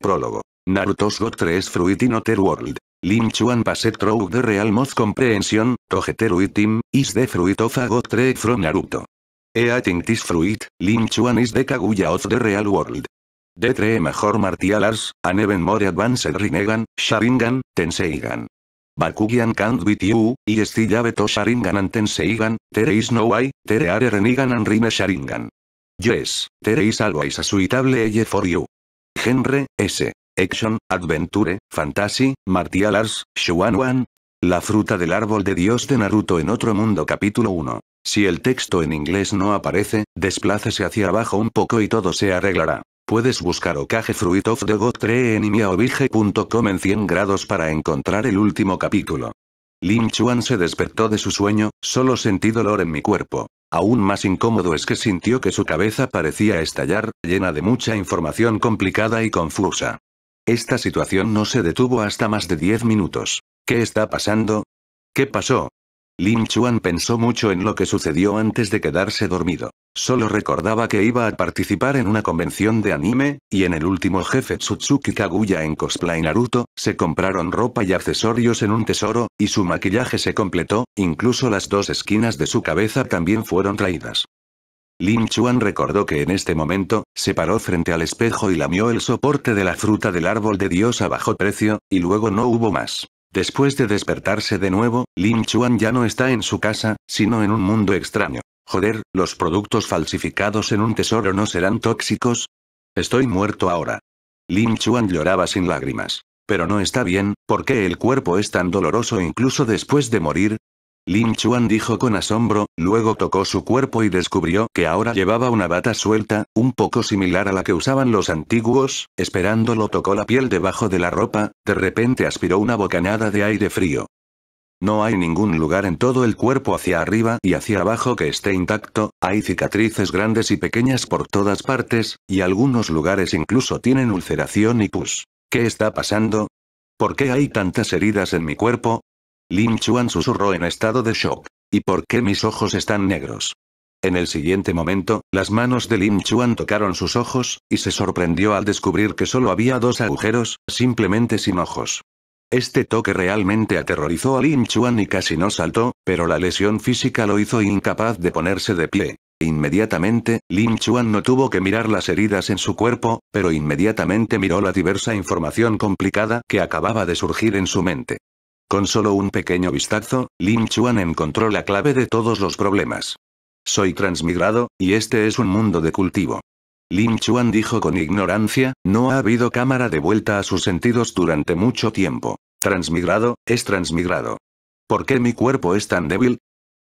Prólogo. Naruto's Got 3 Fruit in Other World. Lin Chuan Passed Through the Real Most Comprehension, TOJETERUITIM Itim, Is the Fruit of a God 3 from Naruto. Eating this fruit, Lin Chuan is the Kaguya of the Real World. The three major martial arts, an even more advanced RINEGAN, Sharingan, Tenseigan. BAKUGIAN can't beat you, y still have to Sharingan and Tenseigan, there is no way, there are Rinnegan and Rine Sharingan. Yes, there is always a suitable EYE for you. Henry, S. Action, Adventure, Fantasy, Martial Arts, Shuanwan. La fruta del árbol de Dios de Naruto en otro mundo capítulo 1. Si el texto en inglés no aparece, desplácese hacia abajo un poco y todo se arreglará. Puedes buscar Okage Fruit of the God 3 en imiaobige.com en 100 grados para encontrar el último capítulo. Lin Chuan se despertó de su sueño, solo sentí dolor en mi cuerpo. Aún más incómodo es que sintió que su cabeza parecía estallar, llena de mucha información complicada y confusa. Esta situación no se detuvo hasta más de diez minutos. ¿Qué está pasando? ¿Qué pasó? Lin Chuan pensó mucho en lo que sucedió antes de quedarse dormido. Solo recordaba que iba a participar en una convención de anime, y en el último jefe Tsutsuki Kaguya en cosplay Naruto, se compraron ropa y accesorios en un tesoro, y su maquillaje se completó, incluso las dos esquinas de su cabeza también fueron traídas. Lin Chuan recordó que en este momento, se paró frente al espejo y lamió el soporte de la fruta del árbol de Dios a bajo precio, y luego no hubo más. Después de despertarse de nuevo, Lin Chuan ya no está en su casa, sino en un mundo extraño. Joder, ¿los productos falsificados en un tesoro no serán tóxicos? Estoy muerto ahora. Lin Chuan lloraba sin lágrimas. Pero no está bien, ¿por qué el cuerpo es tan doloroso incluso después de morir? Lin Chuan dijo con asombro, luego tocó su cuerpo y descubrió que ahora llevaba una bata suelta, un poco similar a la que usaban los antiguos, esperándolo tocó la piel debajo de la ropa, de repente aspiró una bocanada de aire frío. No hay ningún lugar en todo el cuerpo hacia arriba y hacia abajo que esté intacto, hay cicatrices grandes y pequeñas por todas partes, y algunos lugares incluso tienen ulceración y pus. ¿Qué está pasando? ¿Por qué hay tantas heridas en mi cuerpo? Lin Chuan susurró en estado de shock. ¿Y por qué mis ojos están negros? En el siguiente momento, las manos de Lin Chuan tocaron sus ojos, y se sorprendió al descubrir que solo había dos agujeros, simplemente sin ojos. Este toque realmente aterrorizó a Lin Chuan y casi no saltó, pero la lesión física lo hizo incapaz de ponerse de pie. Inmediatamente, Lin Chuan no tuvo que mirar las heridas en su cuerpo, pero inmediatamente miró la diversa información complicada que acababa de surgir en su mente. Con solo un pequeño vistazo, Lin Chuan encontró la clave de todos los problemas. Soy transmigrado, y este es un mundo de cultivo. Lin Chuan dijo con ignorancia, no ha habido cámara de vuelta a sus sentidos durante mucho tiempo. Transmigrado, es transmigrado. ¿Por qué mi cuerpo es tan débil?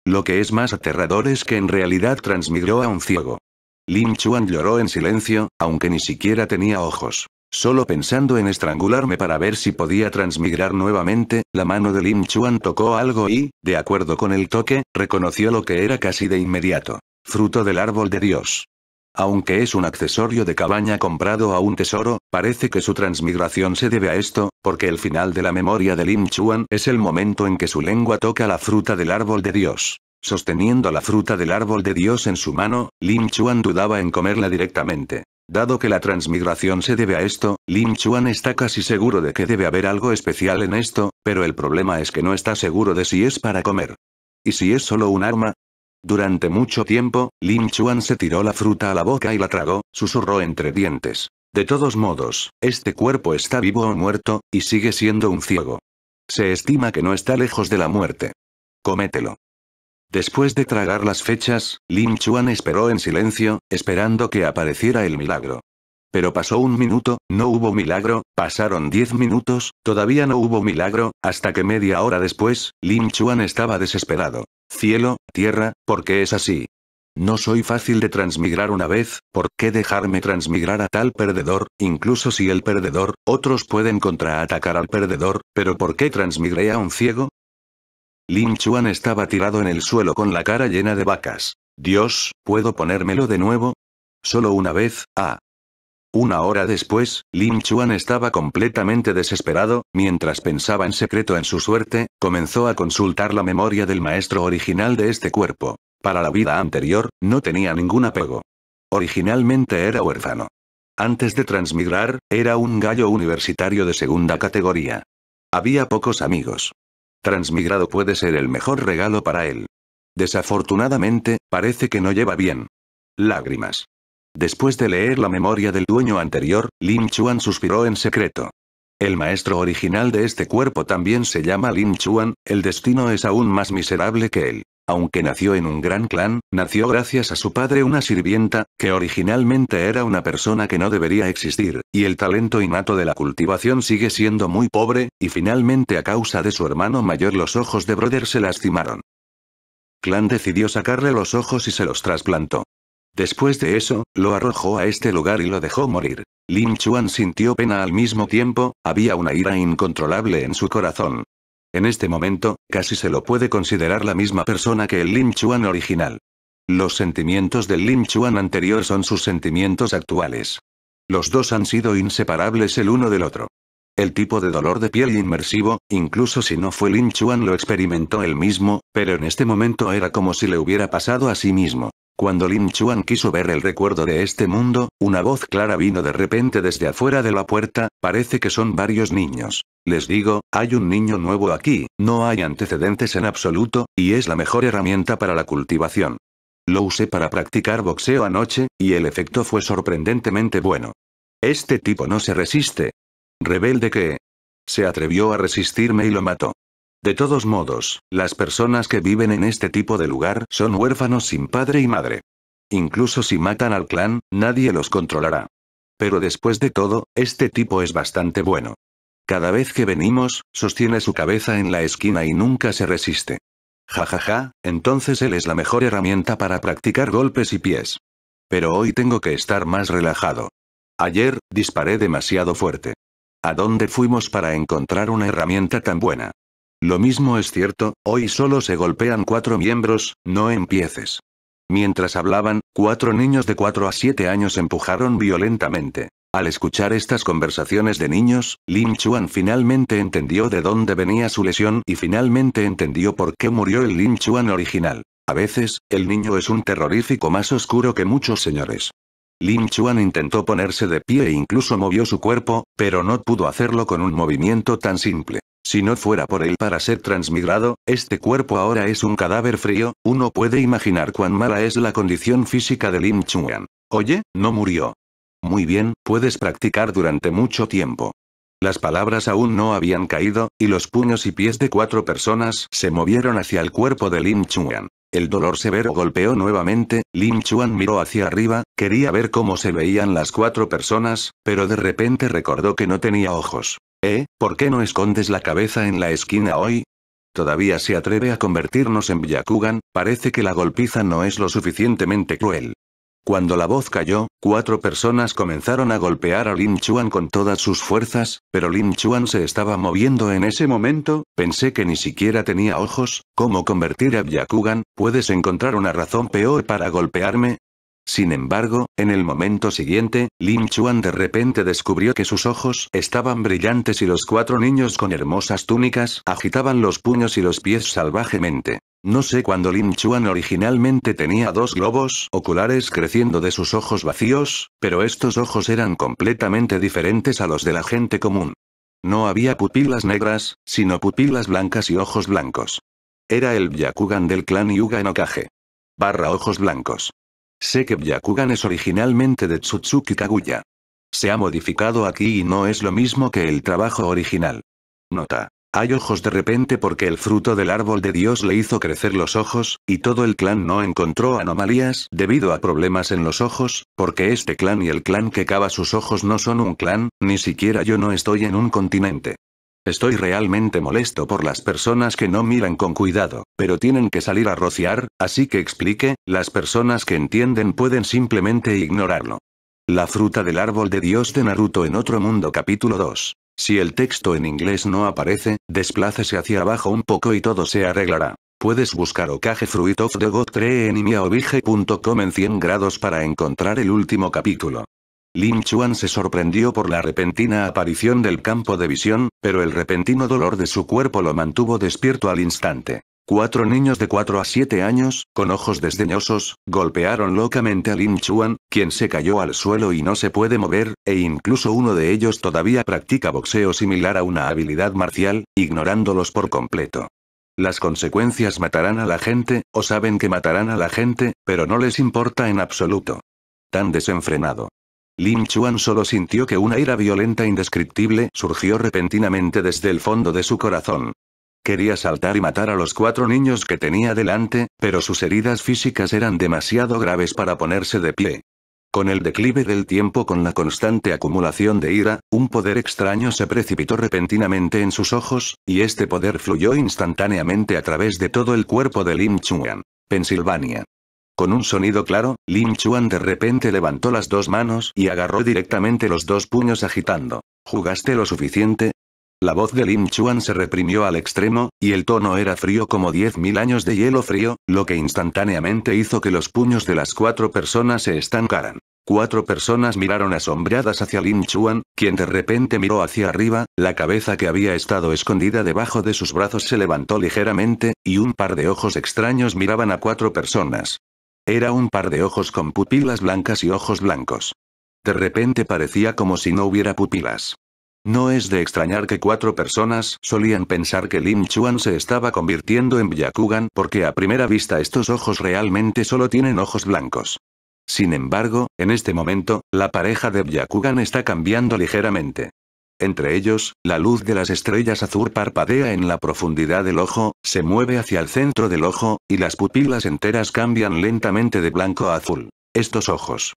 Lo que es más aterrador es que en realidad transmigró a un ciego. Lin Chuan lloró en silencio, aunque ni siquiera tenía ojos. Solo pensando en estrangularme para ver si podía transmigrar nuevamente, la mano de Lim Chuan tocó algo y, de acuerdo con el toque, reconoció lo que era casi de inmediato. Fruto del árbol de Dios. Aunque es un accesorio de cabaña comprado a un tesoro, parece que su transmigración se debe a esto, porque el final de la memoria de Lim Chuan es el momento en que su lengua toca la fruta del árbol de Dios. Sosteniendo la fruta del árbol de Dios en su mano, Lim Chuan dudaba en comerla directamente. Dado que la transmigración se debe a esto, Lin Chuan está casi seguro de que debe haber algo especial en esto, pero el problema es que no está seguro de si es para comer. ¿Y si es solo un arma? Durante mucho tiempo, Lin Chuan se tiró la fruta a la boca y la tragó, susurró entre dientes. De todos modos, este cuerpo está vivo o muerto, y sigue siendo un ciego. Se estima que no está lejos de la muerte. Comételo. Después de tragar las fechas, Lin Chuan esperó en silencio, esperando que apareciera el milagro. Pero pasó un minuto, no hubo milagro, pasaron diez minutos, todavía no hubo milagro, hasta que media hora después, Lin Chuan estaba desesperado. Cielo, tierra, ¿por qué es así? No soy fácil de transmigrar una vez, ¿por qué dejarme transmigrar a tal perdedor? Incluso si el perdedor, otros pueden contraatacar al perdedor, pero ¿por qué transmigré a un ciego? Lin Chuan estaba tirado en el suelo con la cara llena de vacas. Dios, ¿puedo ponérmelo de nuevo? Solo una vez, ah. Una hora después, Lin Chuan estaba completamente desesperado, mientras pensaba en secreto en su suerte, comenzó a consultar la memoria del maestro original de este cuerpo. Para la vida anterior, no tenía ningún apego. Originalmente era huérfano. Antes de transmigrar, era un gallo universitario de segunda categoría. Había pocos amigos. Transmigrado puede ser el mejor regalo para él. Desafortunadamente, parece que no lleva bien. Lágrimas. Después de leer la memoria del dueño anterior, Lin Chuan suspiró en secreto. El maestro original de este cuerpo también se llama Lin Chuan, el destino es aún más miserable que él. Aunque nació en un gran clan, nació gracias a su padre una sirvienta, que originalmente era una persona que no debería existir, y el talento innato de la cultivación sigue siendo muy pobre, y finalmente a causa de su hermano mayor los ojos de Brother se lastimaron. Clan decidió sacarle los ojos y se los trasplantó. Después de eso, lo arrojó a este lugar y lo dejó morir. Lin Chuan sintió pena al mismo tiempo, había una ira incontrolable en su corazón. En este momento, casi se lo puede considerar la misma persona que el Lin Chuan original. Los sentimientos del Lin Chuan anterior son sus sentimientos actuales. Los dos han sido inseparables el uno del otro. El tipo de dolor de piel inmersivo, incluso si no fue Lin Chuan lo experimentó él mismo, pero en este momento era como si le hubiera pasado a sí mismo. Cuando Lin Chuan quiso ver el recuerdo de este mundo, una voz clara vino de repente desde afuera de la puerta, parece que son varios niños. Les digo, hay un niño nuevo aquí, no hay antecedentes en absoluto, y es la mejor herramienta para la cultivación. Lo usé para practicar boxeo anoche, y el efecto fue sorprendentemente bueno. Este tipo no se resiste. Rebelde que... Se atrevió a resistirme y lo mató. De todos modos, las personas que viven en este tipo de lugar son huérfanos sin padre y madre. Incluso si matan al clan, nadie los controlará. Pero después de todo, este tipo es bastante bueno. Cada vez que venimos, sostiene su cabeza en la esquina y nunca se resiste. Jajaja, ja, ja, entonces él es la mejor herramienta para practicar golpes y pies. Pero hoy tengo que estar más relajado. Ayer, disparé demasiado fuerte. ¿A dónde fuimos para encontrar una herramienta tan buena? Lo mismo es cierto, hoy solo se golpean cuatro miembros, no empieces. Mientras hablaban, cuatro niños de 4 a 7 años empujaron violentamente. Al escuchar estas conversaciones de niños, Lin Chuan finalmente entendió de dónde venía su lesión y finalmente entendió por qué murió el Lin Chuan original. A veces, el niño es un terrorífico más oscuro que muchos señores. Lin Chuan intentó ponerse de pie e incluso movió su cuerpo, pero no pudo hacerlo con un movimiento tan simple. Si no fuera por él para ser transmigrado, este cuerpo ahora es un cadáver frío, uno puede imaginar cuán mala es la condición física de Lim Chuan. Oye, no murió. Muy bien, puedes practicar durante mucho tiempo. Las palabras aún no habían caído, y los puños y pies de cuatro personas se movieron hacia el cuerpo de Lim Chuan. El dolor severo golpeó nuevamente, Lim Chuan miró hacia arriba, quería ver cómo se veían las cuatro personas, pero de repente recordó que no tenía ojos. ¿Eh? ¿Por qué no escondes la cabeza en la esquina hoy? Todavía se atreve a convertirnos en Byakugan, parece que la golpiza no es lo suficientemente cruel. Cuando la voz cayó, cuatro personas comenzaron a golpear a Lin Chuan con todas sus fuerzas, pero Lin Chuan se estaba moviendo en ese momento, pensé que ni siquiera tenía ojos, ¿cómo convertir a Byakugan? ¿Puedes encontrar una razón peor para golpearme? Sin embargo, en el momento siguiente, Lin Chuan de repente descubrió que sus ojos estaban brillantes y los cuatro niños con hermosas túnicas agitaban los puños y los pies salvajemente. No sé cuándo Lin Chuan originalmente tenía dos globos oculares creciendo de sus ojos vacíos, pero estos ojos eran completamente diferentes a los de la gente común. No había pupilas negras, sino pupilas blancas y ojos blancos. Era el Yakugan del clan Yuga Okage. Barra ojos blancos. Sé que Byakugan es originalmente de Tsutsuki Kaguya. Se ha modificado aquí y no es lo mismo que el trabajo original. Nota. Hay ojos de repente porque el fruto del árbol de Dios le hizo crecer los ojos, y todo el clan no encontró anomalías debido a problemas en los ojos, porque este clan y el clan que cava sus ojos no son un clan, ni siquiera yo no estoy en un continente. Estoy realmente molesto por las personas que no miran con cuidado, pero tienen que salir a rociar, así que explique, las personas que entienden pueden simplemente ignorarlo. La fruta del árbol de Dios de Naruto en otro mundo capítulo 2. Si el texto en inglés no aparece, desplácese hacia abajo un poco y todo se arreglará. Puedes buscar Okage Fruit of the God 3 en imiaobige.com en 100 grados para encontrar el último capítulo. Lin Chuan se sorprendió por la repentina aparición del campo de visión, pero el repentino dolor de su cuerpo lo mantuvo despierto al instante. Cuatro niños de 4 a 7 años, con ojos desdeñosos, golpearon locamente a Lin Chuan, quien se cayó al suelo y no se puede mover, e incluso uno de ellos todavía practica boxeo similar a una habilidad marcial, ignorándolos por completo. Las consecuencias matarán a la gente, o saben que matarán a la gente, pero no les importa en absoluto. Tan desenfrenado. Lin Chuan solo sintió que una ira violenta e indescriptible surgió repentinamente desde el fondo de su corazón. Quería saltar y matar a los cuatro niños que tenía delante, pero sus heridas físicas eran demasiado graves para ponerse de pie. Con el declive del tiempo con la constante acumulación de ira, un poder extraño se precipitó repentinamente en sus ojos, y este poder fluyó instantáneamente a través de todo el cuerpo de Lim Chuan. Pensilvania. Con un sonido claro, Lin Chuan de repente levantó las dos manos y agarró directamente los dos puños agitando. ¿Jugaste lo suficiente? La voz de Lin Chuan se reprimió al extremo, y el tono era frío como diez mil años de hielo frío, lo que instantáneamente hizo que los puños de las cuatro personas se estancaran. Cuatro personas miraron asombradas hacia Lin Chuan, quien de repente miró hacia arriba, la cabeza que había estado escondida debajo de sus brazos se levantó ligeramente, y un par de ojos extraños miraban a cuatro personas. Era un par de ojos con pupilas blancas y ojos blancos. De repente parecía como si no hubiera pupilas. No es de extrañar que cuatro personas solían pensar que Lim Chuan se estaba convirtiendo en Byakugan porque a primera vista estos ojos realmente solo tienen ojos blancos. Sin embargo, en este momento, la pareja de Byakugan está cambiando ligeramente. Entre ellos, la luz de las estrellas azul parpadea en la profundidad del ojo, se mueve hacia el centro del ojo, y las pupilas enteras cambian lentamente de blanco a azul. Estos ojos.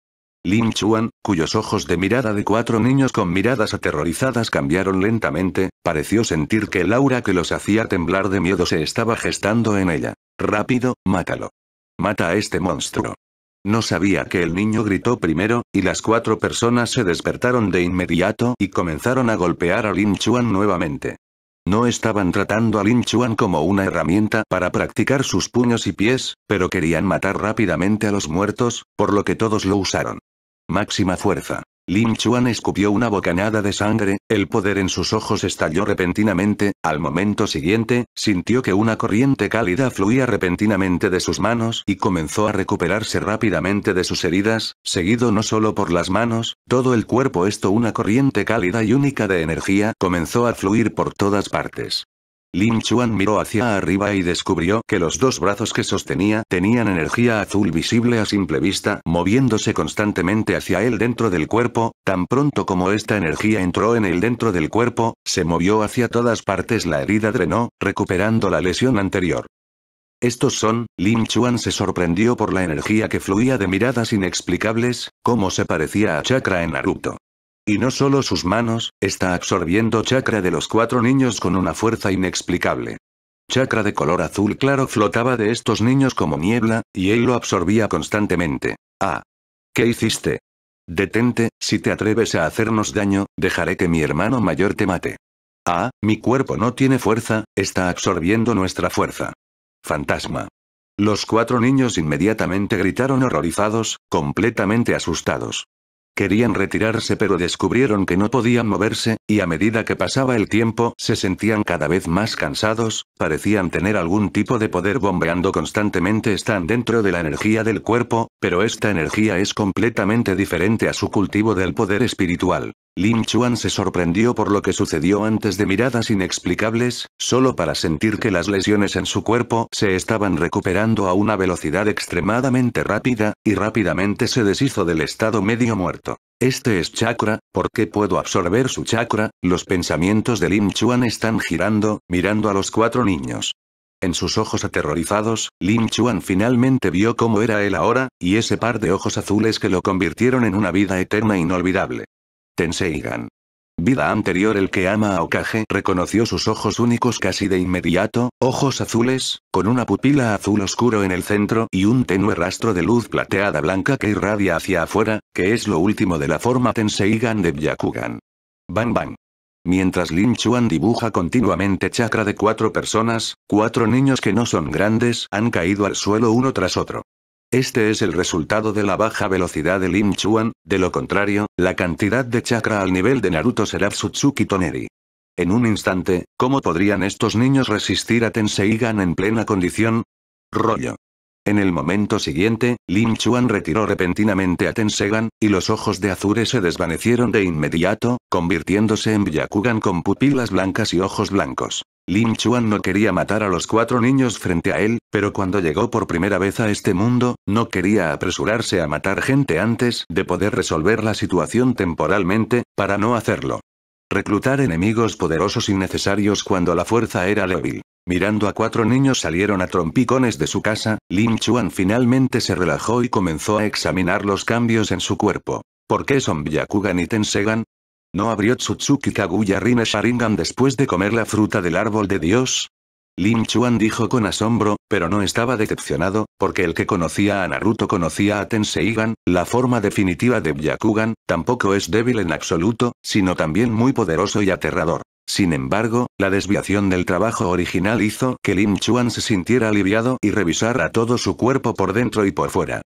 Lin Chuan, cuyos ojos de mirada de cuatro niños con miradas aterrorizadas cambiaron lentamente, pareció sentir que el aura que los hacía temblar de miedo se estaba gestando en ella. Rápido, mátalo. Mata a este monstruo. No sabía que el niño gritó primero, y las cuatro personas se despertaron de inmediato y comenzaron a golpear a Lin Chuan nuevamente. No estaban tratando a Lin Chuan como una herramienta para practicar sus puños y pies, pero querían matar rápidamente a los muertos, por lo que todos lo usaron. Máxima fuerza. Lin Chuan escupió una bocanada de sangre, el poder en sus ojos estalló repentinamente, al momento siguiente, sintió que una corriente cálida fluía repentinamente de sus manos y comenzó a recuperarse rápidamente de sus heridas, seguido no solo por las manos, todo el cuerpo esto una corriente cálida y única de energía comenzó a fluir por todas partes. Lin Chuan miró hacia arriba y descubrió que los dos brazos que sostenía tenían energía azul visible a simple vista, moviéndose constantemente hacia él dentro del cuerpo, tan pronto como esta energía entró en el dentro del cuerpo, se movió hacia todas partes la herida drenó, recuperando la lesión anterior. Estos son, Lin Chuan se sorprendió por la energía que fluía de miradas inexplicables, como se parecía a Chakra en Naruto. Y no solo sus manos, está absorbiendo chakra de los cuatro niños con una fuerza inexplicable. Chakra de color azul claro flotaba de estos niños como niebla, y él lo absorbía constantemente. Ah. ¿Qué hiciste? Detente, si te atreves a hacernos daño, dejaré que mi hermano mayor te mate. Ah, mi cuerpo no tiene fuerza, está absorbiendo nuestra fuerza. Fantasma. Los cuatro niños inmediatamente gritaron horrorizados, completamente asustados. Querían retirarse pero descubrieron que no podían moverse, y a medida que pasaba el tiempo se sentían cada vez más cansados, parecían tener algún tipo de poder bombeando constantemente están dentro de la energía del cuerpo, pero esta energía es completamente diferente a su cultivo del poder espiritual. Lin Chuan se sorprendió por lo que sucedió antes de miradas inexplicables, solo para sentir que las lesiones en su cuerpo se estaban recuperando a una velocidad extremadamente rápida, y rápidamente se deshizo del estado medio muerto. Este es chakra, ¿por qué puedo absorber su chakra? Los pensamientos de Lin Chuan están girando, mirando a los cuatro niños. En sus ojos aterrorizados, Lin Chuan finalmente vio cómo era él ahora, y ese par de ojos azules que lo convirtieron en una vida eterna e inolvidable. Tenseigan. Vida anterior el que ama a Okage reconoció sus ojos únicos casi de inmediato, ojos azules, con una pupila azul oscuro en el centro y un tenue rastro de luz plateada blanca que irradia hacia afuera, que es lo último de la forma Tenseigan de Byakugan. Bang bang. Mientras Lin Chuan dibuja continuamente chakra de cuatro personas, cuatro niños que no son grandes han caído al suelo uno tras otro. Este es el resultado de la baja velocidad de Lin Chuan, de lo contrario, la cantidad de chakra al nivel de Naruto será Tsutsuki Toneri. En un instante, ¿cómo podrían estos niños resistir a Tenseigan en plena condición? Rollo. En el momento siguiente, Lin Chuan retiró repentinamente a Tensegan, y los ojos de Azure se desvanecieron de inmediato, convirtiéndose en Byakugan con pupilas blancas y ojos blancos. Lin Chuan no quería matar a los cuatro niños frente a él, pero cuando llegó por primera vez a este mundo, no quería apresurarse a matar gente antes de poder resolver la situación temporalmente, para no hacerlo. Reclutar enemigos poderosos innecesarios cuando la fuerza era débil. Mirando a cuatro niños salieron a trompicones de su casa, Lin Chuan finalmente se relajó y comenzó a examinar los cambios en su cuerpo. ¿Por qué son Byakugan y Tensegan? ¿No abrió Tsutsuki Kaguya Rin Sharingan después de comer la fruta del árbol de Dios? Lin Chuan dijo con asombro, pero no estaba decepcionado, porque el que conocía a Naruto conocía a Tenseigan, la forma definitiva de Byakugan, tampoco es débil en absoluto, sino también muy poderoso y aterrador. Sin embargo, la desviación del trabajo original hizo que Lin Chuan se sintiera aliviado y revisara todo su cuerpo por dentro y por fuera.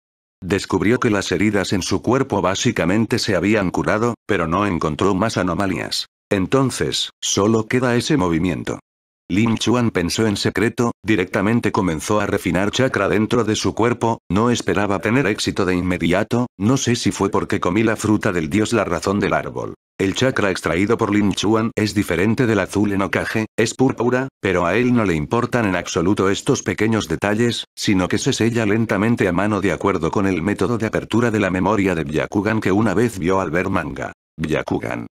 Descubrió que las heridas en su cuerpo básicamente se habían curado, pero no encontró más anomalías. Entonces, solo queda ese movimiento. Lin Chuan pensó en secreto, directamente comenzó a refinar chakra dentro de su cuerpo, no esperaba tener éxito de inmediato, no sé si fue porque comí la fruta del dios la razón del árbol. El chakra extraído por Lin Chuan es diferente del azul en ocaje, es púrpura, pero a él no le importan en absoluto estos pequeños detalles, sino que se sella lentamente a mano de acuerdo con el método de apertura de la memoria de Byakugan que una vez vio al ver manga. Byakugan.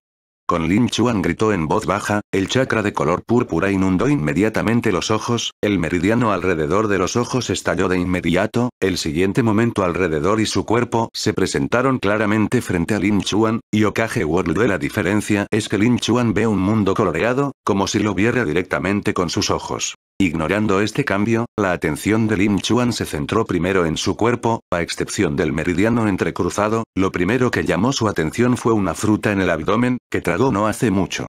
Con Lin Chuan gritó en voz baja, el chakra de color púrpura inundó inmediatamente los ojos, el meridiano alrededor de los ojos estalló de inmediato, el siguiente momento alrededor y su cuerpo se presentaron claramente frente a Lin Chuan, y Okage World la diferencia es que Lin Chuan ve un mundo coloreado, como si lo viera directamente con sus ojos. Ignorando este cambio, la atención de Lin Chuan se centró primero en su cuerpo, a excepción del meridiano entrecruzado, lo primero que llamó su atención fue una fruta en el abdomen, que tragó no hace mucho.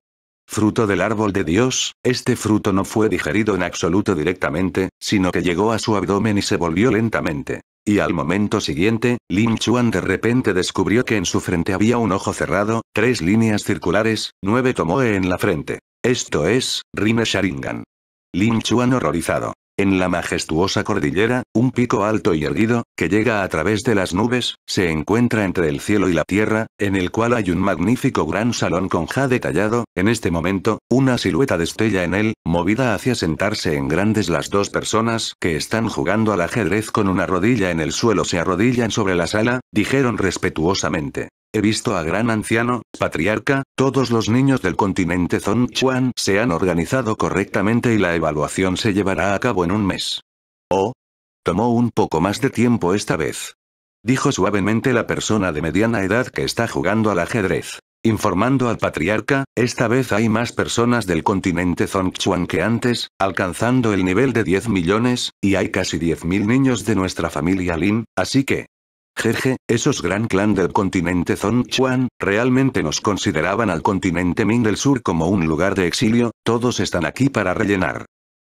Fruto del árbol de Dios, este fruto no fue digerido en absoluto directamente, sino que llegó a su abdomen y se volvió lentamente. Y al momento siguiente, Lin Chuan de repente descubrió que en su frente había un ojo cerrado, tres líneas circulares, nueve tomoe en la frente. Esto es, Rime Sharingan. Lin Chuan horrorizado. En la majestuosa cordillera, un pico alto y erguido, que llega a través de las nubes, se encuentra entre el cielo y la tierra, en el cual hay un magnífico gran salón con ja detallado, en este momento, una silueta destella en él, movida hacia sentarse en grandes las dos personas que están jugando al ajedrez con una rodilla en el suelo se arrodillan sobre la sala, dijeron respetuosamente. He visto a gran anciano, patriarca, todos los niños del continente Zongchuan se han organizado correctamente y la evaluación se llevará a cabo en un mes. Oh. Tomó un poco más de tiempo esta vez. Dijo suavemente la persona de mediana edad que está jugando al ajedrez. Informando al patriarca, esta vez hay más personas del continente Zongchuan que antes, alcanzando el nivel de 10 millones, y hay casi 10.000 niños de nuestra familia Lin, así que, Jeje, esos gran clan del continente Zongchuan, realmente nos consideraban al continente Ming del Sur como un lugar de exilio, todos están aquí para rellenar.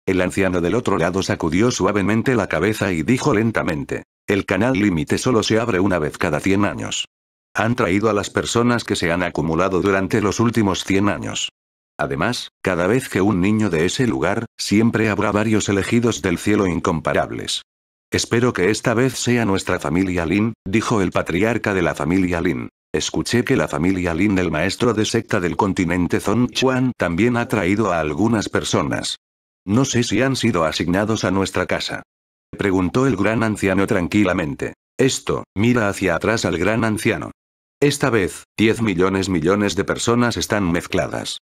El anciano del otro lado sacudió suavemente la cabeza y dijo lentamente. El canal límite solo se abre una vez cada 100 años. Han traído a las personas que se han acumulado durante los últimos 100 años. Además, cada vez que un niño de ese lugar, siempre habrá varios elegidos del cielo incomparables. Espero que esta vez sea nuestra familia Lin, dijo el patriarca de la familia Lin. Escuché que la familia Lin del maestro de secta del continente Zongchuan Chuan también ha traído a algunas personas. No sé si han sido asignados a nuestra casa. Preguntó el gran anciano tranquilamente. Esto, mira hacia atrás al gran anciano. Esta vez, 10 millones millones de personas están mezcladas.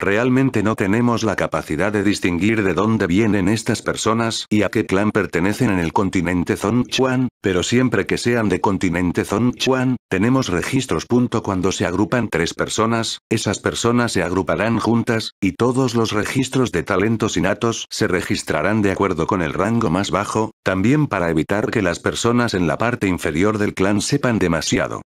Realmente no tenemos la capacidad de distinguir de dónde vienen estas personas y a qué clan pertenecen en el continente Zongchuan, pero siempre que sean de continente Zongchuan, tenemos registros. Cuando se agrupan tres personas, esas personas se agruparán juntas, y todos los registros de talentos innatos se registrarán de acuerdo con el rango más bajo, también para evitar que las personas en la parte inferior del clan sepan demasiado.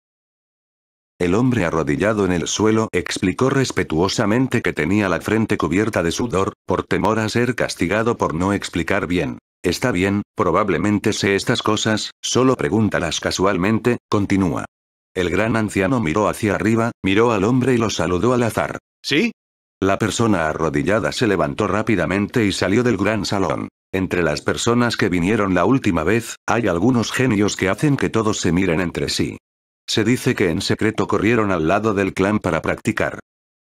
El hombre arrodillado en el suelo explicó respetuosamente que tenía la frente cubierta de sudor, por temor a ser castigado por no explicar bien. Está bien, probablemente sé estas cosas, solo pregúntalas casualmente, continúa. El gran anciano miró hacia arriba, miró al hombre y lo saludó al azar. ¿Sí? La persona arrodillada se levantó rápidamente y salió del gran salón. Entre las personas que vinieron la última vez, hay algunos genios que hacen que todos se miren entre sí. Se dice que en secreto corrieron al lado del clan para practicar.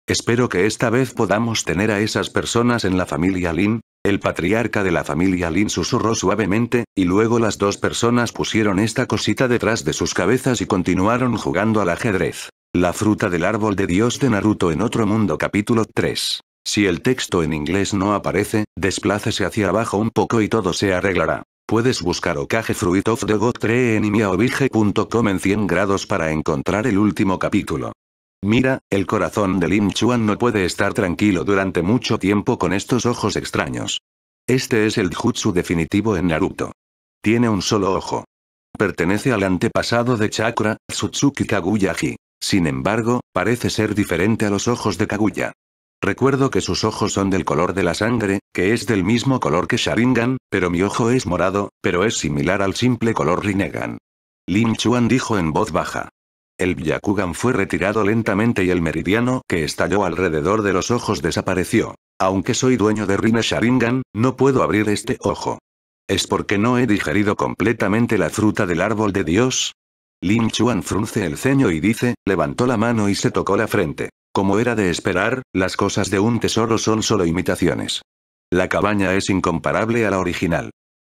Espero que esta vez podamos tener a esas personas en la familia Lin. El patriarca de la familia Lin susurró suavemente, y luego las dos personas pusieron esta cosita detrás de sus cabezas y continuaron jugando al ajedrez. La fruta del árbol de Dios de Naruto en otro mundo capítulo 3. Si el texto en inglés no aparece, desplácese hacia abajo un poco y todo se arreglará. Puedes buscar Okage Fruit of the God Tree en imiaobige.com en 100 grados para encontrar el último capítulo. Mira, el corazón de Lim Chuan no puede estar tranquilo durante mucho tiempo con estos ojos extraños. Este es el jutsu definitivo en Naruto. Tiene un solo ojo. Pertenece al antepasado de Chakra, Tsutsuki kaguya Sin embargo, parece ser diferente a los ojos de Kaguya. Recuerdo que sus ojos son del color de la sangre, que es del mismo color que Sharingan, pero mi ojo es morado, pero es similar al simple color Rinnegan. Lin Chuan dijo en voz baja. El Byakugan fue retirado lentamente y el meridiano que estalló alrededor de los ojos desapareció. Aunque soy dueño de Rina Sharingan, no puedo abrir este ojo. ¿Es porque no he digerido completamente la fruta del árbol de Dios? Lin Chuan frunce el ceño y dice, levantó la mano y se tocó la frente. Como era de esperar, las cosas de un tesoro son solo imitaciones. La cabaña es incomparable a la original.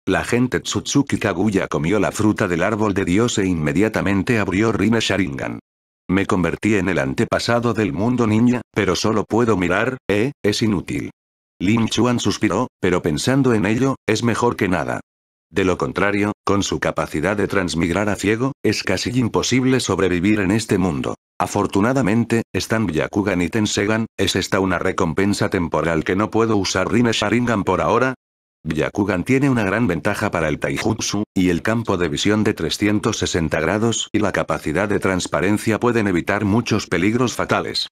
La gente Tsutsuki Kaguya comió la fruta del árbol de Dios e inmediatamente abrió Rime Sharingan. Me convertí en el antepasado del mundo niña, pero solo puedo mirar, eh, es inútil. Lin Chuan suspiró, pero pensando en ello, es mejor que nada. De lo contrario, con su capacidad de transmigrar a ciego, es casi imposible sobrevivir en este mundo. Afortunadamente, están Byakugan y Tensegan, ¿es esta una recompensa temporal que no puedo usar Rinne Sharingan por ahora? Byakugan tiene una gran ventaja para el Taijutsu, y el campo de visión de 360 grados y la capacidad de transparencia pueden evitar muchos peligros fatales.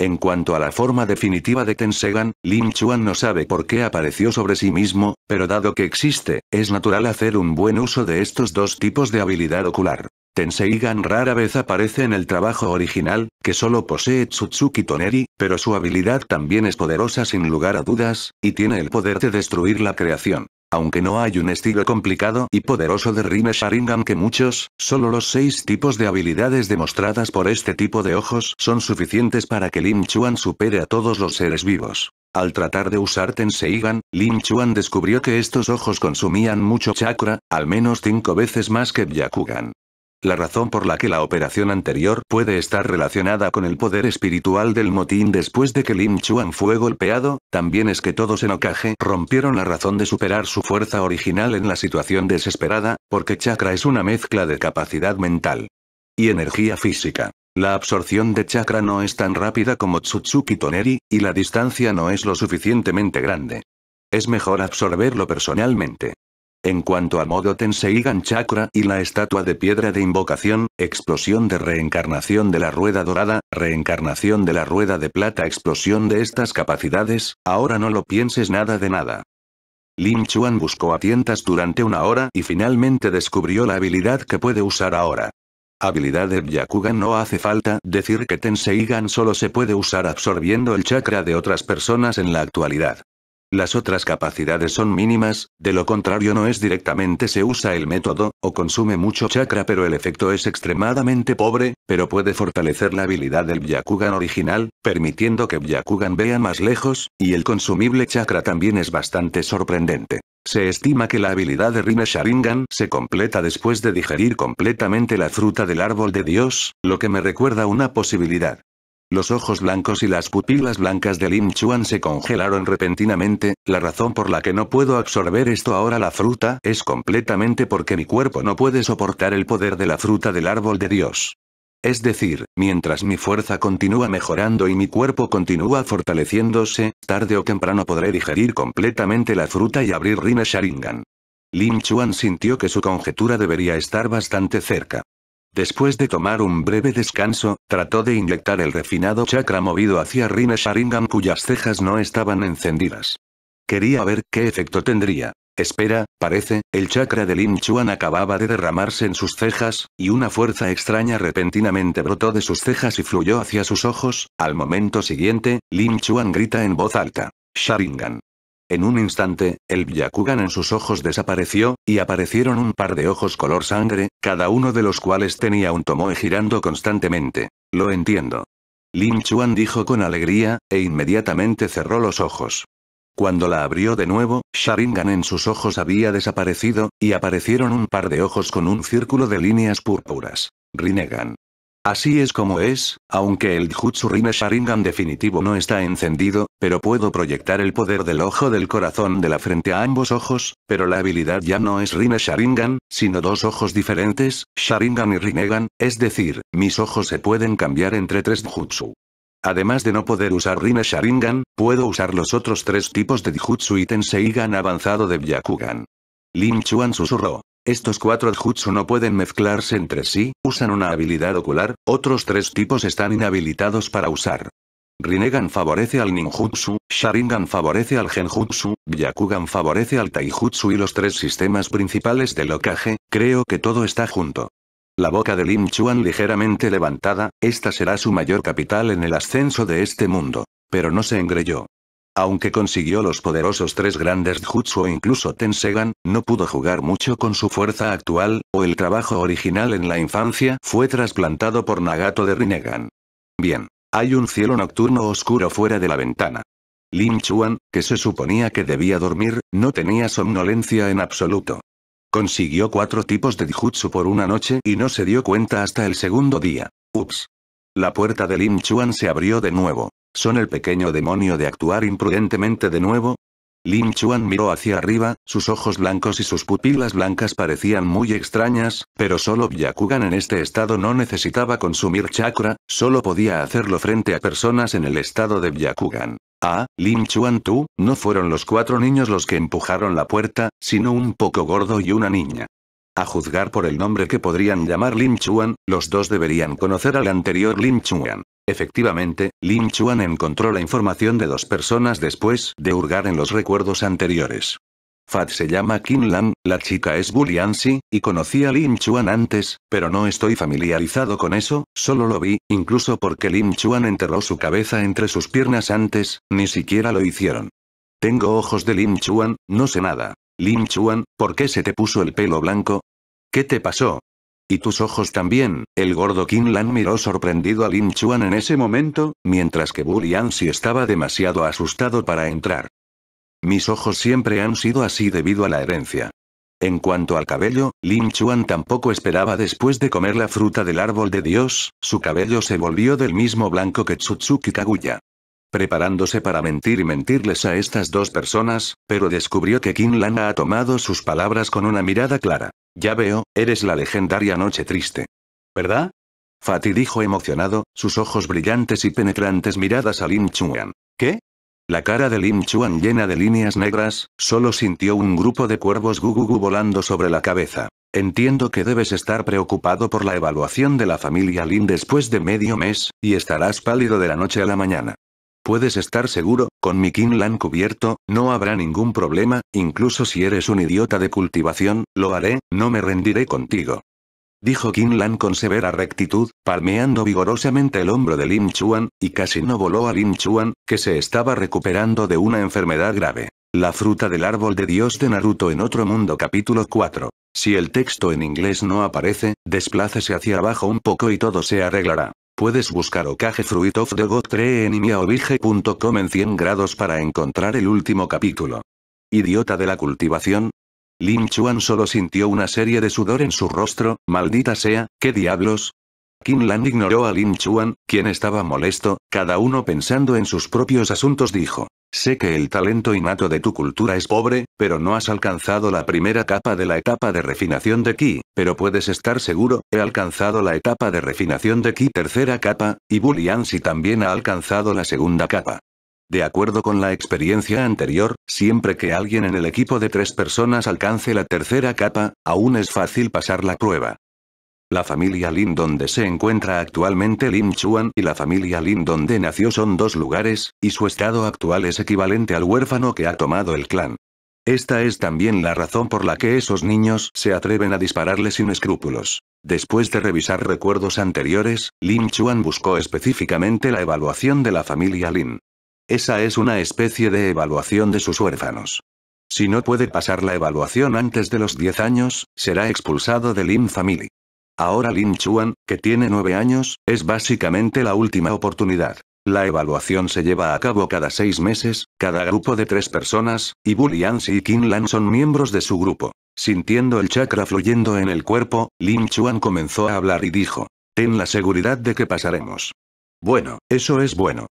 En cuanto a la forma definitiva de Tensegan, Lin Chuan no sabe por qué apareció sobre sí mismo, pero dado que existe, es natural hacer un buen uso de estos dos tipos de habilidad ocular. Tenseigan rara vez aparece en el trabajo original, que solo posee Tsutsuki Toneri, pero su habilidad también es poderosa sin lugar a dudas, y tiene el poder de destruir la creación. Aunque no hay un estilo complicado y poderoso de Rime Sharingan que muchos, solo los seis tipos de habilidades demostradas por este tipo de ojos son suficientes para que Lim Chuan supere a todos los seres vivos. Al tratar de usar Tenseigan, Lin Chuan descubrió que estos ojos consumían mucho chakra, al menos cinco veces más que Byakugan. La razón por la que la operación anterior puede estar relacionada con el poder espiritual del motín después de que Lim Chuan fue golpeado, también es que todos en Okage rompieron la razón de superar su fuerza original en la situación desesperada, porque chakra es una mezcla de capacidad mental y energía física. La absorción de chakra no es tan rápida como Tsutsuki Toneri, y la distancia no es lo suficientemente grande. Es mejor absorberlo personalmente. En cuanto a Modo Tenseigan Chakra y la estatua de piedra de invocación, explosión de reencarnación de la rueda dorada, reencarnación de la rueda de plata, explosión de estas capacidades, ahora no lo pienses nada de nada. Lin Chuan buscó a tientas durante una hora y finalmente descubrió la habilidad que puede usar ahora. Habilidad de Byakugan no hace falta decir que Tenseigan solo se puede usar absorbiendo el chakra de otras personas en la actualidad. Las otras capacidades son mínimas, de lo contrario no es directamente se usa el método, o consume mucho chakra pero el efecto es extremadamente pobre, pero puede fortalecer la habilidad del Byakugan original, permitiendo que Byakugan vea más lejos, y el consumible chakra también es bastante sorprendente. Se estima que la habilidad de Rinne Sharingan se completa después de digerir completamente la fruta del árbol de Dios, lo que me recuerda una posibilidad. Los ojos blancos y las pupilas blancas de Lim Chuan se congelaron repentinamente, la razón por la que no puedo absorber esto ahora la fruta es completamente porque mi cuerpo no puede soportar el poder de la fruta del árbol de Dios. Es decir, mientras mi fuerza continúa mejorando y mi cuerpo continúa fortaleciéndose, tarde o temprano podré digerir completamente la fruta y abrir Rina Sharingan. Lim Chuan sintió que su conjetura debería estar bastante cerca. Después de tomar un breve descanso, trató de inyectar el refinado chakra movido hacia Rina Sharingan cuyas cejas no estaban encendidas. Quería ver qué efecto tendría. Espera, parece, el chakra de Lin Chuan acababa de derramarse en sus cejas, y una fuerza extraña repentinamente brotó de sus cejas y fluyó hacia sus ojos, al momento siguiente, Lin Chuan grita en voz alta. Sharingan. En un instante, el Byakugan en sus ojos desapareció, y aparecieron un par de ojos color sangre, cada uno de los cuales tenía un tomoe girando constantemente. Lo entiendo. Lin Chuan dijo con alegría, e inmediatamente cerró los ojos. Cuando la abrió de nuevo, Sharingan en sus ojos había desaparecido, y aparecieron un par de ojos con un círculo de líneas púrpuras. Rinnegan. Así es como es, aunque el Jutsu Rinne Sharingan definitivo no está encendido, pero puedo proyectar el poder del ojo del corazón de la frente a ambos ojos, pero la habilidad ya no es Rinne Sharingan, sino dos ojos diferentes, Sharingan y Rinnegan, es decir, mis ojos se pueden cambiar entre tres Jutsu. Además de no poder usar Rinne Sharingan, puedo usar los otros tres tipos de Jutsu y Tenseigan avanzado de Byakugan. Lin Chuan susurró. Estos cuatro jutsu no pueden mezclarse entre sí, usan una habilidad ocular, otros tres tipos están inhabilitados para usar. Rinnegan favorece al ninjutsu, Sharingan favorece al genjutsu, Byakugan favorece al taijutsu y los tres sistemas principales del Okage, creo que todo está junto. La boca de Lim Chuan ligeramente levantada, esta será su mayor capital en el ascenso de este mundo. Pero no se engreyó. Aunque consiguió los poderosos tres grandes jutsu o incluso Tensegan, no pudo jugar mucho con su fuerza actual, o el trabajo original en la infancia fue trasplantado por Nagato de Rinnegan. Bien. Hay un cielo nocturno oscuro fuera de la ventana. Lin Chuan, que se suponía que debía dormir, no tenía somnolencia en absoluto. Consiguió cuatro tipos de Jutsu por una noche y no se dio cuenta hasta el segundo día. Ups. La puerta de Lin Chuan se abrió de nuevo. ¿Son el pequeño demonio de actuar imprudentemente de nuevo? Lin Chuan miró hacia arriba, sus ojos blancos y sus pupilas blancas parecían muy extrañas, pero solo Byakugan en este estado no necesitaba consumir chakra, solo podía hacerlo frente a personas en el estado de Byakugan. Ah, Lin Chuan tú, no fueron los cuatro niños los que empujaron la puerta, sino un poco gordo y una niña. A juzgar por el nombre que podrían llamar Lin Chuan, los dos deberían conocer al anterior Lin Chuan. Efectivamente, Lin Chuan encontró la información de dos personas después de hurgar en los recuerdos anteriores. Fat se llama Kim Lan, la chica es Lianxi, y conocí a Lin Chuan antes, pero no estoy familiarizado con eso, solo lo vi, incluso porque Lin Chuan enterró su cabeza entre sus piernas antes, ni siquiera lo hicieron. Tengo ojos de Lin Chuan, no sé nada. Lin Chuan, ¿por qué se te puso el pelo blanco? ¿Qué te pasó? Y tus ojos también. El gordo Lan miró sorprendido a Lin Chuan en ese momento, mientras que Buri si estaba demasiado asustado para entrar. Mis ojos siempre han sido así debido a la herencia. En cuanto al cabello, Lin Chuan tampoco esperaba después de comer la fruta del árbol de Dios, su cabello se volvió del mismo blanco que Tsutsuki Kaguya preparándose para mentir y mentirles a estas dos personas, pero descubrió que Lan ha tomado sus palabras con una mirada clara. Ya veo, eres la legendaria Noche Triste. ¿Verdad? Fati dijo emocionado, sus ojos brillantes y penetrantes miradas a Lin Chuan. ¿Qué? La cara de Lin Chuan llena de líneas negras, solo sintió un grupo de cuervos gugugu volando sobre la cabeza. Entiendo que debes estar preocupado por la evaluación de la familia Lin después de medio mes, y estarás pálido de la noche a la mañana. Puedes estar seguro, con mi Kinlan cubierto, no habrá ningún problema, incluso si eres un idiota de cultivación, lo haré, no me rendiré contigo. Dijo Kinlan con severa rectitud, palmeando vigorosamente el hombro de Lin Chuan, y casi no voló a Lin Chuan, que se estaba recuperando de una enfermedad grave. La fruta del árbol de Dios de Naruto en otro mundo capítulo 4. Si el texto en inglés no aparece, desplácese hacia abajo un poco y todo se arreglará. Puedes buscar Okage Fruit of the God Tree en imiaobige.com en 100 grados para encontrar el último capítulo. Idiota de la cultivación. Lin Chuan solo sintió una serie de sudor en su rostro, maldita sea, ¿qué diablos? Kim Lan ignoró a Lin Chuan, quien estaba molesto, cada uno pensando en sus propios asuntos dijo. Sé que el talento innato de tu cultura es pobre, pero no has alcanzado la primera capa de la etapa de refinación de Ki, pero puedes estar seguro, he alcanzado la etapa de refinación de Ki tercera capa, y si también ha alcanzado la segunda capa. De acuerdo con la experiencia anterior, siempre que alguien en el equipo de tres personas alcance la tercera capa, aún es fácil pasar la prueba. La familia Lin donde se encuentra actualmente Lin Chuan y la familia Lin donde nació son dos lugares, y su estado actual es equivalente al huérfano que ha tomado el clan. Esta es también la razón por la que esos niños se atreven a dispararle sin escrúpulos. Después de revisar recuerdos anteriores, Lin Chuan buscó específicamente la evaluación de la familia Lin. Esa es una especie de evaluación de sus huérfanos. Si no puede pasar la evaluación antes de los 10 años, será expulsado de Lin Family. Ahora Lin Chuan, que tiene nueve años, es básicamente la última oportunidad. La evaluación se lleva a cabo cada seis meses, cada grupo de tres personas, y Bullians y Qin Lan son miembros de su grupo. Sintiendo el chakra fluyendo en el cuerpo, Lin Chuan comenzó a hablar y dijo, Ten la seguridad de que pasaremos. Bueno, eso es bueno.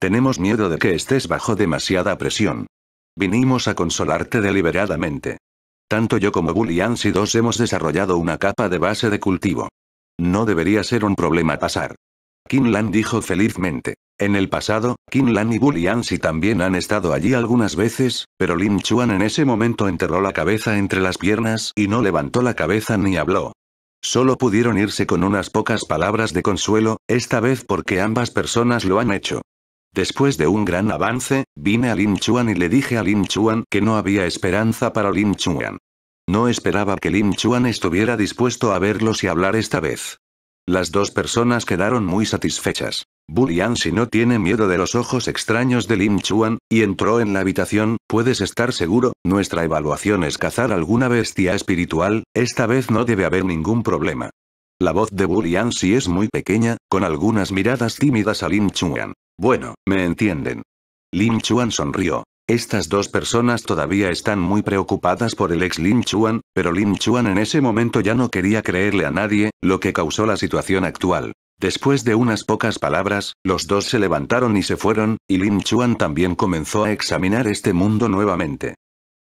Tenemos miedo de que estés bajo demasiada presión. Vinimos a consolarte deliberadamente. Tanto yo como Bully Ansi 2 hemos desarrollado una capa de base de cultivo. No debería ser un problema pasar. Kinlan dijo felizmente. En el pasado, Kinlan y Bully Ansi también han estado allí algunas veces, pero Lin Chuan en ese momento enterró la cabeza entre las piernas y no levantó la cabeza ni habló. Solo pudieron irse con unas pocas palabras de consuelo, esta vez porque ambas personas lo han hecho. Después de un gran avance, vine a Lin Chuan y le dije a Lin Chuan que no había esperanza para Lin Chuan. No esperaba que Lin Chuan estuviera dispuesto a verlos y hablar esta vez. Las dos personas quedaron muy satisfechas. Bulian si no tiene miedo de los ojos extraños de Lin Chuan, y entró en la habitación, puedes estar seguro, nuestra evaluación es cazar alguna bestia espiritual, esta vez no debe haber ningún problema. La voz de Bulian si es muy pequeña, con algunas miradas tímidas a Lin Chuan. Bueno, me entienden. Lin Chuan sonrió. Estas dos personas todavía están muy preocupadas por el ex Lin Chuan, pero Lin Chuan en ese momento ya no quería creerle a nadie, lo que causó la situación actual. Después de unas pocas palabras, los dos se levantaron y se fueron, y Lin Chuan también comenzó a examinar este mundo nuevamente.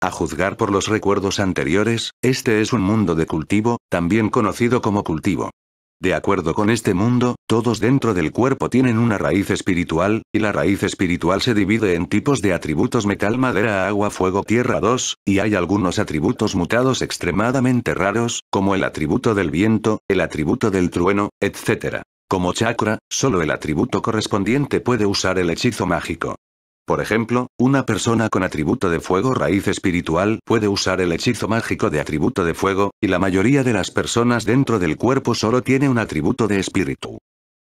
A juzgar por los recuerdos anteriores, este es un mundo de cultivo, también conocido como cultivo. De acuerdo con este mundo, todos dentro del cuerpo tienen una raíz espiritual, y la raíz espiritual se divide en tipos de atributos metal, madera, agua, fuego, tierra 2, y hay algunos atributos mutados extremadamente raros, como el atributo del viento, el atributo del trueno, etc. Como chakra, solo el atributo correspondiente puede usar el hechizo mágico. Por ejemplo, una persona con atributo de fuego raíz espiritual puede usar el hechizo mágico de atributo de fuego, y la mayoría de las personas dentro del cuerpo solo tiene un atributo de espíritu.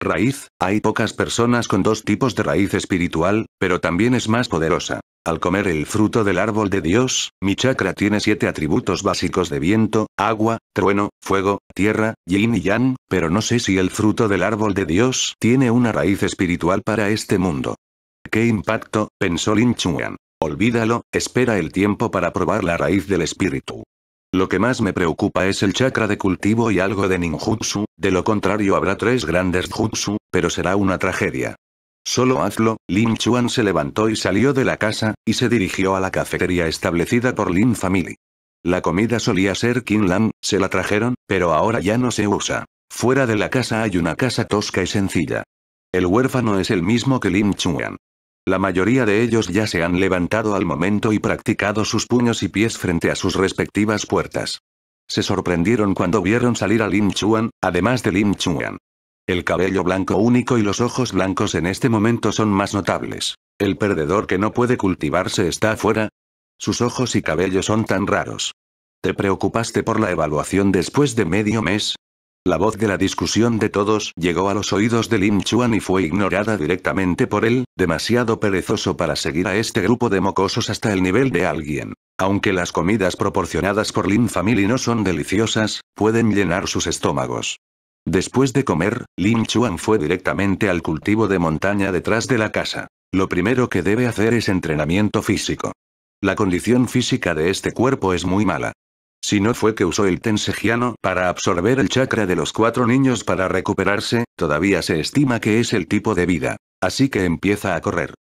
Raíz, hay pocas personas con dos tipos de raíz espiritual, pero también es más poderosa. Al comer el fruto del árbol de Dios, mi chakra tiene siete atributos básicos de viento, agua, trueno, fuego, tierra, yin y yang, pero no sé si el fruto del árbol de Dios tiene una raíz espiritual para este mundo. ¡Qué impacto! pensó Lin Chuan. Olvídalo, espera el tiempo para probar la raíz del espíritu. Lo que más me preocupa es el chakra de cultivo y algo de ninjutsu, de lo contrario habrá tres grandes jutsu, pero será una tragedia. Solo hazlo, Lin Chuan se levantó y salió de la casa, y se dirigió a la cafetería establecida por Lin Family. La comida solía ser Kinlan, se la trajeron, pero ahora ya no se usa. Fuera de la casa hay una casa tosca y sencilla. El huérfano es el mismo que Lin Chuan. La mayoría de ellos ya se han levantado al momento y practicado sus puños y pies frente a sus respectivas puertas. Se sorprendieron cuando vieron salir a Lin Chuan, además de Lin Chuan. El cabello blanco único y los ojos blancos en este momento son más notables. El perdedor que no puede cultivarse está afuera. Sus ojos y cabello son tan raros. ¿Te preocupaste por la evaluación después de medio mes? La voz de la discusión de todos llegó a los oídos de Lim Chuan y fue ignorada directamente por él, demasiado perezoso para seguir a este grupo de mocosos hasta el nivel de alguien. Aunque las comidas proporcionadas por Lim Family no son deliciosas, pueden llenar sus estómagos. Después de comer, Lim Chuan fue directamente al cultivo de montaña detrás de la casa. Lo primero que debe hacer es entrenamiento físico. La condición física de este cuerpo es muy mala. Si no fue que usó el tensegiano para absorber el chakra de los cuatro niños para recuperarse, todavía se estima que es el tipo de vida. Así que empieza a correr.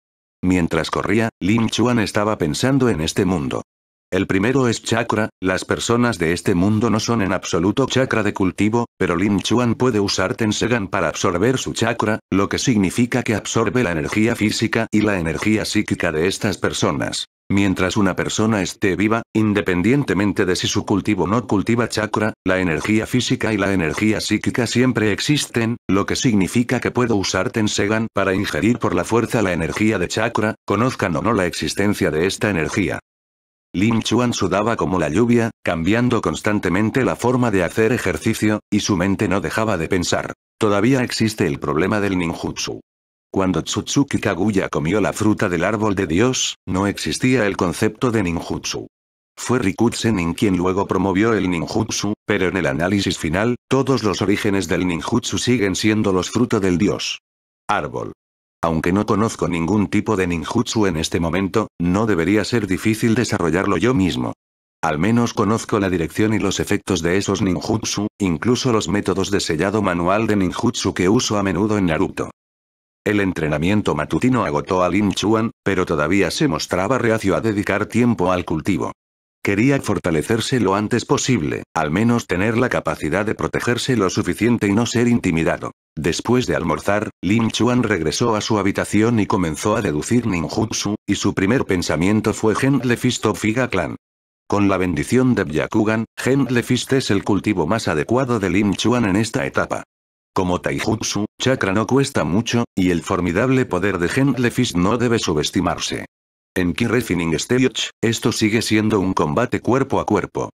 Mientras corría, Lin Chuan estaba pensando en este mundo. El primero es chakra, las personas de este mundo no son en absoluto chakra de cultivo, pero Lin Chuan puede usar Tensegan para absorber su chakra, lo que significa que absorbe la energía física y la energía psíquica de estas personas. Mientras una persona esté viva, independientemente de si su cultivo no cultiva chakra, la energía física y la energía psíquica siempre existen, lo que significa que puedo usar Tensegan para ingerir por la fuerza la energía de chakra, conozcan o no la existencia de esta energía. Lin Chuan sudaba como la lluvia, cambiando constantemente la forma de hacer ejercicio, y su mente no dejaba de pensar. Todavía existe el problema del ninjutsu. Cuando Tsutsuki Kaguya comió la fruta del árbol de Dios, no existía el concepto de ninjutsu. Fue Rikutsenin quien luego promovió el ninjutsu, pero en el análisis final, todos los orígenes del ninjutsu siguen siendo los frutos del dios. Árbol. Aunque no conozco ningún tipo de ninjutsu en este momento, no debería ser difícil desarrollarlo yo mismo. Al menos conozco la dirección y los efectos de esos ninjutsu, incluso los métodos de sellado manual de ninjutsu que uso a menudo en Naruto. El entrenamiento matutino agotó a Lin Chuan, pero todavía se mostraba reacio a dedicar tiempo al cultivo. Quería fortalecerse lo antes posible, al menos tener la capacidad de protegerse lo suficiente y no ser intimidado. Después de almorzar, Lin Chuan regresó a su habitación y comenzó a deducir ninjutsu, y su primer pensamiento fue Gentle Fist of Figa Clan. Con la bendición de Byakugan, Gentle es el cultivo más adecuado de Lin Chuan en esta etapa. Como Taijutsu, chakra no cuesta mucho, y el formidable poder de Gentle Fist no debe subestimarse. En Key Refining Stage, esto sigue siendo un combate cuerpo a cuerpo.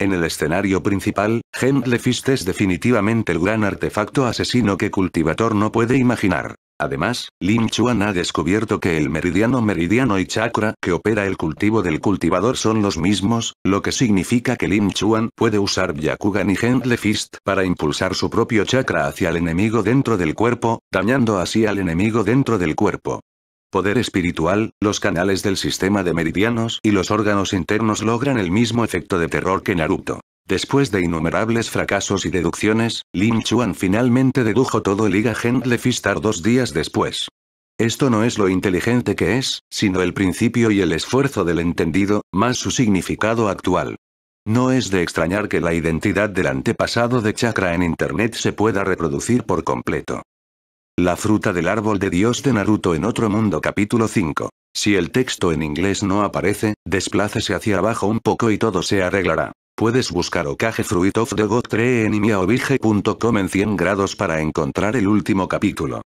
En el escenario principal, Gentle Fist es definitivamente el gran artefacto asesino que Cultivator no puede imaginar. Además, Lin Chuan ha descubierto que el meridiano meridiano y chakra que opera el cultivo del cultivador son los mismos, lo que significa que Lin Chuan puede usar Yakugan y Gentle Fist para impulsar su propio chakra hacia el enemigo dentro del cuerpo, dañando así al enemigo dentro del cuerpo. Poder espiritual, los canales del sistema de meridianos y los órganos internos logran el mismo efecto de terror que Naruto. Después de innumerables fracasos y deducciones, Lin Chuan finalmente dedujo todo el Liga Gentle Fistar dos días después. Esto no es lo inteligente que es, sino el principio y el esfuerzo del entendido, más su significado actual. No es de extrañar que la identidad del antepasado de Chakra en Internet se pueda reproducir por completo. La fruta del árbol de Dios de Naruto en otro mundo capítulo 5. Si el texto en inglés no aparece, desplácese hacia abajo un poco y todo se arreglará. Puedes buscar Okage Fruit of the God Tree en imiaobige.com en 100 grados para encontrar el último capítulo.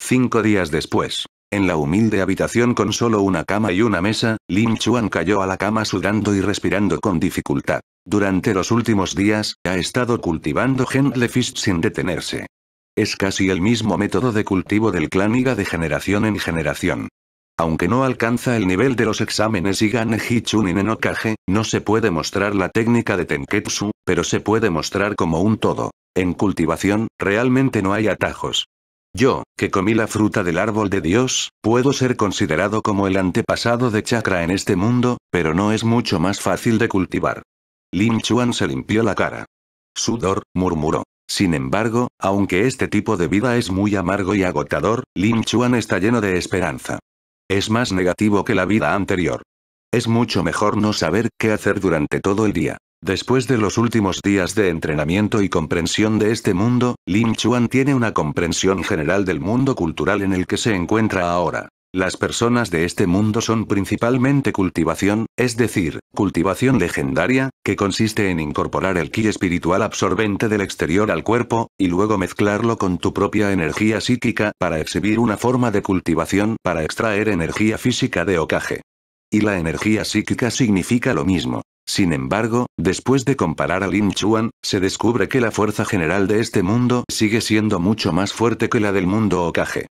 Cinco días después. En la humilde habitación con solo una cama y una mesa, Lin Chuan cayó a la cama sudando y respirando con dificultad. Durante los últimos días, ha estado cultivando Gentle Fist sin detenerse. Es casi el mismo método de cultivo del Iga de generación en generación. Aunque no alcanza el nivel de los exámenes Igane Hichunin en Okage, no se puede mostrar la técnica de Tenketsu, pero se puede mostrar como un todo. En cultivación, realmente no hay atajos. Yo, que comí la fruta del árbol de Dios, puedo ser considerado como el antepasado de chakra en este mundo, pero no es mucho más fácil de cultivar. Lin Chuan se limpió la cara. Sudor, murmuró. Sin embargo, aunque este tipo de vida es muy amargo y agotador, Lin Chuan está lleno de esperanza. Es más negativo que la vida anterior. Es mucho mejor no saber qué hacer durante todo el día. Después de los últimos días de entrenamiento y comprensión de este mundo, Lin Chuan tiene una comprensión general del mundo cultural en el que se encuentra ahora. Las personas de este mundo son principalmente cultivación, es decir, cultivación legendaria, que consiste en incorporar el ki espiritual absorbente del exterior al cuerpo, y luego mezclarlo con tu propia energía psíquica para exhibir una forma de cultivación para extraer energía física de Okage. Y la energía psíquica significa lo mismo. Sin embargo, después de comparar a Lin Chuan, se descubre que la fuerza general de este mundo sigue siendo mucho más fuerte que la del mundo Okage.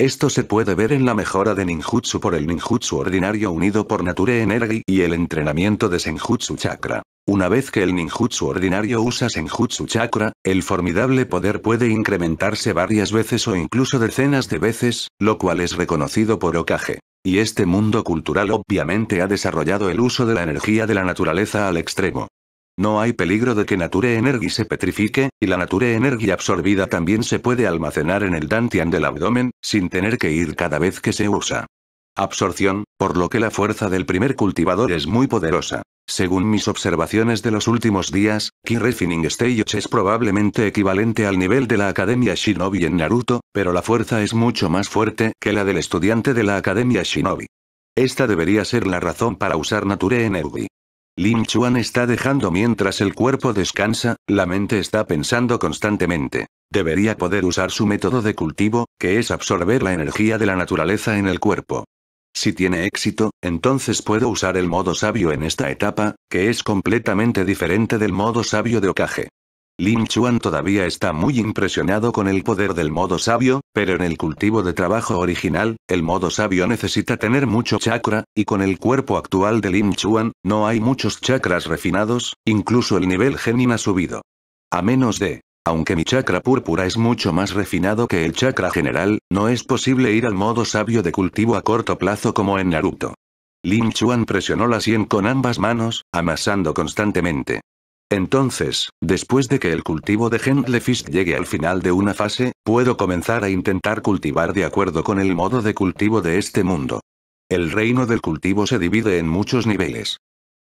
Esto se puede ver en la mejora de ninjutsu por el ninjutsu ordinario unido por Nature Energy y el entrenamiento de Senjutsu Chakra. Una vez que el ninjutsu ordinario usa Senjutsu Chakra, el formidable poder puede incrementarse varias veces o incluso decenas de veces, lo cual es reconocido por Okage. Y este mundo cultural obviamente ha desarrollado el uso de la energía de la naturaleza al extremo. No hay peligro de que Nature Energy se petrifique, y la Nature Energy absorbida también se puede almacenar en el dantian del abdomen, sin tener que ir cada vez que se usa. Absorción, por lo que la fuerza del primer cultivador es muy poderosa. Según mis observaciones de los últimos días, Key Refining Stage es probablemente equivalente al nivel de la Academia Shinobi en Naruto, pero la fuerza es mucho más fuerte que la del estudiante de la Academia Shinobi. Esta debería ser la razón para usar Nature Energy. Lin Chuan está dejando mientras el cuerpo descansa, la mente está pensando constantemente. Debería poder usar su método de cultivo, que es absorber la energía de la naturaleza en el cuerpo. Si tiene éxito, entonces puedo usar el modo sabio en esta etapa, que es completamente diferente del modo sabio de Okage. Lin Chuan todavía está muy impresionado con el poder del modo sabio, pero en el cultivo de trabajo original, el modo sabio necesita tener mucho chakra, y con el cuerpo actual de Lin Chuan, no hay muchos chakras refinados, incluso el nivel genin ha subido. A menos de aunque mi chakra púrpura es mucho más refinado que el chakra general, no es posible ir al modo sabio de cultivo a corto plazo como en Naruto. Lin Chuan presionó la sien con ambas manos, amasando constantemente. Entonces, después de que el cultivo de Gentlefish llegue al final de una fase, puedo comenzar a intentar cultivar de acuerdo con el modo de cultivo de este mundo. El reino del cultivo se divide en muchos niveles.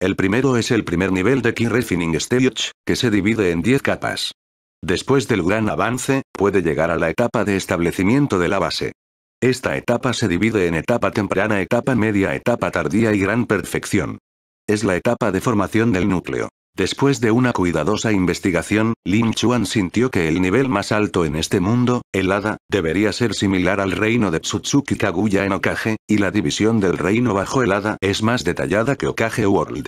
El primero es el primer nivel de Key Refining Stage, que se divide en 10 capas. Después del gran avance, puede llegar a la etapa de establecimiento de la base. Esta etapa se divide en etapa temprana, etapa media, etapa tardía y gran perfección. Es la etapa de formación del núcleo. Después de una cuidadosa investigación, Lin Chuan sintió que el nivel más alto en este mundo, el Hada, debería ser similar al reino de Tsutsuki Kaguya en Okage, y la división del reino bajo el Hada es más detallada que Okage World.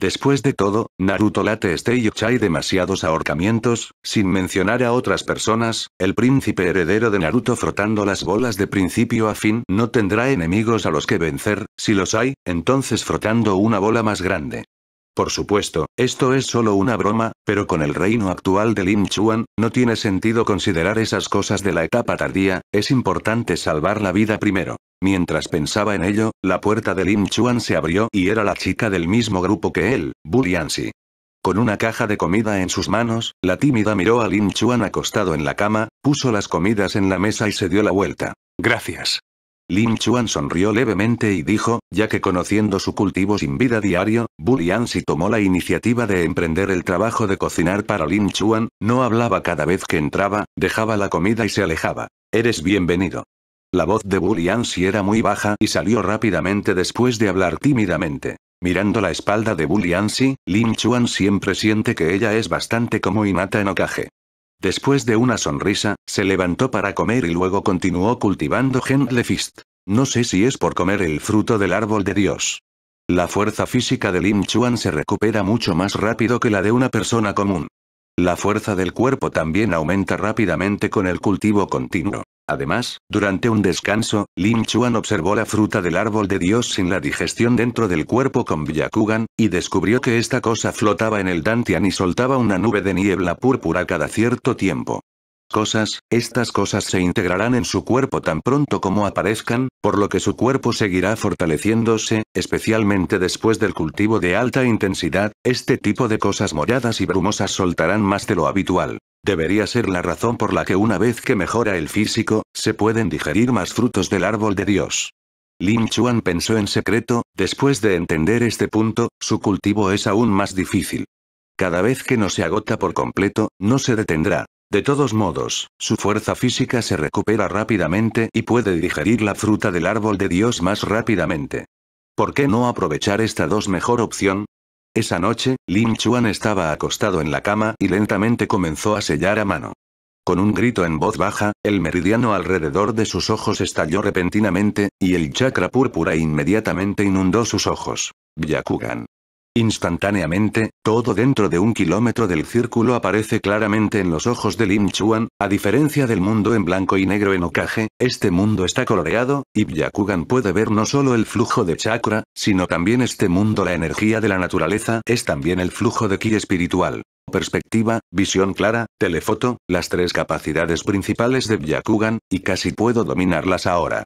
Después de todo, Naruto late este y demasiados ahorcamientos, sin mencionar a otras personas, el príncipe heredero de Naruto frotando las bolas de principio a fin no tendrá enemigos a los que vencer, si los hay, entonces frotando una bola más grande. Por supuesto, esto es solo una broma, pero con el reino actual de Lin Chuan, no tiene sentido considerar esas cosas de la etapa tardía, es importante salvar la vida primero. Mientras pensaba en ello, la puerta de Lin Chuan se abrió y era la chica del mismo grupo que él, Bu Lianxi. Con una caja de comida en sus manos, la tímida miró a Lin Chuan acostado en la cama, puso las comidas en la mesa y se dio la vuelta. Gracias. Lin Chuan sonrió levemente y dijo, ya que conociendo su cultivo sin vida diario, Liansi tomó la iniciativa de emprender el trabajo de cocinar para Lin Chuan, no hablaba cada vez que entraba, dejaba la comida y se alejaba. Eres bienvenido. La voz de Liansi era muy baja y salió rápidamente después de hablar tímidamente. Mirando la espalda de Buliansi, Lin Chuan siempre siente que ella es bastante como Inata en Okage. Después de una sonrisa, se levantó para comer y luego continuó cultivando Gentle Fist. No sé si es por comer el fruto del árbol de Dios. La fuerza física de Lin Chuan se recupera mucho más rápido que la de una persona común. La fuerza del cuerpo también aumenta rápidamente con el cultivo continuo. Además, durante un descanso, Lin Chuan observó la fruta del árbol de Dios sin la digestión dentro del cuerpo con Byakugan, y descubrió que esta cosa flotaba en el Dantian y soltaba una nube de niebla púrpura cada cierto tiempo cosas, estas cosas se integrarán en su cuerpo tan pronto como aparezcan, por lo que su cuerpo seguirá fortaleciéndose, especialmente después del cultivo de alta intensidad, este tipo de cosas moradas y brumosas soltarán más de lo habitual. Debería ser la razón por la que una vez que mejora el físico, se pueden digerir más frutos del árbol de Dios. Lin Chuan pensó en secreto, después de entender este punto, su cultivo es aún más difícil. Cada vez que no se agota por completo, no se detendrá. De todos modos, su fuerza física se recupera rápidamente y puede digerir la fruta del árbol de Dios más rápidamente. ¿Por qué no aprovechar esta dos mejor opción? Esa noche, Lin Chuan estaba acostado en la cama y lentamente comenzó a sellar a mano. Con un grito en voz baja, el meridiano alrededor de sus ojos estalló repentinamente, y el chakra púrpura inmediatamente inundó sus ojos. Yakugan. Instantáneamente, todo dentro de un kilómetro del círculo aparece claramente en los ojos de Lim Chuan, a diferencia del mundo en blanco y negro en Okage, este mundo está coloreado, y Byakugan puede ver no solo el flujo de chakra, sino también este mundo la energía de la naturaleza es también el flujo de ki espiritual. Perspectiva, visión clara, telefoto, las tres capacidades principales de Byakugan, y casi puedo dominarlas ahora.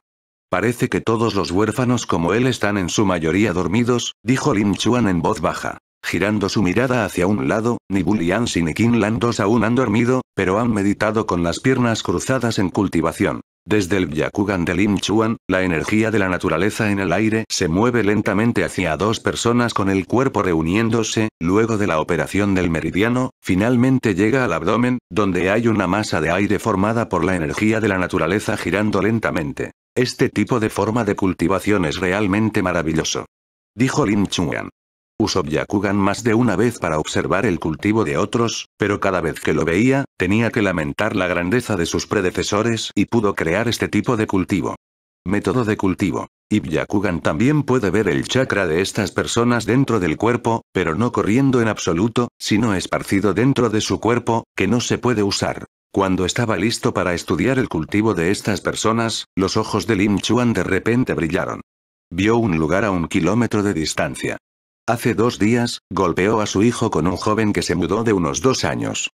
Parece que todos los huérfanos como él están en su mayoría dormidos, dijo Lin Chuan en voz baja. Girando su mirada hacia un lado, ni y si ni Qinlan dos aún han dormido, pero han meditado con las piernas cruzadas en cultivación. Desde el Yakugan de Lin Chuan, la energía de la naturaleza en el aire se mueve lentamente hacia dos personas con el cuerpo reuniéndose, luego de la operación del meridiano, finalmente llega al abdomen, donde hay una masa de aire formada por la energía de la naturaleza girando lentamente. Este tipo de forma de cultivación es realmente maravilloso. Dijo Lin Chuan. Usó Yakugan más de una vez para observar el cultivo de otros, pero cada vez que lo veía, tenía que lamentar la grandeza de sus predecesores y pudo crear este tipo de cultivo. Método de cultivo. Y Yakugan también puede ver el chakra de estas personas dentro del cuerpo, pero no corriendo en absoluto, sino esparcido dentro de su cuerpo, que no se puede usar. Cuando estaba listo para estudiar el cultivo de estas personas, los ojos de Lim Chuan de repente brillaron. Vio un lugar a un kilómetro de distancia. Hace dos días, golpeó a su hijo con un joven que se mudó de unos dos años.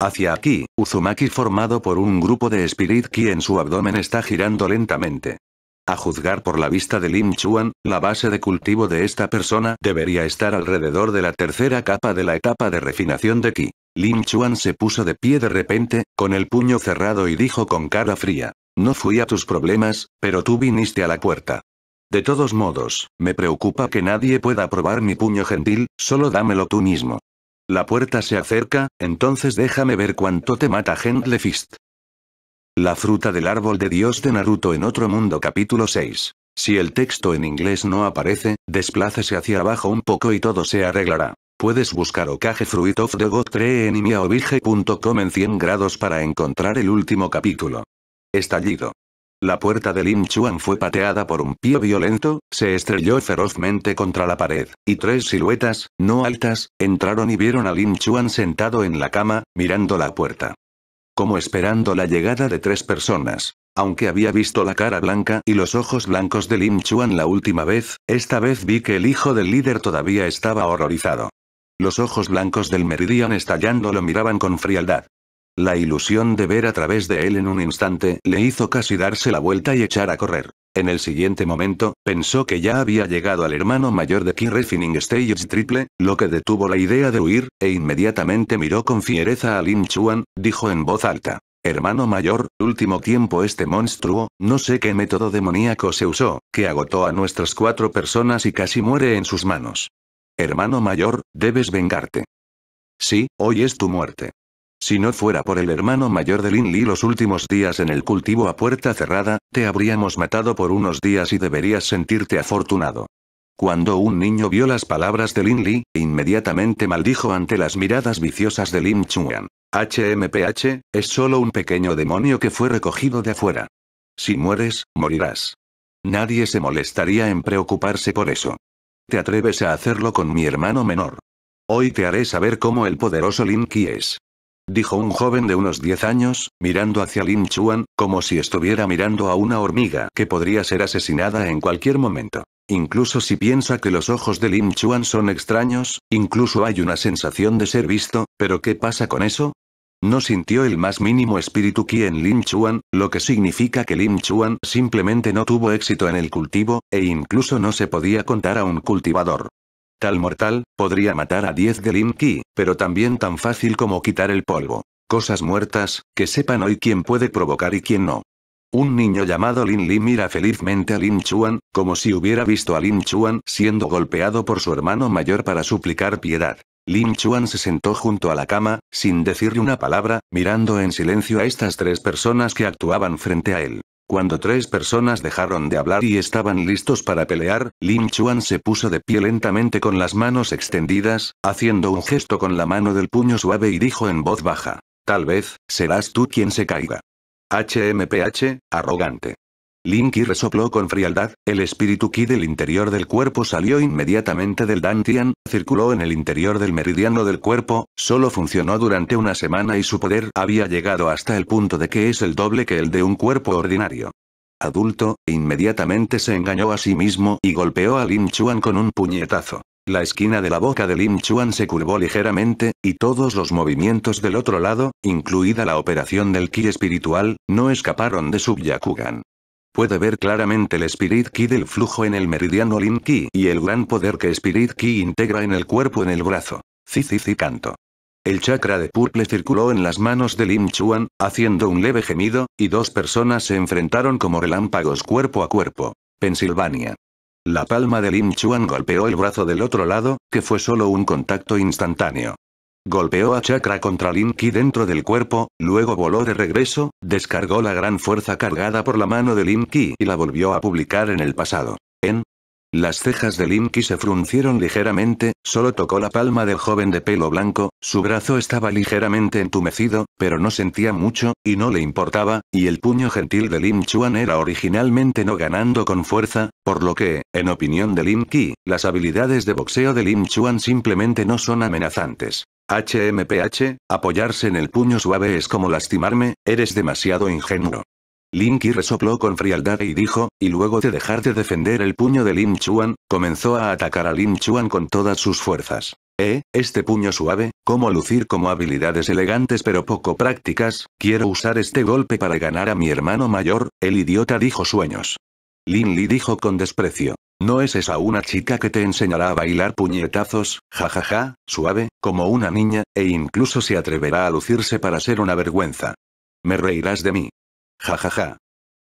Hacia aquí, Uzumaki formado por un grupo de Spirit Ki en su abdomen está girando lentamente. A juzgar por la vista de Lim Chuan, la base de cultivo de esta persona debería estar alrededor de la tercera capa de la etapa de refinación de Ki. Lin Chuan se puso de pie de repente, con el puño cerrado y dijo con cara fría. No fui a tus problemas, pero tú viniste a la puerta. De todos modos, me preocupa que nadie pueda probar mi puño gentil, solo dámelo tú mismo. La puerta se acerca, entonces déjame ver cuánto te mata Gentle Fist. La fruta del árbol de Dios de Naruto en otro mundo capítulo 6. Si el texto en inglés no aparece, desplácese hacia abajo un poco y todo se arreglará. Puedes buscar Okage Fruit of the God Tree en imiaobige.com en 100 grados para encontrar el último capítulo. Estallido. La puerta de Lin Chuan fue pateada por un pie violento, se estrelló ferozmente contra la pared, y tres siluetas, no altas, entraron y vieron a Lin Chuan sentado en la cama, mirando la puerta. Como esperando la llegada de tres personas. Aunque había visto la cara blanca y los ojos blancos de Lin Chuan la última vez, esta vez vi que el hijo del líder todavía estaba horrorizado. Los ojos blancos del Meridian estallando lo miraban con frialdad. La ilusión de ver a través de él en un instante le hizo casi darse la vuelta y echar a correr. En el siguiente momento, pensó que ya había llegado al hermano mayor de Refining Stage Triple, lo que detuvo la idea de huir, e inmediatamente miró con fiereza a Lin Chuan, dijo en voz alta. Hermano mayor, último tiempo este monstruo, no sé qué método demoníaco se usó, que agotó a nuestras cuatro personas y casi muere en sus manos. Hermano mayor, debes vengarte. Sí, hoy es tu muerte. Si no fuera por el hermano mayor de Lin Li los últimos días en el cultivo a puerta cerrada, te habríamos matado por unos días y deberías sentirte afortunado. Cuando un niño vio las palabras de Lin Li, inmediatamente maldijo ante las miradas viciosas de Lin Chuan. HMPH, es solo un pequeño demonio que fue recogido de afuera. Si mueres, morirás. Nadie se molestaría en preocuparse por eso. Te atreves a hacerlo con mi hermano menor. Hoy te haré saber cómo el poderoso Lin Ki es. Dijo un joven de unos 10 años, mirando hacia Lin Chuan, como si estuviera mirando a una hormiga que podría ser asesinada en cualquier momento. Incluso si piensa que los ojos de Lin Chuan son extraños, incluso hay una sensación de ser visto, pero ¿qué pasa con eso? No sintió el más mínimo espíritu Qi en Lin Chuan, lo que significa que Lin Chuan simplemente no tuvo éxito en el cultivo, e incluso no se podía contar a un cultivador. Tal mortal, podría matar a 10 de Lin Qi, pero también tan fácil como quitar el polvo. Cosas muertas, que sepan hoy quién puede provocar y quién no. Un niño llamado Lin Li mira felizmente a Lin Chuan, como si hubiera visto a Lin Chuan siendo golpeado por su hermano mayor para suplicar piedad. Lin Chuan se sentó junto a la cama, sin decirle una palabra, mirando en silencio a estas tres personas que actuaban frente a él. Cuando tres personas dejaron de hablar y estaban listos para pelear, Lin Chuan se puso de pie lentamente con las manos extendidas, haciendo un gesto con la mano del puño suave y dijo en voz baja. Tal vez, serás tú quien se caiga. HMPH, arrogante. Linky resopló con frialdad, el espíritu ki del interior del cuerpo salió inmediatamente del Dantian, circuló en el interior del meridiano del cuerpo, solo funcionó durante una semana y su poder había llegado hasta el punto de que es el doble que el de un cuerpo ordinario. Adulto, inmediatamente se engañó a sí mismo y golpeó a Lin Chuan con un puñetazo. La esquina de la boca de Lin Chuan se curvó ligeramente, y todos los movimientos del otro lado, incluida la operación del ki espiritual, no escaparon de su Yakugan puede ver claramente el Spirit Ki del flujo en el meridiano Lin Ki y el gran poder que Spirit Ki integra en el cuerpo en el brazo. si canto. El chakra de purple circuló en las manos de Lin Chuan, haciendo un leve gemido, y dos personas se enfrentaron como relámpagos cuerpo a cuerpo. Pensilvania. La palma de Lin Chuan golpeó el brazo del otro lado, que fue solo un contacto instantáneo. Golpeó a Chakra contra Linky dentro del cuerpo, luego voló de regreso, descargó la gran fuerza cargada por la mano de Linky y la volvió a publicar en el pasado. En las cejas de Linky se fruncieron ligeramente, solo tocó la palma del joven de pelo blanco, su brazo estaba ligeramente entumecido, pero no sentía mucho, y no le importaba, y el puño gentil de Lin Chuan era originalmente no ganando con fuerza, por lo que, en opinión de Ki, las habilidades de boxeo de Lin Chuan simplemente no son amenazantes. HMPH, apoyarse en el puño suave es como lastimarme, eres demasiado ingenuo. Lin Ki resopló con frialdad y dijo, y luego de dejar de defender el puño de Lin Chuan, comenzó a atacar a Lin Chuan con todas sus fuerzas. Eh, este puño suave, como lucir como habilidades elegantes pero poco prácticas, quiero usar este golpe para ganar a mi hermano mayor, el idiota dijo sueños. Lin Li dijo con desprecio. ¿No es esa una chica que te enseñará a bailar puñetazos, jajaja, ja, ja, suave, como una niña, e incluso se atreverá a lucirse para ser una vergüenza? Me reirás de mí. Jajaja. Ja, ja.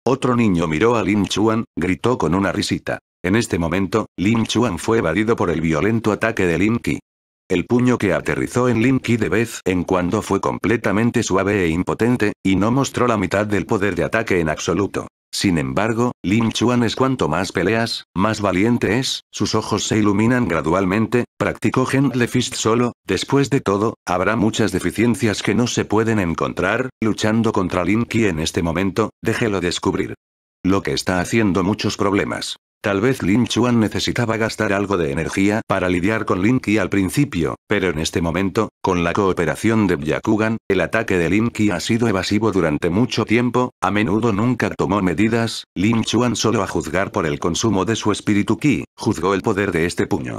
Otro niño miró a Lin Chuan, gritó con una risita. En este momento, Lin Chuan fue evadido por el violento ataque de Lin Qi. El puño que aterrizó en Lin Qi de vez en cuando fue completamente suave e impotente, y no mostró la mitad del poder de ataque en absoluto. Sin embargo, Lin Chuan es cuanto más peleas, más valiente es, sus ojos se iluminan gradualmente, practicó Gentle Fist solo, después de todo, habrá muchas deficiencias que no se pueden encontrar, luchando contra Lin Qi en este momento, déjelo descubrir. Lo que está haciendo muchos problemas. Tal vez Lin Chuan necesitaba gastar algo de energía para lidiar con Lin Qi al principio, pero en este momento, con la cooperación de Byakugan, el ataque de Lin Qi ha sido evasivo durante mucho tiempo, a menudo nunca tomó medidas, Lin Chuan solo a juzgar por el consumo de su espíritu Qi, juzgó el poder de este puño.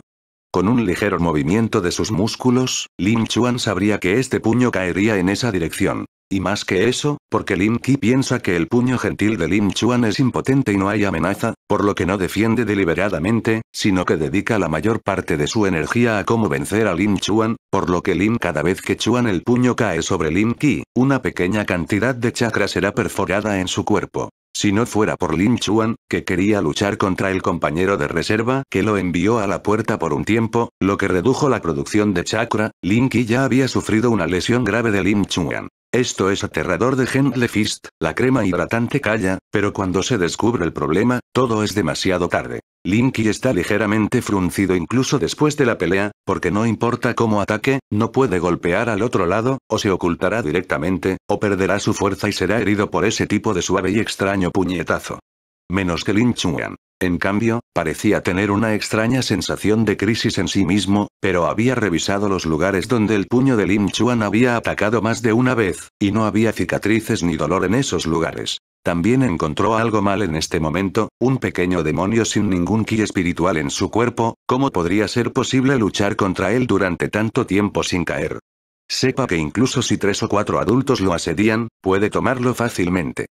Con un ligero movimiento de sus músculos, Lin Chuan sabría que este puño caería en esa dirección. Y más que eso, porque Lin Ki piensa que el puño gentil de Lin Chuan es impotente y no hay amenaza, por lo que no defiende deliberadamente, sino que dedica la mayor parte de su energía a cómo vencer a Lin Chuan, por lo que Lin cada vez que Chuan el puño cae sobre Lin Ki, una pequeña cantidad de chakra será perforada en su cuerpo. Si no fuera por Lin Chuan, que quería luchar contra el compañero de reserva que lo envió a la puerta por un tiempo, lo que redujo la producción de chakra, Lin Ki ya había sufrido una lesión grave de Lin Chuan. Esto es aterrador de Gentle Fist, la crema hidratante calla, pero cuando se descubre el problema, todo es demasiado tarde. Linky está ligeramente fruncido incluso después de la pelea, porque no importa cómo ataque, no puede golpear al otro lado, o se ocultará directamente, o perderá su fuerza y será herido por ese tipo de suave y extraño puñetazo. Menos que Lin Chuan. En cambio, parecía tener una extraña sensación de crisis en sí mismo, pero había revisado los lugares donde el puño de Lim Chuan había atacado más de una vez, y no había cicatrices ni dolor en esos lugares. También encontró algo mal en este momento, un pequeño demonio sin ningún ki espiritual en su cuerpo, ¿cómo podría ser posible luchar contra él durante tanto tiempo sin caer? Sepa que incluso si tres o cuatro adultos lo asedian, puede tomarlo fácilmente.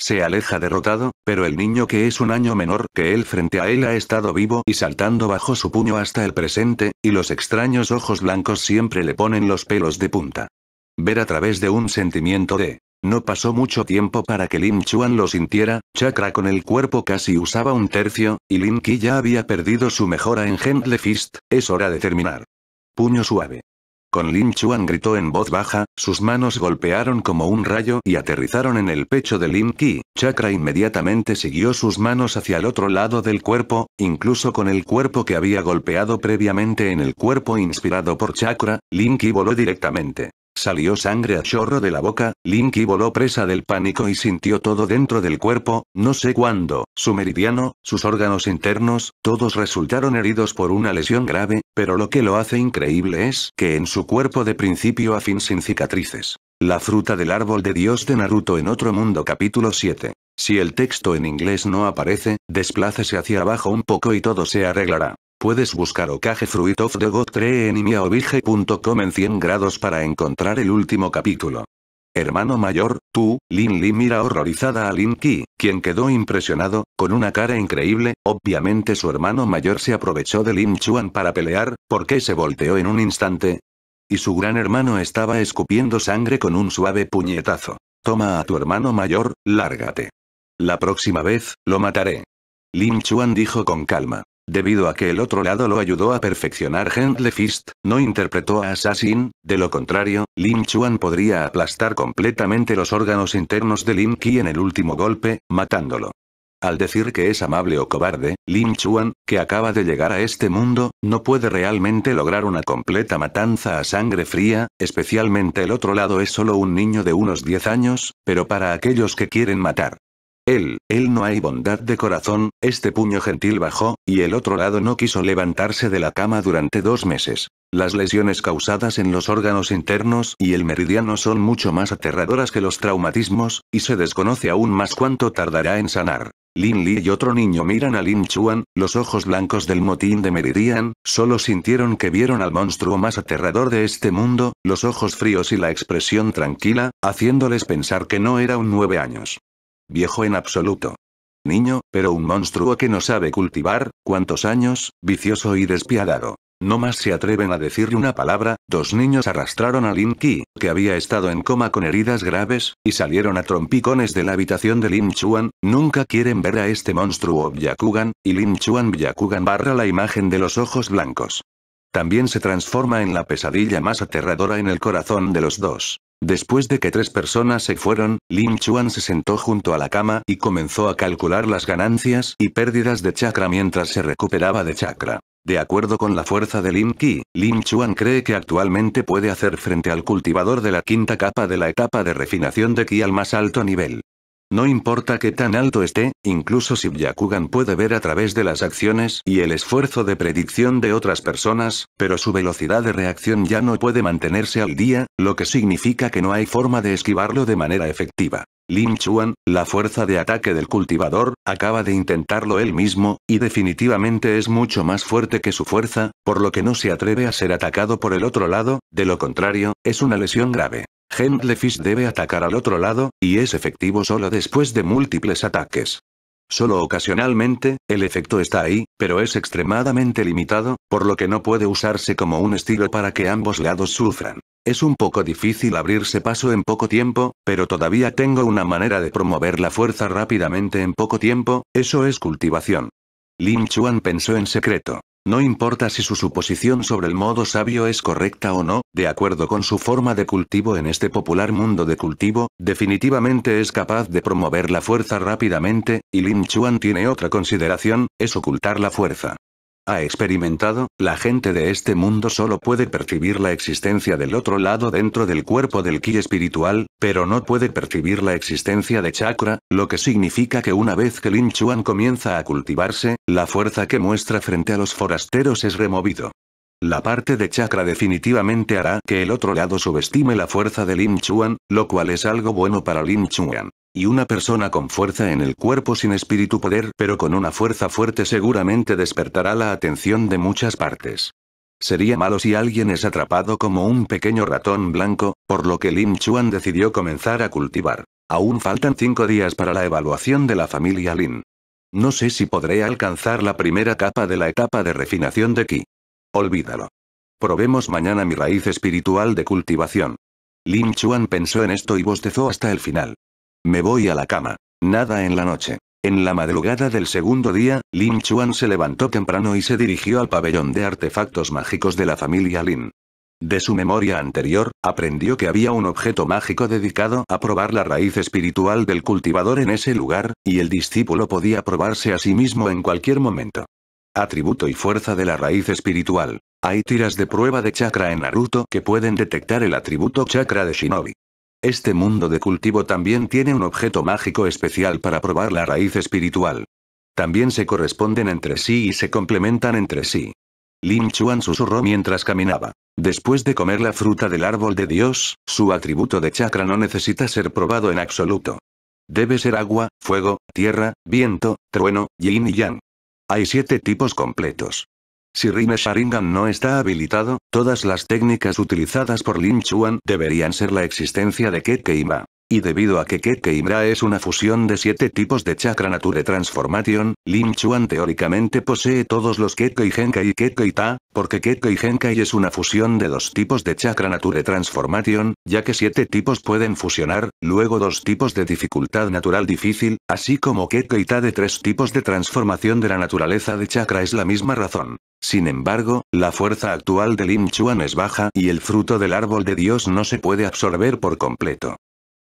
Se aleja derrotado, pero el niño que es un año menor que él frente a él ha estado vivo y saltando bajo su puño hasta el presente, y los extraños ojos blancos siempre le ponen los pelos de punta. Ver a través de un sentimiento de... No pasó mucho tiempo para que Lin Chuan lo sintiera, Chakra con el cuerpo casi usaba un tercio, y Lin Ki ya había perdido su mejora en Gentle Fist, es hora de terminar. Puño suave. Con Lin Chuan gritó en voz baja, sus manos golpearon como un rayo y aterrizaron en el pecho de Lin Qi. Chakra inmediatamente siguió sus manos hacia el otro lado del cuerpo, incluso con el cuerpo que había golpeado previamente en el cuerpo inspirado por Chakra, Lin Qi voló directamente. Salió sangre a chorro de la boca, Linky voló presa del pánico y sintió todo dentro del cuerpo, no sé cuándo, su meridiano, sus órganos internos, todos resultaron heridos por una lesión grave, pero lo que lo hace increíble es que en su cuerpo de principio a fin sin cicatrices. La fruta del árbol de Dios de Naruto en otro mundo capítulo 7. Si el texto en inglés no aparece, desplácese hacia abajo un poco y todo se arreglará. Puedes buscar Okage Fruit of the God Tree en en 100 grados para encontrar el último capítulo. Hermano mayor, tú, Lin Li mira horrorizada a Lin ki quien quedó impresionado, con una cara increíble, obviamente su hermano mayor se aprovechó de Lin Chuan para pelear, porque se volteó en un instante. Y su gran hermano estaba escupiendo sangre con un suave puñetazo. Toma a tu hermano mayor, lárgate. La próxima vez, lo mataré. Lin Chuan dijo con calma. Debido a que el otro lado lo ayudó a perfeccionar Gentle Fist, no interpretó a Assassin, de lo contrario, Lin Chuan podría aplastar completamente los órganos internos de Lin Ki en el último golpe, matándolo. Al decir que es amable o cobarde, Lin Chuan, que acaba de llegar a este mundo, no puede realmente lograr una completa matanza a sangre fría, especialmente el otro lado es solo un niño de unos 10 años, pero para aquellos que quieren matar. Él, él no hay bondad de corazón, este puño gentil bajó, y el otro lado no quiso levantarse de la cama durante dos meses. Las lesiones causadas en los órganos internos y el meridiano son mucho más aterradoras que los traumatismos, y se desconoce aún más cuánto tardará en sanar. Lin Li y otro niño miran a Lin Chuan, los ojos blancos del motín de Meridian, solo sintieron que vieron al monstruo más aterrador de este mundo, los ojos fríos y la expresión tranquila, haciéndoles pensar que no era un nueve años viejo en absoluto. Niño, pero un monstruo que no sabe cultivar, cuántos años, vicioso y despiadado. No más se atreven a decirle una palabra, dos niños arrastraron a Lin Ki, que había estado en coma con heridas graves, y salieron a trompicones de la habitación de Lin Chuan, nunca quieren ver a este monstruo Byakugan, y Lin Chuan Byakugan barra la imagen de los ojos blancos. También se transforma en la pesadilla más aterradora en el corazón de los dos. Después de que tres personas se fueron, Lin Chuan se sentó junto a la cama y comenzó a calcular las ganancias y pérdidas de chakra mientras se recuperaba de chakra. De acuerdo con la fuerza de Lin Qi, Lin Chuan cree que actualmente puede hacer frente al cultivador de la quinta capa de la etapa de refinación de Ki al más alto nivel. No importa qué tan alto esté, incluso si Byakugan puede ver a través de las acciones y el esfuerzo de predicción de otras personas, pero su velocidad de reacción ya no puede mantenerse al día, lo que significa que no hay forma de esquivarlo de manera efectiva. Lin Chuan, la fuerza de ataque del cultivador, acaba de intentarlo él mismo, y definitivamente es mucho más fuerte que su fuerza, por lo que no se atreve a ser atacado por el otro lado, de lo contrario, es una lesión grave. Gentlefish debe atacar al otro lado, y es efectivo solo después de múltiples ataques. Solo ocasionalmente, el efecto está ahí, pero es extremadamente limitado, por lo que no puede usarse como un estilo para que ambos lados sufran. Es un poco difícil abrirse paso en poco tiempo, pero todavía tengo una manera de promover la fuerza rápidamente en poco tiempo, eso es cultivación. Lin Chuan pensó en secreto. No importa si su suposición sobre el modo sabio es correcta o no, de acuerdo con su forma de cultivo en este popular mundo de cultivo, definitivamente es capaz de promover la fuerza rápidamente, y Lin Chuan tiene otra consideración, es ocultar la fuerza ha experimentado, la gente de este mundo solo puede percibir la existencia del otro lado dentro del cuerpo del ki espiritual, pero no puede percibir la existencia de chakra, lo que significa que una vez que Lin Chuan comienza a cultivarse, la fuerza que muestra frente a los forasteros es removido. La parte de chakra definitivamente hará que el otro lado subestime la fuerza de Lin Chuan, lo cual es algo bueno para Lin Chuan. Y una persona con fuerza en el cuerpo sin espíritu poder, pero con una fuerza fuerte seguramente despertará la atención de muchas partes. Sería malo si alguien es atrapado como un pequeño ratón blanco, por lo que Lin Chuan decidió comenzar a cultivar. Aún faltan cinco días para la evaluación de la familia Lin. No sé si podré alcanzar la primera capa de la etapa de refinación de Qi. Olvídalo. Probemos mañana mi raíz espiritual de cultivación. Lin Chuan pensó en esto y bostezó hasta el final. Me voy a la cama. Nada en la noche. En la madrugada del segundo día, Lin Chuan se levantó temprano y se dirigió al pabellón de artefactos mágicos de la familia Lin. De su memoria anterior, aprendió que había un objeto mágico dedicado a probar la raíz espiritual del cultivador en ese lugar, y el discípulo podía probarse a sí mismo en cualquier momento. Atributo y fuerza de la raíz espiritual. Hay tiras de prueba de chakra en Naruto que pueden detectar el atributo chakra de Shinobi. Este mundo de cultivo también tiene un objeto mágico especial para probar la raíz espiritual. También se corresponden entre sí y se complementan entre sí. Lin Chuan susurró mientras caminaba. Después de comer la fruta del árbol de Dios, su atributo de chakra no necesita ser probado en absoluto. Debe ser agua, fuego, tierra, viento, trueno, yin y yang. Hay siete tipos completos. Si Rime Sharingan no está habilitado, todas las técnicas utilizadas por Lin Chuan deberían ser la existencia de Kekeima. Y debido a que Keke Imra es una fusión de siete tipos de chakra nature transformation, Lin Chuan teóricamente posee todos los Keke Genkai y Keke Ta, porque Keke Genkai es una fusión de dos tipos de chakra nature transformation, ya que siete tipos pueden fusionar, luego dos tipos de dificultad natural difícil, así como Keke Ta de tres tipos de transformación de la naturaleza de chakra es la misma razón. Sin embargo, la fuerza actual de Lin Chuan es baja y el fruto del árbol de Dios no se puede absorber por completo.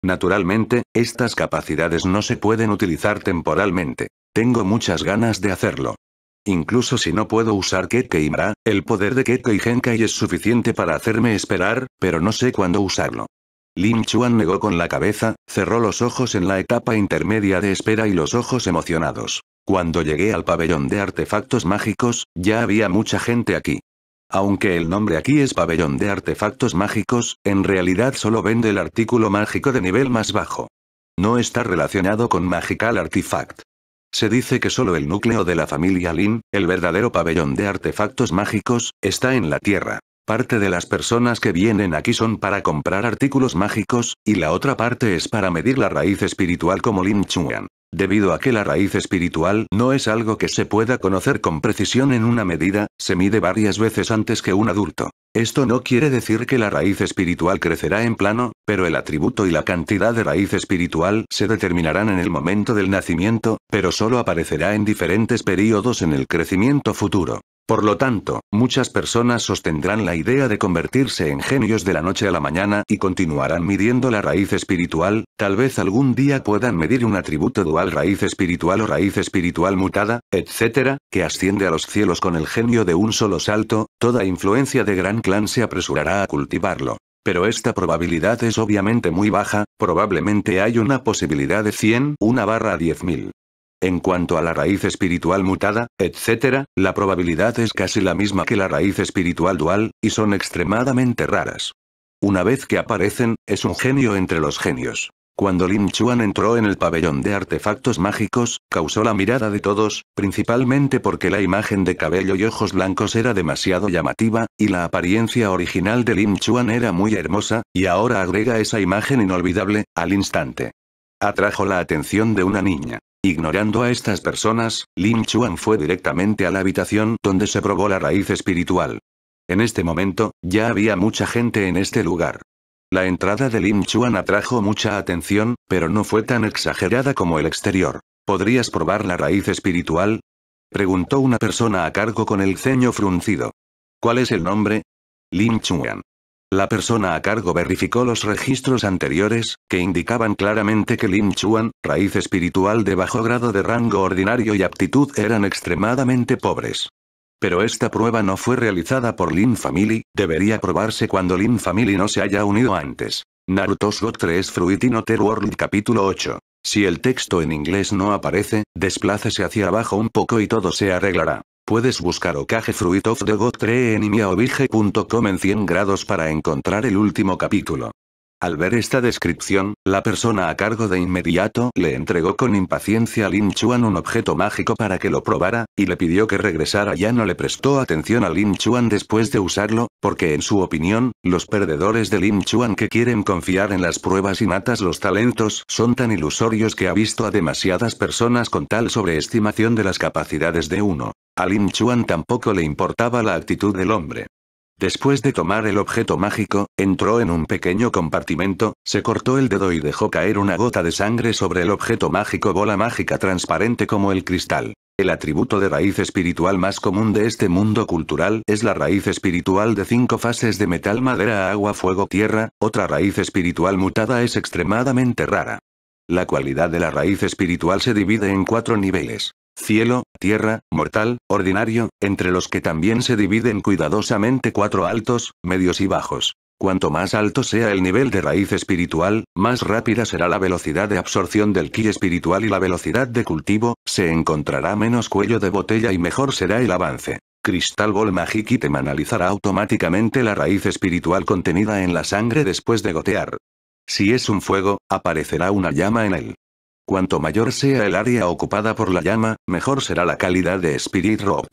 Naturalmente, estas capacidades no se pueden utilizar temporalmente. Tengo muchas ganas de hacerlo. Incluso si no puedo usar Keke y Mara, el poder de Keke y Genkai es suficiente para hacerme esperar, pero no sé cuándo usarlo. Lin Chuan negó con la cabeza, cerró los ojos en la etapa intermedia de espera y los ojos emocionados. Cuando llegué al pabellón de artefactos mágicos, ya había mucha gente aquí. Aunque el nombre aquí es pabellón de artefactos mágicos, en realidad solo vende el artículo mágico de nivel más bajo. No está relacionado con Magical Artifact. Se dice que solo el núcleo de la familia Lin, el verdadero pabellón de artefactos mágicos, está en la Tierra. Parte de las personas que vienen aquí son para comprar artículos mágicos, y la otra parte es para medir la raíz espiritual como Lin Chuan. Debido a que la raíz espiritual no es algo que se pueda conocer con precisión en una medida, se mide varias veces antes que un adulto. Esto no quiere decir que la raíz espiritual crecerá en plano, pero el atributo y la cantidad de raíz espiritual se determinarán en el momento del nacimiento, pero solo aparecerá en diferentes períodos en el crecimiento futuro. Por lo tanto, muchas personas sostendrán la idea de convertirse en genios de la noche a la mañana y continuarán midiendo la raíz espiritual, tal vez algún día puedan medir un atributo dual raíz espiritual o raíz espiritual mutada, etc., que asciende a los cielos con el genio de un solo salto, toda influencia de gran clan se apresurará a cultivarlo. Pero esta probabilidad es obviamente muy baja, probablemente hay una posibilidad de 100, una barra 10.000. En cuanto a la raíz espiritual mutada, etc., la probabilidad es casi la misma que la raíz espiritual dual, y son extremadamente raras. Una vez que aparecen, es un genio entre los genios. Cuando Lin Chuan entró en el pabellón de artefactos mágicos, causó la mirada de todos, principalmente porque la imagen de cabello y ojos blancos era demasiado llamativa, y la apariencia original de Lin Chuan era muy hermosa, y ahora agrega esa imagen inolvidable, al instante. Atrajo la atención de una niña. Ignorando a estas personas, Lin Chuan fue directamente a la habitación donde se probó la raíz espiritual. En este momento, ya había mucha gente en este lugar. La entrada de Lin Chuan atrajo mucha atención, pero no fue tan exagerada como el exterior. ¿Podrías probar la raíz espiritual? Preguntó una persona a cargo con el ceño fruncido. ¿Cuál es el nombre? Lin Chuan. La persona a cargo verificó los registros anteriores, que indicaban claramente que Lin Chuan, raíz espiritual de bajo grado de rango ordinario y aptitud eran extremadamente pobres. Pero esta prueba no fue realizada por Lin Family, debería probarse cuando Lin Family no se haya unido antes. Naruto's Got 3 Fruitino Ter World Capítulo 8. Si el texto en inglés no aparece, desplácese hacia abajo un poco y todo se arreglará. Puedes buscar Okage Fruit of the God Tree en imiaobige.com en 100 grados para encontrar el último capítulo. Al ver esta descripción, la persona a cargo de inmediato le entregó con impaciencia a Lin Chuan un objeto mágico para que lo probara, y le pidió que regresara. Ya no le prestó atención a Lin Chuan después de usarlo, porque en su opinión, los perdedores de Lin Chuan que quieren confiar en las pruebas y matas los talentos son tan ilusorios que ha visto a demasiadas personas con tal sobreestimación de las capacidades de uno. A Lin Chuan tampoco le importaba la actitud del hombre. Después de tomar el objeto mágico, entró en un pequeño compartimento, se cortó el dedo y dejó caer una gota de sangre sobre el objeto mágico bola mágica transparente como el cristal. El atributo de raíz espiritual más común de este mundo cultural es la raíz espiritual de cinco fases de metal madera agua fuego tierra, otra raíz espiritual mutada es extremadamente rara. La cualidad de la raíz espiritual se divide en cuatro niveles cielo, tierra, mortal, ordinario, entre los que también se dividen cuidadosamente cuatro altos, medios y bajos. Cuanto más alto sea el nivel de raíz espiritual, más rápida será la velocidad de absorción del ki espiritual y la velocidad de cultivo, se encontrará menos cuello de botella y mejor será el avance. Cristal Ball Magic analizará automáticamente la raíz espiritual contenida en la sangre después de gotear. Si es un fuego, aparecerá una llama en él. Cuanto mayor sea el área ocupada por la llama, mejor será la calidad de Spirit Rot.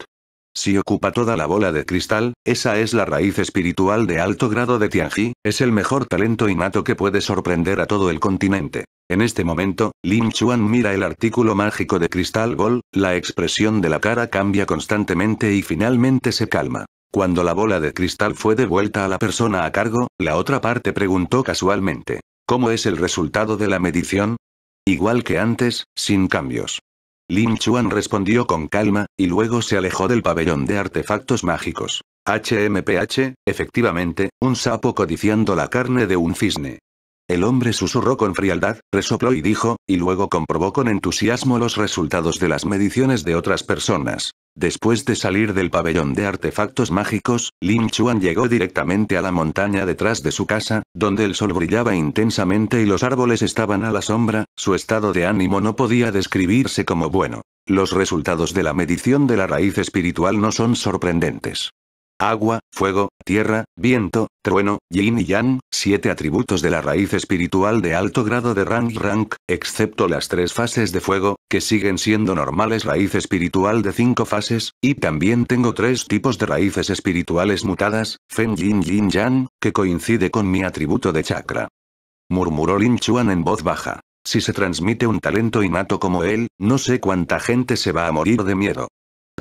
Si ocupa toda la bola de cristal, esa es la raíz espiritual de alto grado de Tianji, es el mejor talento innato que puede sorprender a todo el continente. En este momento, Lin Chuan mira el artículo mágico de Cristal Ball, la expresión de la cara cambia constantemente y finalmente se calma. Cuando la bola de cristal fue devuelta a la persona a cargo, la otra parte preguntó casualmente, ¿cómo es el resultado de la medición? Igual que antes, sin cambios. Lin Chuan respondió con calma, y luego se alejó del pabellón de artefactos mágicos. HMPH, efectivamente, un sapo codiciando la carne de un cisne. El hombre susurró con frialdad, resopló y dijo, y luego comprobó con entusiasmo los resultados de las mediciones de otras personas. Después de salir del pabellón de artefactos mágicos, Lin Chuan llegó directamente a la montaña detrás de su casa, donde el sol brillaba intensamente y los árboles estaban a la sombra, su estado de ánimo no podía describirse como bueno. Los resultados de la medición de la raíz espiritual no son sorprendentes. Agua, fuego, tierra, viento, trueno, yin y yang, siete atributos de la raíz espiritual de alto grado de rank rank, excepto las tres fases de fuego, que siguen siendo normales raíz espiritual de cinco fases, y también tengo tres tipos de raíces espirituales mutadas, fen yin yin yang, que coincide con mi atributo de chakra. Murmuró Lin Chuan en voz baja. Si se transmite un talento innato como él, no sé cuánta gente se va a morir de miedo.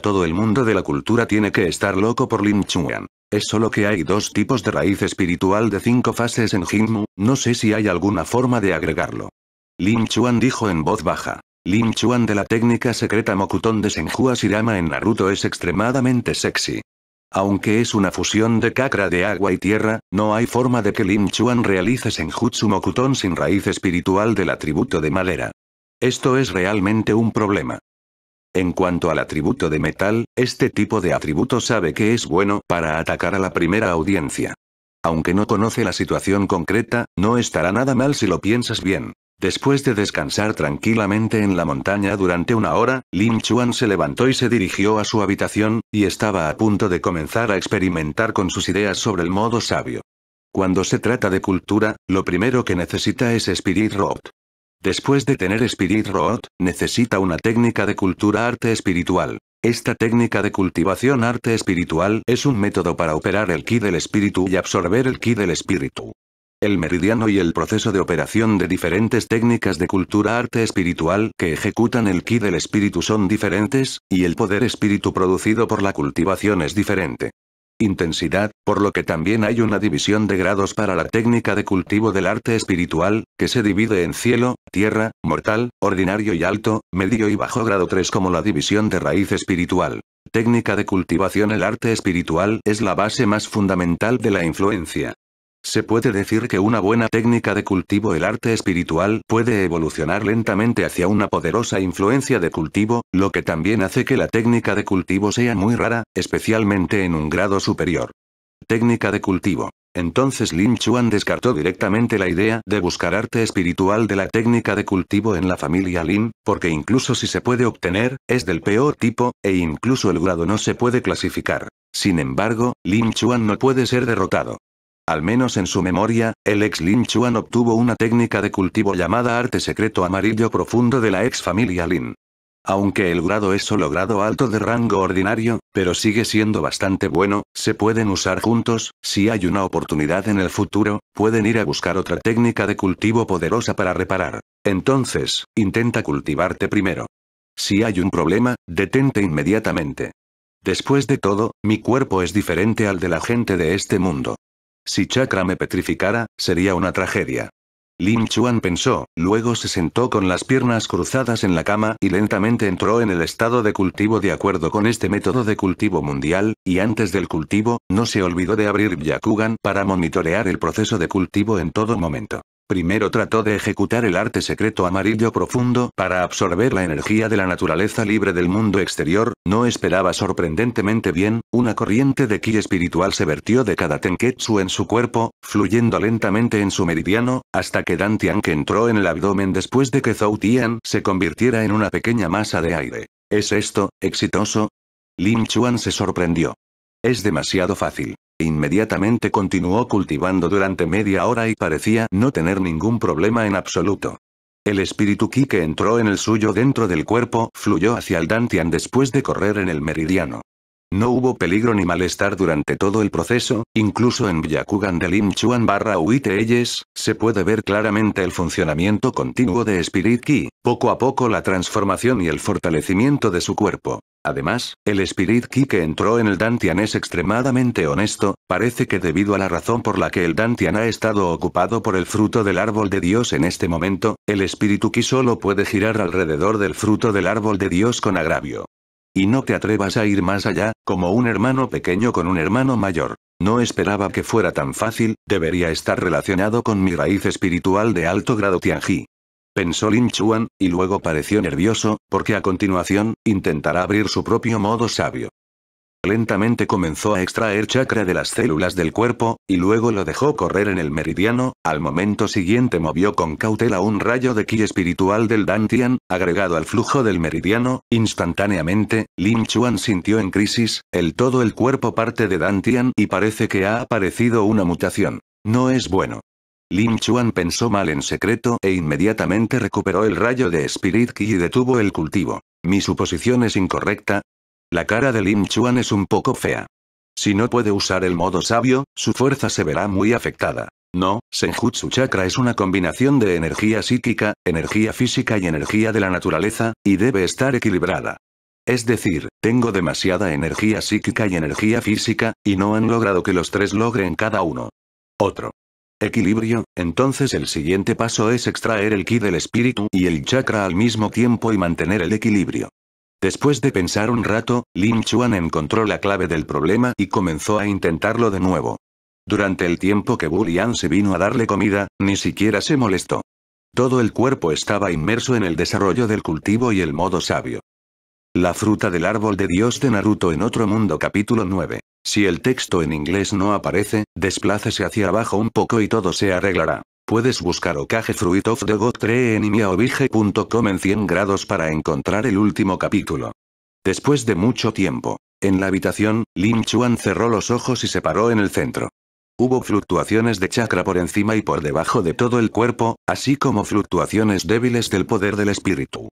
Todo el mundo de la cultura tiene que estar loco por Lin Chuan. Es solo que hay dos tipos de raíz espiritual de cinco fases en Jinmu, no sé si hay alguna forma de agregarlo. Lin Chuan dijo en voz baja. Lin Chuan de la técnica secreta Mokuton de Senhua Shirama en Naruto es extremadamente sexy. Aunque es una fusión de cacra de agua y tierra, no hay forma de que Lin Chuan realice Senjutsu Mokuton sin raíz espiritual del atributo de madera. Esto es realmente un problema. En cuanto al atributo de metal, este tipo de atributo sabe que es bueno para atacar a la primera audiencia. Aunque no conoce la situación concreta, no estará nada mal si lo piensas bien. Después de descansar tranquilamente en la montaña durante una hora, Lin Chuan se levantó y se dirigió a su habitación, y estaba a punto de comenzar a experimentar con sus ideas sobre el modo sabio. Cuando se trata de cultura, lo primero que necesita es Spirit Road. Después de tener Spirit roth necesita una técnica de cultura arte espiritual. Esta técnica de cultivación arte espiritual es un método para operar el ki del espíritu y absorber el ki del espíritu. El meridiano y el proceso de operación de diferentes técnicas de cultura arte espiritual que ejecutan el ki del espíritu son diferentes, y el poder espíritu producido por la cultivación es diferente intensidad, por lo que también hay una división de grados para la técnica de cultivo del arte espiritual, que se divide en cielo, tierra, mortal, ordinario y alto, medio y bajo grado 3 como la división de raíz espiritual. Técnica de cultivación El arte espiritual es la base más fundamental de la influencia, se puede decir que una buena técnica de cultivo el arte espiritual puede evolucionar lentamente hacia una poderosa influencia de cultivo, lo que también hace que la técnica de cultivo sea muy rara, especialmente en un grado superior. Técnica de cultivo. Entonces Lin Chuan descartó directamente la idea de buscar arte espiritual de la técnica de cultivo en la familia Lin, porque incluso si se puede obtener, es del peor tipo, e incluso el grado no se puede clasificar. Sin embargo, Lin Chuan no puede ser derrotado. Al menos en su memoria, el ex Lin Chuan obtuvo una técnica de cultivo llamada arte secreto amarillo profundo de la ex familia Lin. Aunque el grado es solo grado alto de rango ordinario, pero sigue siendo bastante bueno, se pueden usar juntos, si hay una oportunidad en el futuro, pueden ir a buscar otra técnica de cultivo poderosa para reparar. Entonces, intenta cultivarte primero. Si hay un problema, detente inmediatamente. Después de todo, mi cuerpo es diferente al de la gente de este mundo. Si Chakra me petrificara, sería una tragedia. Lin Chuan pensó, luego se sentó con las piernas cruzadas en la cama y lentamente entró en el estado de cultivo de acuerdo con este método de cultivo mundial, y antes del cultivo, no se olvidó de abrir Yakugan para monitorear el proceso de cultivo en todo momento. Primero trató de ejecutar el arte secreto amarillo profundo para absorber la energía de la naturaleza libre del mundo exterior, no esperaba sorprendentemente bien, una corriente de ki espiritual se vertió de cada tenketsu en su cuerpo, fluyendo lentamente en su meridiano, hasta que Dantian que entró en el abdomen después de que Zhou Tian se convirtiera en una pequeña masa de aire. ¿Es esto, exitoso? Lin Chuan se sorprendió. Es demasiado fácil. Inmediatamente continuó cultivando durante media hora y parecía no tener ningún problema en absoluto. El espíritu ki que entró en el suyo dentro del cuerpo fluyó hacia el Dantian después de correr en el meridiano. No hubo peligro ni malestar durante todo el proceso, incluso en Byakugan de Lim Chuan barra Uiteyes, se puede ver claramente el funcionamiento continuo de Spirit Ki, poco a poco la transformación y el fortalecimiento de su cuerpo. Además, el espíritu Ki que entró en el Dantian es extremadamente honesto, parece que debido a la razón por la que el Dantian ha estado ocupado por el fruto del árbol de Dios en este momento, el Espíritu Ki solo puede girar alrededor del fruto del árbol de Dios con agravio. Y no te atrevas a ir más allá, como un hermano pequeño con un hermano mayor. No esperaba que fuera tan fácil, debería estar relacionado con mi raíz espiritual de alto grado Tianji pensó Lin Chuan, y luego pareció nervioso, porque a continuación, intentará abrir su propio modo sabio. Lentamente comenzó a extraer chakra de las células del cuerpo, y luego lo dejó correr en el meridiano, al momento siguiente movió con cautela un rayo de ki espiritual del Dantian, agregado al flujo del meridiano, instantáneamente, Lin Chuan sintió en crisis, el todo el cuerpo parte de Dantian y parece que ha aparecido una mutación. No es bueno. Lin Chuan pensó mal en secreto e inmediatamente recuperó el rayo de Spirit Ki y detuvo el cultivo. ¿Mi suposición es incorrecta? La cara de Lin Chuan es un poco fea. Si no puede usar el modo sabio, su fuerza se verá muy afectada. No, Senjutsu Chakra es una combinación de energía psíquica, energía física y energía de la naturaleza, y debe estar equilibrada. Es decir, tengo demasiada energía psíquica y energía física, y no han logrado que los tres logren cada uno. Otro. Equilibrio, entonces el siguiente paso es extraer el ki del espíritu y el chakra al mismo tiempo y mantener el equilibrio. Después de pensar un rato, Lin Chuan encontró la clave del problema y comenzó a intentarlo de nuevo. Durante el tiempo que Burian se vino a darle comida, ni siquiera se molestó. Todo el cuerpo estaba inmerso en el desarrollo del cultivo y el modo sabio. La fruta del árbol de Dios de Naruto en otro mundo capítulo 9. Si el texto en inglés no aparece, desplácese hacia abajo un poco y todo se arreglará. Puedes buscar Okage Fruit of the God tree en imiaobige.com en 100 grados para encontrar el último capítulo. Después de mucho tiempo, en la habitación, Lin Chuan cerró los ojos y se paró en el centro. Hubo fluctuaciones de chakra por encima y por debajo de todo el cuerpo, así como fluctuaciones débiles del poder del espíritu.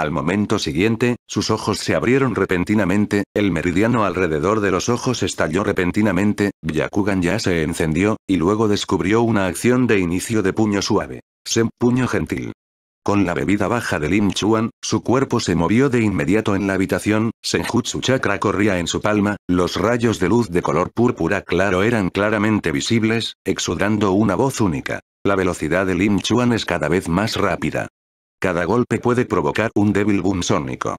Al momento siguiente, sus ojos se abrieron repentinamente, el meridiano alrededor de los ojos estalló repentinamente, Byakugan ya se encendió, y luego descubrió una acción de inicio de puño suave. Sen puño gentil. Con la bebida baja de Lim Chuan, su cuerpo se movió de inmediato en la habitación, Senjutsu Chakra corría en su palma, los rayos de luz de color púrpura claro eran claramente visibles, exudando una voz única. La velocidad de Lim Chuan es cada vez más rápida. Cada golpe puede provocar un débil boom sónico.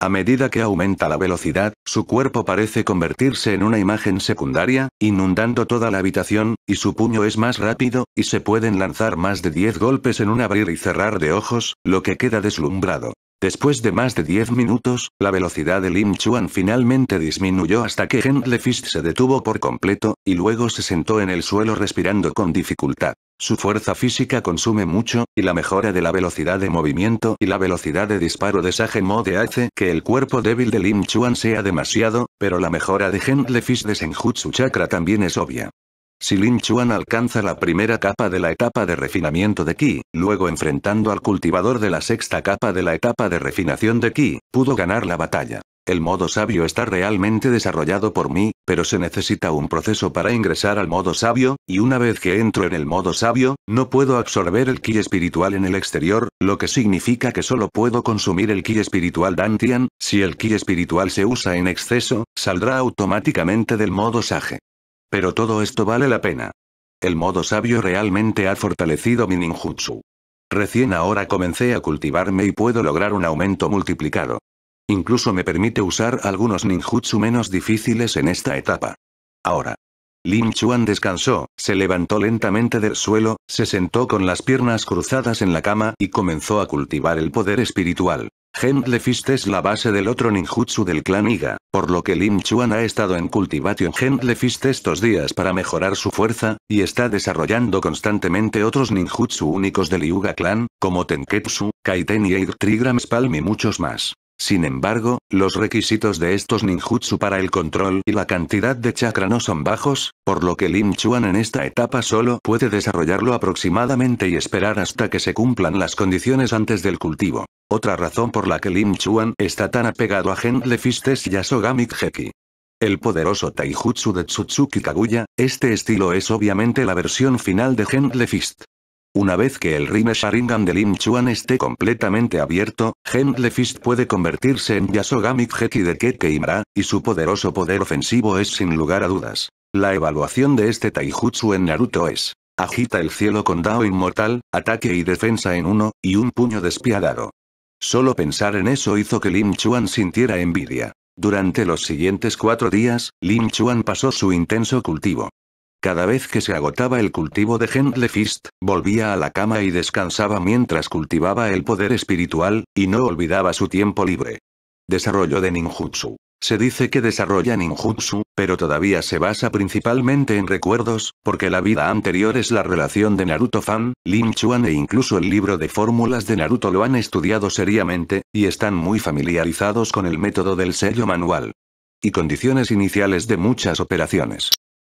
A medida que aumenta la velocidad, su cuerpo parece convertirse en una imagen secundaria, inundando toda la habitación, y su puño es más rápido, y se pueden lanzar más de 10 golpes en un abrir y cerrar de ojos, lo que queda deslumbrado. Después de más de 10 minutos, la velocidad de Lim Chuan finalmente disminuyó hasta que Henry se detuvo por completo, y luego se sentó en el suelo respirando con dificultad. Su fuerza física consume mucho, y la mejora de la velocidad de movimiento y la velocidad de disparo de Sagen Mode hace que el cuerpo débil de Lim Chuan sea demasiado, pero la mejora de Henry de Senjutsu Chakra también es obvia. Si Lin Chuan alcanza la primera capa de la etapa de refinamiento de Ki, luego enfrentando al cultivador de la sexta capa de la etapa de refinación de Ki, pudo ganar la batalla. El modo sabio está realmente desarrollado por mí, pero se necesita un proceso para ingresar al modo sabio, y una vez que entro en el modo sabio, no puedo absorber el ki espiritual en el exterior, lo que significa que solo puedo consumir el ki espiritual Dantian, si el ki espiritual se usa en exceso, saldrá automáticamente del modo sage. Pero todo esto vale la pena. El modo sabio realmente ha fortalecido mi ninjutsu. Recién ahora comencé a cultivarme y puedo lograr un aumento multiplicado. Incluso me permite usar algunos ninjutsu menos difíciles en esta etapa. Ahora. Lin Chuan descansó, se levantó lentamente del suelo, se sentó con las piernas cruzadas en la cama y comenzó a cultivar el poder espiritual. Gentle Fist es la base del otro ninjutsu del clan Iga, por lo que Lim Chuan ha estado en Cultivation Gentle Fist estos días para mejorar su fuerza, y está desarrollando constantemente otros ninjutsu únicos del Yuga clan, como Tenketsu, Kaiten y Air Trigram Spalm y muchos más. Sin embargo, los requisitos de estos ninjutsu para el control y la cantidad de chakra no son bajos, por lo que Lim Chuan en esta etapa solo puede desarrollarlo aproximadamente y esperar hasta que se cumplan las condiciones antes del cultivo otra razón por la que Lim Chuan está tan apegado a Gentle Fist es Yasogami El poderoso Taijutsu de Tsutsuki Kaguya, este estilo es obviamente la versión final de Gentle Fist. Una vez que el Rime Sharingan de Lim Chuan esté completamente abierto, Gentle Fist puede convertirse en Yasogami Heki de Keke y su poderoso poder ofensivo es sin lugar a dudas. La evaluación de este Taijutsu en Naruto es Agita el cielo con Dao inmortal, ataque y defensa en uno, y un puño despiadado. Solo pensar en eso hizo que Lin Chuan sintiera envidia. Durante los siguientes cuatro días, Lin Chuan pasó su intenso cultivo. Cada vez que se agotaba el cultivo de Gentle Fist, volvía a la cama y descansaba mientras cultivaba el poder espiritual, y no olvidaba su tiempo libre. Desarrollo de ninjutsu. Se dice que desarrolla ninjutsu, pero todavía se basa principalmente en recuerdos, porque la vida anterior es la relación de Naruto-fan, Lin Chuan e incluso el libro de fórmulas de Naruto lo han estudiado seriamente, y están muy familiarizados con el método del sello manual. Y condiciones iniciales de muchas operaciones.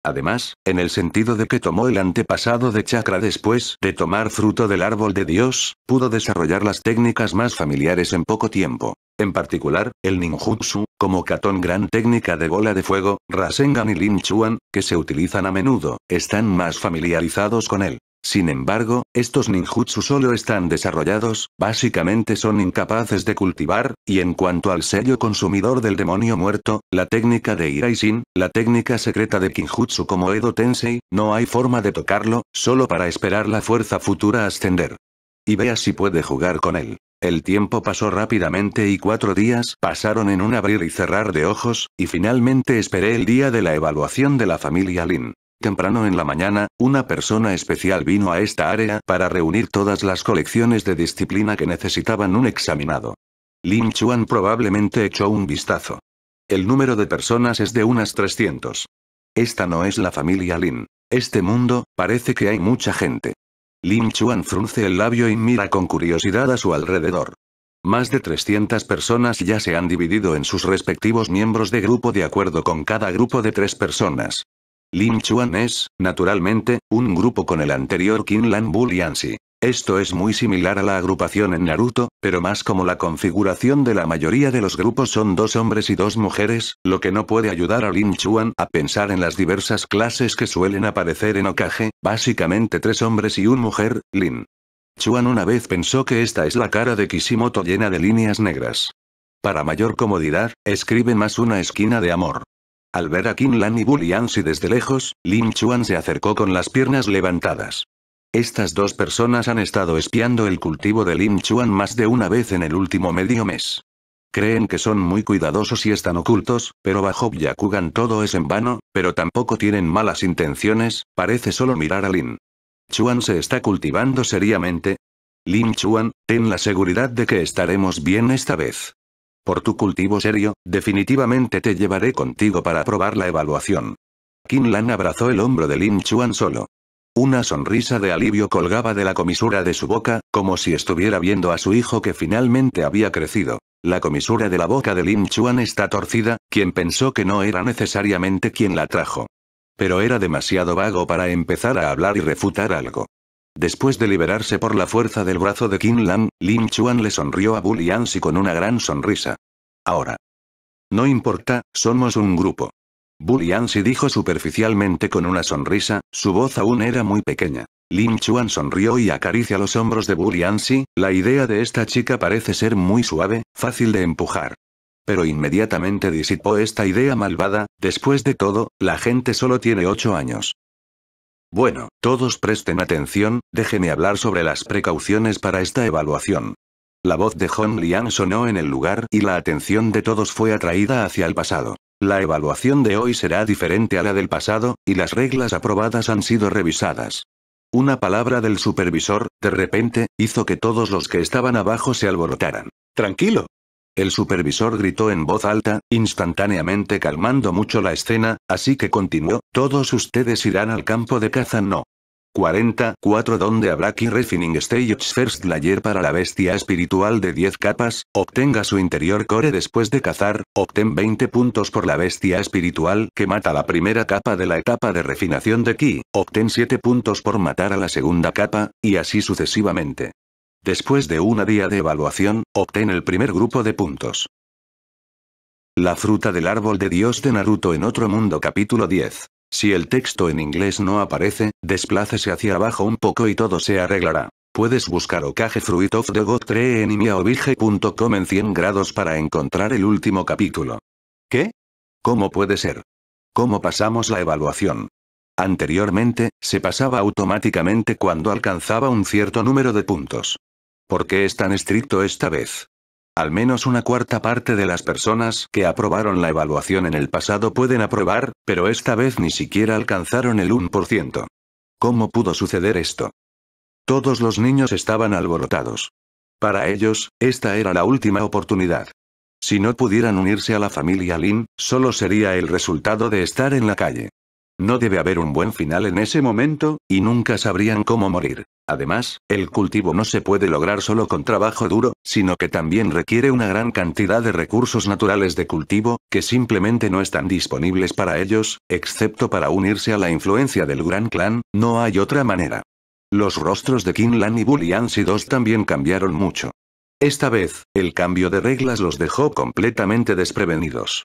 Además, en el sentido de que tomó el antepasado de chakra después de tomar fruto del árbol de Dios, pudo desarrollar las técnicas más familiares en poco tiempo. En particular, el ninjutsu, como Katon gran técnica de bola de fuego, Rasengan y linchuan, Chuan, que se utilizan a menudo, están más familiarizados con él. Sin embargo, estos ninjutsu solo están desarrollados, básicamente son incapaces de cultivar, y en cuanto al sello consumidor del demonio muerto, la técnica de Iraisin, la técnica secreta de Kinjutsu como Edo Tensei, no hay forma de tocarlo, solo para esperar la fuerza futura ascender. Y vea si puede jugar con él. El tiempo pasó rápidamente y cuatro días pasaron en un abrir y cerrar de ojos, y finalmente esperé el día de la evaluación de la familia Lin. Temprano en la mañana, una persona especial vino a esta área para reunir todas las colecciones de disciplina que necesitaban un examinado. Lin Chuan probablemente echó un vistazo. El número de personas es de unas 300. Esta no es la familia Lin. Este mundo, parece que hay mucha gente. Lin Chuan frunce el labio y mira con curiosidad a su alrededor. Más de 300 personas ya se han dividido en sus respectivos miembros de grupo de acuerdo con cada grupo de tres personas. Lin Chuan es, naturalmente, un grupo con el anterior Qin Lan esto es muy similar a la agrupación en Naruto, pero más como la configuración de la mayoría de los grupos son dos hombres y dos mujeres, lo que no puede ayudar a Lin Chuan a pensar en las diversas clases que suelen aparecer en Okage, básicamente tres hombres y una mujer, Lin. Chuan una vez pensó que esta es la cara de Kishimoto llena de líneas negras. Para mayor comodidad, escribe más una esquina de amor. Al ver a Qin Lan y Bulliansi desde lejos, Lin Chuan se acercó con las piernas levantadas. Estas dos personas han estado espiando el cultivo de Lin Chuan más de una vez en el último medio mes. Creen que son muy cuidadosos y están ocultos, pero bajo Byakugan todo es en vano, pero tampoco tienen malas intenciones, parece solo mirar a Lin. Chuan se está cultivando seriamente. Lin Chuan, ten la seguridad de que estaremos bien esta vez. Por tu cultivo serio, definitivamente te llevaré contigo para probar la evaluación. Qin Lan abrazó el hombro de Lin Chuan solo. Una sonrisa de alivio colgaba de la comisura de su boca, como si estuviera viendo a su hijo que finalmente había crecido. La comisura de la boca de Lin Chuan está torcida, quien pensó que no era necesariamente quien la trajo. Pero era demasiado vago para empezar a hablar y refutar algo. Después de liberarse por la fuerza del brazo de Qin Lan, Lin Chuan le sonrió a Bu Yanxi con una gran sonrisa. Ahora. No importa, somos un grupo si dijo superficialmente con una sonrisa, su voz aún era muy pequeña. Lin Chuan sonrió y acaricia los hombros de si la idea de esta chica parece ser muy suave, fácil de empujar. Pero inmediatamente disipó esta idea malvada, después de todo, la gente solo tiene ocho años. Bueno, todos presten atención, déjeme hablar sobre las precauciones para esta evaluación. La voz de Hong Liang sonó en el lugar y la atención de todos fue atraída hacia el pasado. La evaluación de hoy será diferente a la del pasado, y las reglas aprobadas han sido revisadas. Una palabra del supervisor, de repente, hizo que todos los que estaban abajo se alborotaran. Tranquilo, el supervisor gritó en voz alta, instantáneamente calmando mucho la escena, así que continuó, todos ustedes irán al campo de caza no. 44 donde habrá Key Refining Stage First Layer para la bestia espiritual de 10 capas, obtenga su interior core después de cazar, obtén 20 puntos por la bestia espiritual que mata la primera capa de la etapa de refinación de Ki, obtén 7 puntos por matar a la segunda capa, y así sucesivamente. Después de una día de evaluación, obtén el primer grupo de puntos. La fruta del árbol de Dios de Naruto en otro mundo capítulo 10 si el texto en inglés no aparece, desplácese hacia abajo un poco y todo se arreglará. Puedes buscar Okage Fruit en en 100 grados para encontrar el último capítulo. ¿Qué? ¿Cómo puede ser? ¿Cómo pasamos la evaluación? Anteriormente, se pasaba automáticamente cuando alcanzaba un cierto número de puntos. ¿Por qué es tan estricto esta vez? Al menos una cuarta parte de las personas que aprobaron la evaluación en el pasado pueden aprobar, pero esta vez ni siquiera alcanzaron el 1%. ¿Cómo pudo suceder esto? Todos los niños estaban alborotados. Para ellos, esta era la última oportunidad. Si no pudieran unirse a la familia Lin, solo sería el resultado de estar en la calle. No debe haber un buen final en ese momento, y nunca sabrían cómo morir. Además, el cultivo no se puede lograr solo con trabajo duro, sino que también requiere una gran cantidad de recursos naturales de cultivo, que simplemente no están disponibles para ellos, excepto para unirse a la influencia del gran clan, no hay otra manera. Los rostros de Kinlan y Si 2 también cambiaron mucho. Esta vez, el cambio de reglas los dejó completamente desprevenidos.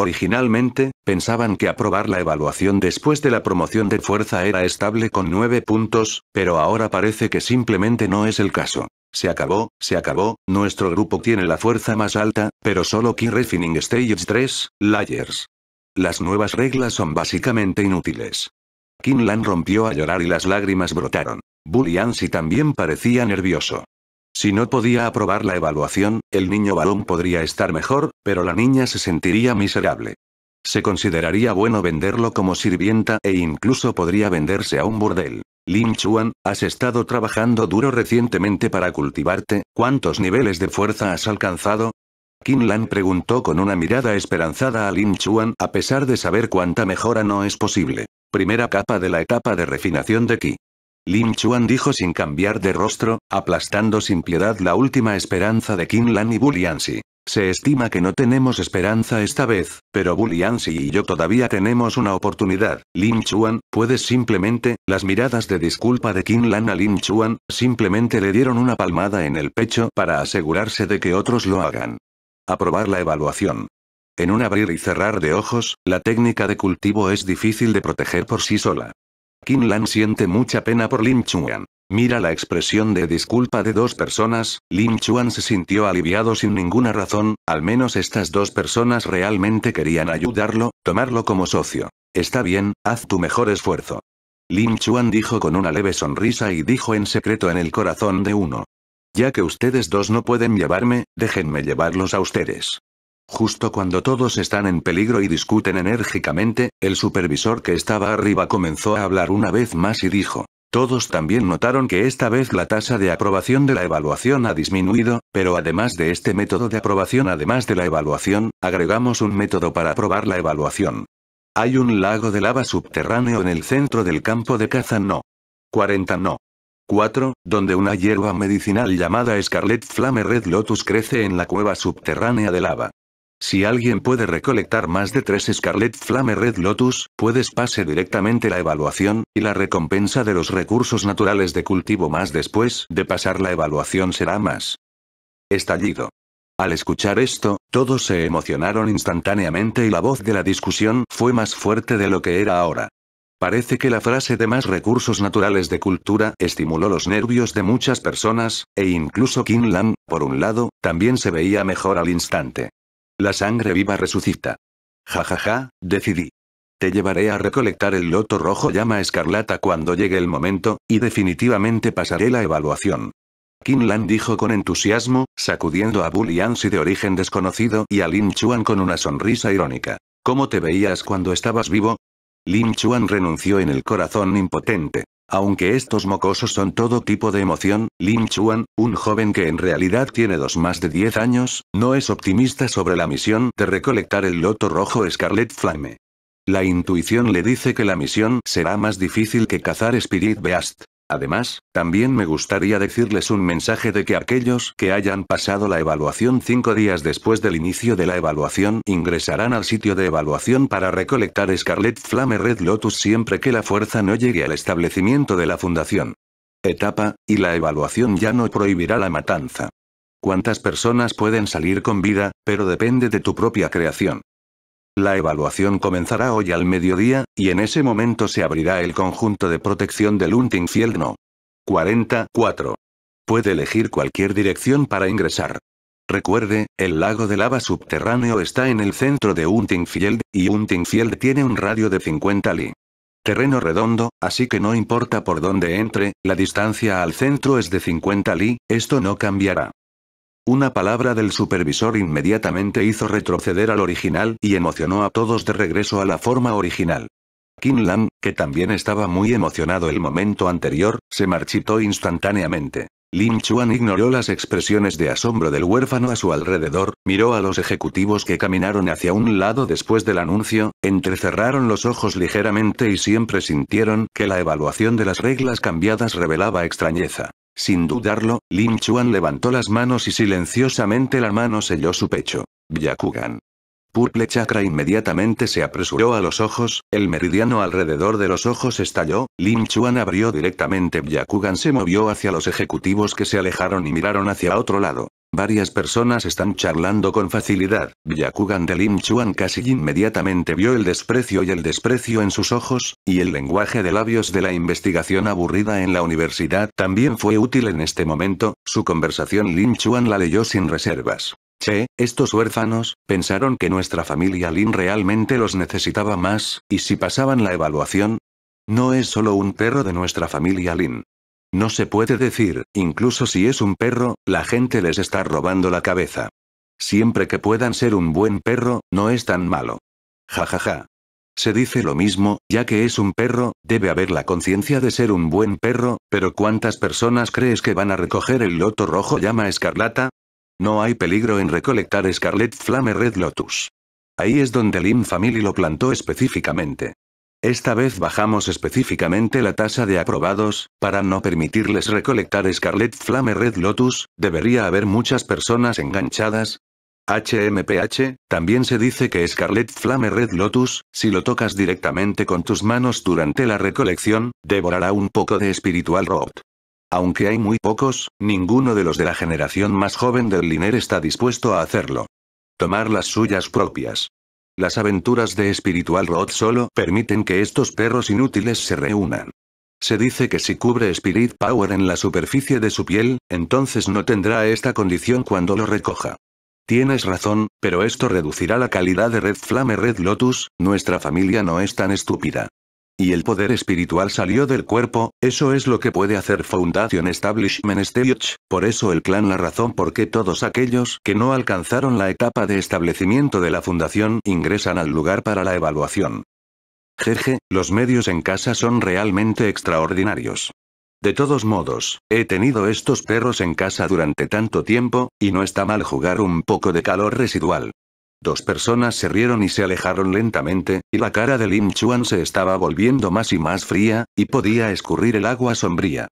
Originalmente, pensaban que aprobar la evaluación después de la promoción de fuerza era estable con 9 puntos, pero ahora parece que simplemente no es el caso. Se acabó, se acabó, nuestro grupo tiene la fuerza más alta, pero solo King Refining Stage 3, Layers. Las nuevas reglas son básicamente inútiles. Kinlan rompió a llorar y las lágrimas brotaron. si también parecía nervioso. Si no podía aprobar la evaluación, el niño balón podría estar mejor, pero la niña se sentiría miserable. Se consideraría bueno venderlo como sirvienta e incluso podría venderse a un burdel. Lin Chuan, has estado trabajando duro recientemente para cultivarte, ¿cuántos niveles de fuerza has alcanzado? Qin Lan preguntó con una mirada esperanzada a Lin Chuan a pesar de saber cuánta mejora no es posible. Primera capa de la etapa de refinación de Qi. Lin Chuan dijo sin cambiar de rostro, aplastando sin piedad la última esperanza de Qin Lan y Buliansi. Se estima que no tenemos esperanza esta vez, pero Buliansi y yo todavía tenemos una oportunidad. Lin Chuan, puedes simplemente, las miradas de disculpa de Qin Lan a Lin Chuan, simplemente le dieron una palmada en el pecho para asegurarse de que otros lo hagan. Aprobar la evaluación. En un abrir y cerrar de ojos, la técnica de cultivo es difícil de proteger por sí sola. Qin Lan siente mucha pena por Lin Chuan. Mira la expresión de disculpa de dos personas, Lin Chuan se sintió aliviado sin ninguna razón, al menos estas dos personas realmente querían ayudarlo, tomarlo como socio. Está bien, haz tu mejor esfuerzo. Lin Chuan dijo con una leve sonrisa y dijo en secreto en el corazón de uno. Ya que ustedes dos no pueden llevarme, déjenme llevarlos a ustedes. Justo cuando todos están en peligro y discuten enérgicamente, el supervisor que estaba arriba comenzó a hablar una vez más y dijo. Todos también notaron que esta vez la tasa de aprobación de la evaluación ha disminuido, pero además de este método de aprobación además de la evaluación, agregamos un método para aprobar la evaluación. Hay un lago de lava subterráneo en el centro del campo de caza no. 40 no. 4, donde una hierba medicinal llamada Scarlet Flame Red Lotus crece en la cueva subterránea de lava. Si alguien puede recolectar más de tres Scarlet Flame Red Lotus, puedes pase directamente la evaluación, y la recompensa de los recursos naturales de cultivo más después de pasar la evaluación será más. Estallido. Al escuchar esto, todos se emocionaron instantáneamente y la voz de la discusión fue más fuerte de lo que era ahora. Parece que la frase de más recursos naturales de cultura estimuló los nervios de muchas personas, e incluso Kinlan, por un lado, también se veía mejor al instante. La sangre viva resucita. Ja ja ja, decidí. Te llevaré a recolectar el loto rojo llama escarlata cuando llegue el momento, y definitivamente pasaré la evaluación. Kinlan dijo con entusiasmo, sacudiendo a Bully de origen desconocido y a Lin Chuan con una sonrisa irónica. ¿Cómo te veías cuando estabas vivo? Lin Chuan renunció en el corazón impotente. Aunque estos mocosos son todo tipo de emoción, Lin Chuan, un joven que en realidad tiene dos más de 10 años, no es optimista sobre la misión de recolectar el loto rojo Scarlet Flame. La intuición le dice que la misión será más difícil que cazar Spirit Beast. Además, también me gustaría decirles un mensaje de que aquellos que hayan pasado la evaluación cinco días después del inicio de la evaluación ingresarán al sitio de evaluación para recolectar Scarlet Flame Red Lotus siempre que la fuerza no llegue al establecimiento de la fundación. Etapa, y la evaluación ya no prohibirá la matanza. Cuántas personas pueden salir con vida, pero depende de tu propia creación. La evaluación comenzará hoy al mediodía, y en ese momento se abrirá el conjunto de protección del Huntingfield No. 44. Puede elegir cualquier dirección para ingresar. Recuerde, el lago de lava subterráneo está en el centro de Huntingfield, y Huntingfield tiene un radio de 50 li. Terreno redondo, así que no importa por dónde entre, la distancia al centro es de 50 li, esto no cambiará. Una palabra del supervisor inmediatamente hizo retroceder al original y emocionó a todos de regreso a la forma original. Qin Lam, que también estaba muy emocionado el momento anterior, se marchitó instantáneamente. Lin Chuan ignoró las expresiones de asombro del huérfano a su alrededor, miró a los ejecutivos que caminaron hacia un lado después del anuncio, entrecerraron los ojos ligeramente y siempre sintieron que la evaluación de las reglas cambiadas revelaba extrañeza. Sin dudarlo, Lin Chuan levantó las manos y silenciosamente la mano selló su pecho. Byakugan. Purple Chakra inmediatamente se apresuró a los ojos, el meridiano alrededor de los ojos estalló, Lin Chuan abrió directamente Byakugan se movió hacia los ejecutivos que se alejaron y miraron hacia otro lado. Varias personas están charlando con facilidad. Byakugan de Lin Chuan casi inmediatamente vio el desprecio y el desprecio en sus ojos, y el lenguaje de labios de la investigación aburrida en la universidad también fue útil en este momento, su conversación Lin Chuan la leyó sin reservas. Che, estos huérfanos, pensaron que nuestra familia Lin realmente los necesitaba más, y si pasaban la evaluación, no es solo un perro de nuestra familia Lin. No se puede decir, incluso si es un perro, la gente les está robando la cabeza. Siempre que puedan ser un buen perro, no es tan malo. Ja ja ja. Se dice lo mismo, ya que es un perro, debe haber la conciencia de ser un buen perro, pero ¿cuántas personas crees que van a recoger el loto rojo llama escarlata? No hay peligro en recolectar Scarlet Flame Red Lotus. Ahí es donde Lim Family lo plantó específicamente. Esta vez bajamos específicamente la tasa de aprobados, para no permitirles recolectar Scarlet Flame Red Lotus, debería haber muchas personas enganchadas. HMPH, también se dice que Scarlet Flame Red Lotus, si lo tocas directamente con tus manos durante la recolección, devorará un poco de Espiritual Rot. Aunque hay muy pocos, ninguno de los de la generación más joven del Liner está dispuesto a hacerlo. Tomar las suyas propias. Las aventuras de Spiritual Rod solo permiten que estos perros inútiles se reúnan. Se dice que si cubre Spirit Power en la superficie de su piel, entonces no tendrá esta condición cuando lo recoja. Tienes razón, pero esto reducirá la calidad de Red Flame Red Lotus, nuestra familia no es tan estúpida y el poder espiritual salió del cuerpo, eso es lo que puede hacer Foundation Establishment Stage, por eso el clan la razón por qué todos aquellos que no alcanzaron la etapa de establecimiento de la fundación ingresan al lugar para la evaluación. Jeje, los medios en casa son realmente extraordinarios. De todos modos, he tenido estos perros en casa durante tanto tiempo, y no está mal jugar un poco de calor residual. Dos personas se rieron y se alejaron lentamente, y la cara de Lim Chuan se estaba volviendo más y más fría, y podía escurrir el agua sombría.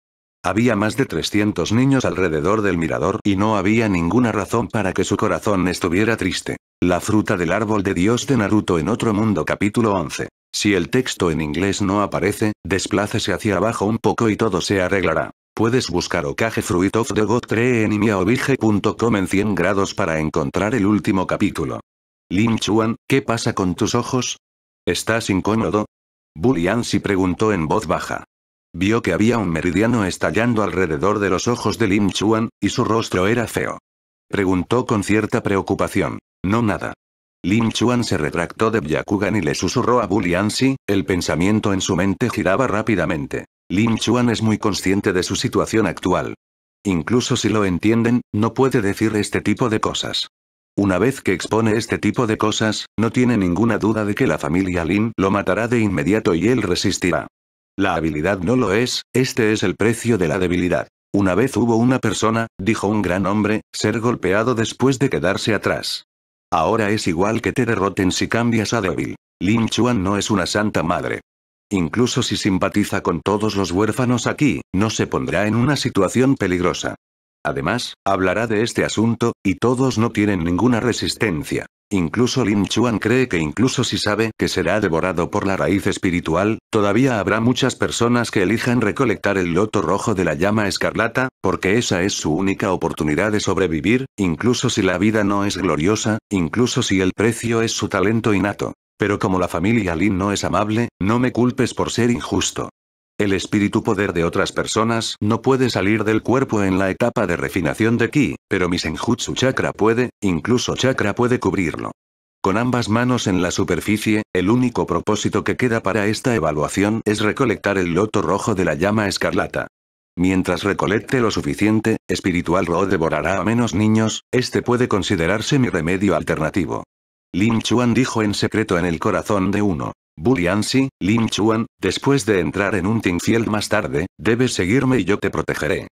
Había más de 300 niños alrededor del mirador y no había ninguna razón para que su corazón estuviera triste. La fruta del árbol de Dios de Naruto en otro mundo capítulo 11. Si el texto en inglés no aparece, desplácese hacia abajo un poco y todo se arreglará. Puedes buscar Okage Fruit of the God Tree en imiaobige.com en 100 grados para encontrar el último capítulo. Lin Chuan, ¿qué pasa con tus ojos? ¿Estás incómodo? Buliansi preguntó en voz baja. Vio que había un meridiano estallando alrededor de los ojos de Lin Chuan, y su rostro era feo. Preguntó con cierta preocupación. No nada. Lin Chuan se retractó de Byakugan y le susurró a Buliansi, el pensamiento en su mente giraba rápidamente. Lin Chuan es muy consciente de su situación actual. Incluso si lo entienden, no puede decir este tipo de cosas. Una vez que expone este tipo de cosas, no tiene ninguna duda de que la familia Lin lo matará de inmediato y él resistirá. La habilidad no lo es, este es el precio de la debilidad. Una vez hubo una persona, dijo un gran hombre, ser golpeado después de quedarse atrás. Ahora es igual que te derroten si cambias a débil. Lin Chuan no es una santa madre. Incluso si simpatiza con todos los huérfanos aquí, no se pondrá en una situación peligrosa. Además, hablará de este asunto, y todos no tienen ninguna resistencia. Incluso Lin Chuan cree que incluso si sabe que será devorado por la raíz espiritual, todavía habrá muchas personas que elijan recolectar el loto rojo de la llama escarlata, porque esa es su única oportunidad de sobrevivir, incluso si la vida no es gloriosa, incluso si el precio es su talento innato. Pero como la familia Lin no es amable, no me culpes por ser injusto. El espíritu poder de otras personas no puede salir del cuerpo en la etapa de refinación de ki, pero mi senjutsu chakra puede, incluso chakra puede cubrirlo. Con ambas manos en la superficie, el único propósito que queda para esta evaluación es recolectar el loto rojo de la llama escarlata. Mientras recolecte lo suficiente, Espiritual Ro devorará a menos niños, este puede considerarse mi remedio alternativo. Lin Chuan dijo en secreto en el corazón de uno. Lianxi, Lin Chuan, después de entrar en un Tingfield más tarde, debes seguirme y yo te protegeré.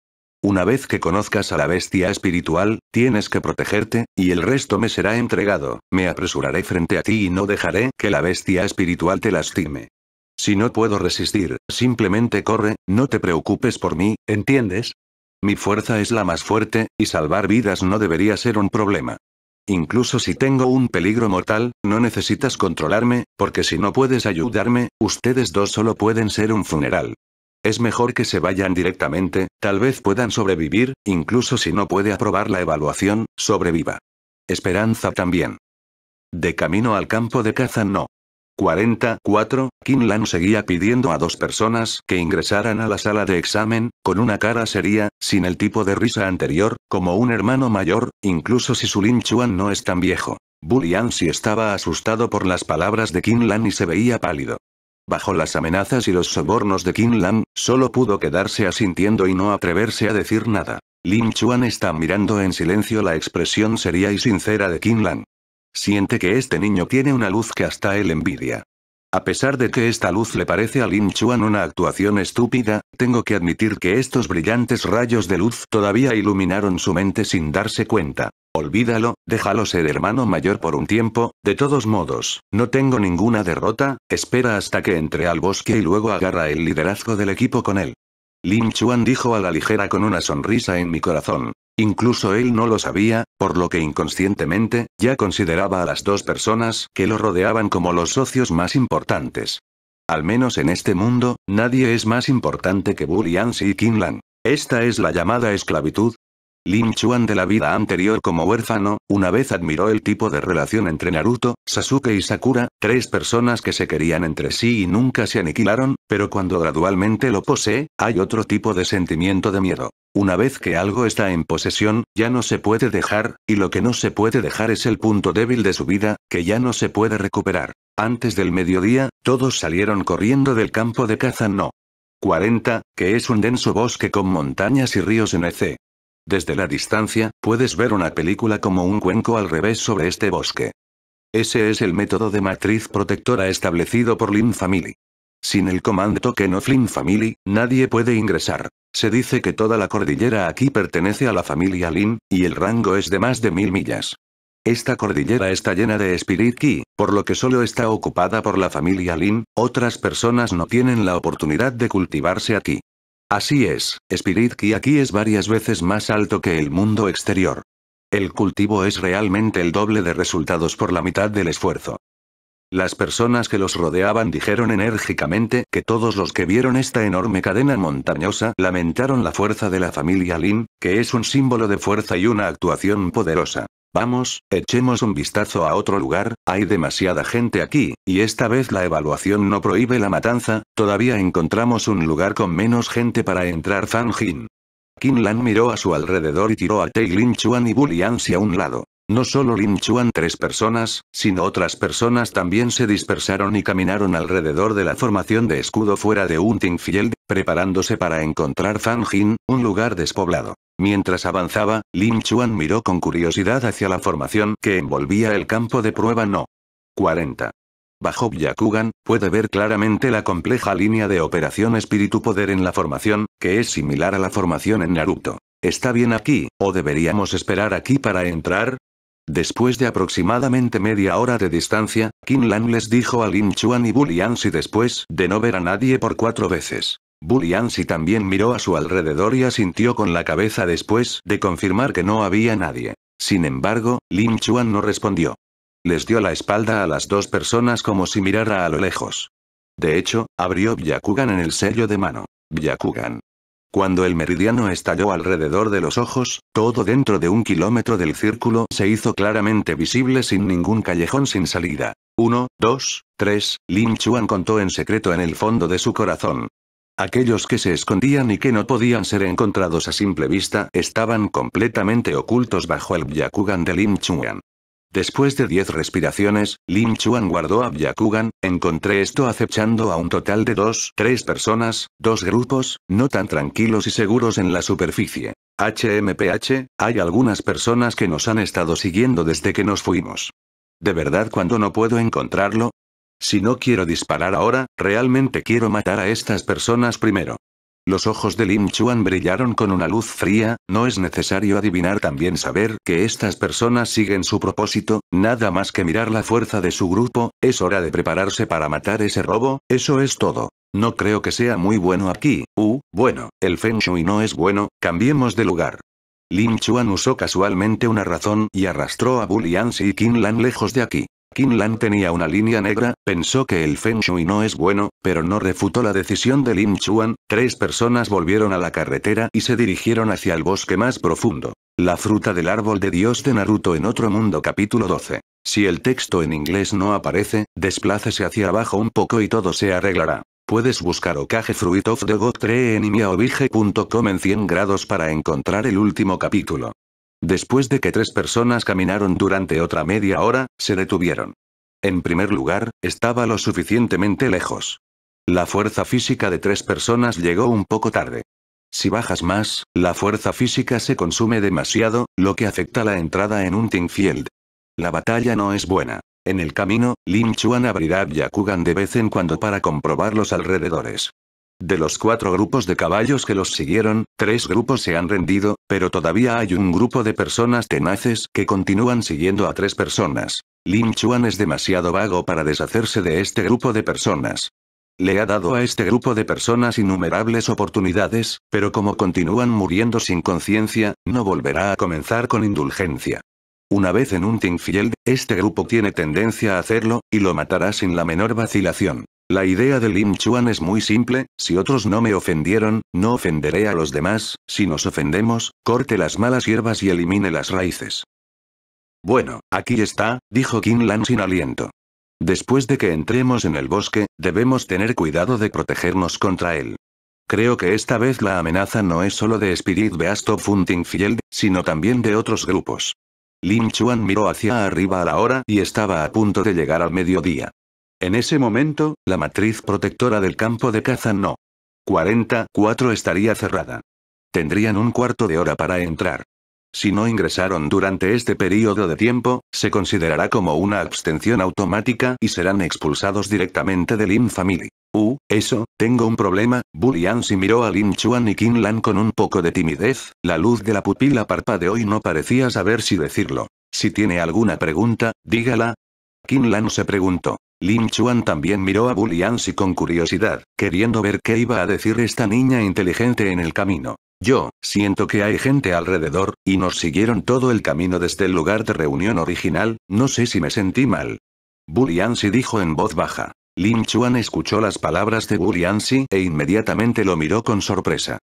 Una vez que conozcas a la bestia espiritual, tienes que protegerte, y el resto me será entregado, me apresuraré frente a ti y no dejaré que la bestia espiritual te lastime. Si no puedo resistir, simplemente corre, no te preocupes por mí, ¿entiendes? Mi fuerza es la más fuerte, y salvar vidas no debería ser un problema. Incluso si tengo un peligro mortal, no necesitas controlarme, porque si no puedes ayudarme, ustedes dos solo pueden ser un funeral. Es mejor que se vayan directamente, tal vez puedan sobrevivir, incluso si no puede aprobar la evaluación, sobreviva. Esperanza también. De camino al campo de caza no. 44, Kinlan seguía pidiendo a dos personas que ingresaran a la sala de examen, con una cara seria, sin el tipo de risa anterior, como un hermano mayor, incluso si su Lin Chuan no es tan viejo. Bulian si estaba asustado por las palabras de Kinlan y se veía pálido. Bajo las amenazas y los sobornos de Kinlan, solo pudo quedarse asintiendo y no atreverse a decir nada. Lin Chuan está mirando en silencio la expresión seria y sincera de Kinlan. Siente que este niño tiene una luz que hasta él envidia. A pesar de que esta luz le parece a Lin Chuan una actuación estúpida, tengo que admitir que estos brillantes rayos de luz todavía iluminaron su mente sin darse cuenta. Olvídalo, déjalo ser hermano mayor por un tiempo, de todos modos, no tengo ninguna derrota, espera hasta que entre al bosque y luego agarra el liderazgo del equipo con él. Lin Chuan dijo a la ligera con una sonrisa en mi corazón. Incluso él no lo sabía, por lo que inconscientemente, ya consideraba a las dos personas que lo rodeaban como los socios más importantes. Al menos en este mundo, nadie es más importante que Bull y y Kinlan. Esta es la llamada esclavitud, Lin Chuan de la vida anterior como huérfano, una vez admiró el tipo de relación entre Naruto, Sasuke y Sakura, tres personas que se querían entre sí y nunca se aniquilaron, pero cuando gradualmente lo posee, hay otro tipo de sentimiento de miedo. Una vez que algo está en posesión, ya no se puede dejar, y lo que no se puede dejar es el punto débil de su vida, que ya no se puede recuperar. Antes del mediodía, todos salieron corriendo del campo de caza no. 40, que es un denso bosque con montañas y ríos en EC. Desde la distancia, puedes ver una película como un cuenco al revés sobre este bosque. Ese es el método de matriz protectora establecido por Lin Family. Sin el comando Token of Lin Family, nadie puede ingresar. Se dice que toda la cordillera aquí pertenece a la familia Lin, y el rango es de más de mil millas. Esta cordillera está llena de Spirit Key, por lo que solo está ocupada por la familia Lin, otras personas no tienen la oportunidad de cultivarse aquí. Así es, Spirit aquí es varias veces más alto que el mundo exterior. El cultivo es realmente el doble de resultados por la mitad del esfuerzo. Las personas que los rodeaban dijeron enérgicamente que todos los que vieron esta enorme cadena montañosa lamentaron la fuerza de la familia Lin, que es un símbolo de fuerza y una actuación poderosa. Vamos, echemos un vistazo a otro lugar, hay demasiada gente aquí, y esta vez la evaluación no prohíbe la matanza, todavía encontramos un lugar con menos gente para entrar Fan Jin. Qin Lan miró a su alrededor y tiró a Tei Lin Chuan y Bulian hacia un lado. No solo Lin Chuan tres personas, sino otras personas también se dispersaron y caminaron alrededor de la formación de escudo fuera de Field, preparándose para encontrar Fan Jin, un lugar despoblado. Mientras avanzaba, Lin Chuan miró con curiosidad hacia la formación que envolvía el campo de prueba no. 40. Bajo Byakugan, puede ver claramente la compleja línea de operación espíritu-poder en la formación, que es similar a la formación en Naruto. ¿Está bien aquí, o deberíamos esperar aquí para entrar? Después de aproximadamente media hora de distancia, Qin les dijo a Lin Chuan y Bulian si después de no ver a nadie por cuatro veces. Buliansi también miró a su alrededor y asintió con la cabeza después de confirmar que no había nadie. Sin embargo, Lin Chuan no respondió. Les dio la espalda a las dos personas como si mirara a lo lejos. De hecho, abrió Byakugan en el sello de mano. Byakugan. Cuando el meridiano estalló alrededor de los ojos, todo dentro de un kilómetro del círculo se hizo claramente visible sin ningún callejón sin salida. 1, 2, 3, Lin Chuan contó en secreto en el fondo de su corazón. Aquellos que se escondían y que no podían ser encontrados a simple vista estaban completamente ocultos bajo el Byakugan de Lin Chuan. Después de diez respiraciones, Lin Chuan guardó a Byakugan, encontré esto acechando a un total de dos, tres personas, dos grupos, no tan tranquilos y seguros en la superficie. HMPH, hay algunas personas que nos han estado siguiendo desde que nos fuimos. De verdad cuando no puedo encontrarlo, si no quiero disparar ahora, realmente quiero matar a estas personas primero. Los ojos de Lim Chuan brillaron con una luz fría, no es necesario adivinar también saber que estas personas siguen su propósito, nada más que mirar la fuerza de su grupo, es hora de prepararse para matar ese robo, eso es todo. No creo que sea muy bueno aquí, uh, bueno, el Feng Shui no es bueno, cambiemos de lugar. Lim Chuan usó casualmente una razón y arrastró a Lianxi y Qin Lan lejos de aquí. Qin Lan tenía una línea negra, pensó que el Feng Shui no es bueno, pero no refutó la decisión de Lin Chuan, tres personas volvieron a la carretera y se dirigieron hacia el bosque más profundo. La fruta del árbol de Dios de Naruto en otro mundo capítulo 12. Si el texto en inglés no aparece, desplácese hacia abajo un poco y todo se arreglará. Puedes buscar Okage Fruit of the God Tree en imiaobige.com en 100 grados para encontrar el último capítulo. Después de que tres personas caminaron durante otra media hora, se detuvieron. En primer lugar, estaba lo suficientemente lejos. La fuerza física de tres personas llegó un poco tarde. Si bajas más, la fuerza física se consume demasiado, lo que afecta la entrada en un Tingfield. La batalla no es buena. En el camino, Lin Chuan abrirá Yakugan de vez en cuando para comprobar los alrededores. De los cuatro grupos de caballos que los siguieron, tres grupos se han rendido, pero todavía hay un grupo de personas tenaces que continúan siguiendo a tres personas. Lin Chuan es demasiado vago para deshacerse de este grupo de personas. Le ha dado a este grupo de personas innumerables oportunidades, pero como continúan muriendo sin conciencia, no volverá a comenzar con indulgencia. Una vez en un Tingfield, este grupo tiene tendencia a hacerlo, y lo matará sin la menor vacilación. La idea de Lin Chuan es muy simple, si otros no me ofendieron, no ofenderé a los demás, si nos ofendemos, corte las malas hierbas y elimine las raíces. Bueno, aquí está, dijo Qin Lan sin aliento. Después de que entremos en el bosque, debemos tener cuidado de protegernos contra él. Creo que esta vez la amenaza no es solo de Spirit Beast of Field, sino también de otros grupos. Lin Chuan miró hacia arriba a la hora y estaba a punto de llegar al mediodía. En ese momento, la matriz protectora del campo de caza no. 44 estaría cerrada. Tendrían un cuarto de hora para entrar. Si no ingresaron durante este periodo de tiempo, se considerará como una abstención automática y serán expulsados directamente del Family. Uh, eso, tengo un problema, Bullian si miró a Lin Chuan y Qin Lan con un poco de timidez, la luz de la pupila de hoy no parecía saber si decirlo. Si tiene alguna pregunta, dígala. Qin Lan se preguntó. Lin Chuan también miró a Bullyansi con curiosidad, queriendo ver qué iba a decir esta niña inteligente en el camino. Yo, siento que hay gente alrededor, y nos siguieron todo el camino desde el lugar de reunión original, no sé si me sentí mal. Bullyansi dijo en voz baja. Lin Chuan escuchó las palabras de Bullyansi e inmediatamente lo miró con sorpresa.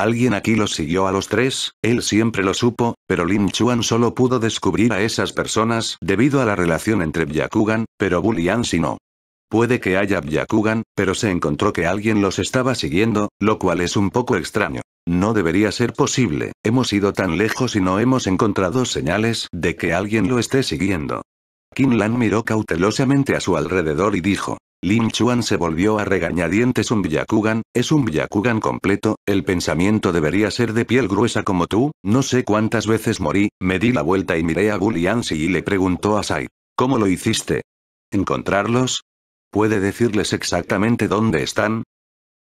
Alguien aquí los siguió a los tres, él siempre lo supo, pero Lin Chuan solo pudo descubrir a esas personas debido a la relación entre Byakugan, pero Bulian si no. Puede que haya Byakugan, pero se encontró que alguien los estaba siguiendo, lo cual es un poco extraño. No debería ser posible, hemos ido tan lejos y no hemos encontrado señales de que alguien lo esté siguiendo. Qin Lan miró cautelosamente a su alrededor y dijo. Lin Chuan se volvió a regañadientes un Byakugan, es un Byakugan completo, el pensamiento debería ser de piel gruesa como tú, no sé cuántas veces morí, me di la vuelta y miré a Bulliansi y le preguntó a Sai. ¿Cómo lo hiciste? ¿Encontrarlos? ¿Puede decirles exactamente dónde están?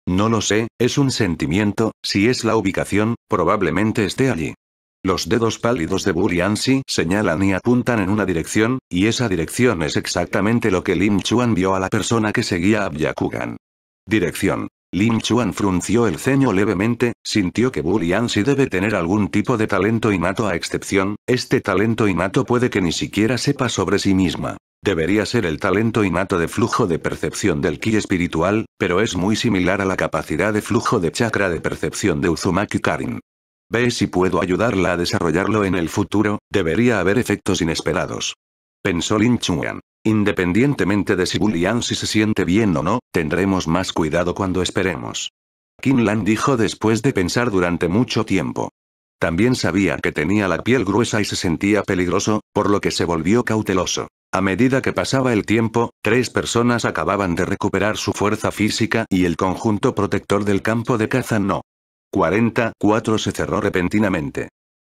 No lo sé, es un sentimiento, si es la ubicación, probablemente esté allí. Los dedos pálidos de si señalan y apuntan en una dirección, y esa dirección es exactamente lo que Lim Chuan vio a la persona que seguía a Byakugan. Dirección. Lim Chuan frunció el ceño levemente, sintió que si debe tener algún tipo de talento innato a excepción, este talento innato puede que ni siquiera sepa sobre sí misma. Debería ser el talento innato de flujo de percepción del ki espiritual, pero es muy similar a la capacidad de flujo de chakra de percepción de Uzumaki Karin. Ve si puedo ayudarla a desarrollarlo en el futuro, debería haber efectos inesperados. Pensó Lin Chuan. Independientemente de si Bulian si se siente bien o no, tendremos más cuidado cuando esperemos. Qin Lan dijo después de pensar durante mucho tiempo. También sabía que tenía la piel gruesa y se sentía peligroso, por lo que se volvió cauteloso. A medida que pasaba el tiempo, tres personas acababan de recuperar su fuerza física y el conjunto protector del campo de caza no 44 se cerró repentinamente.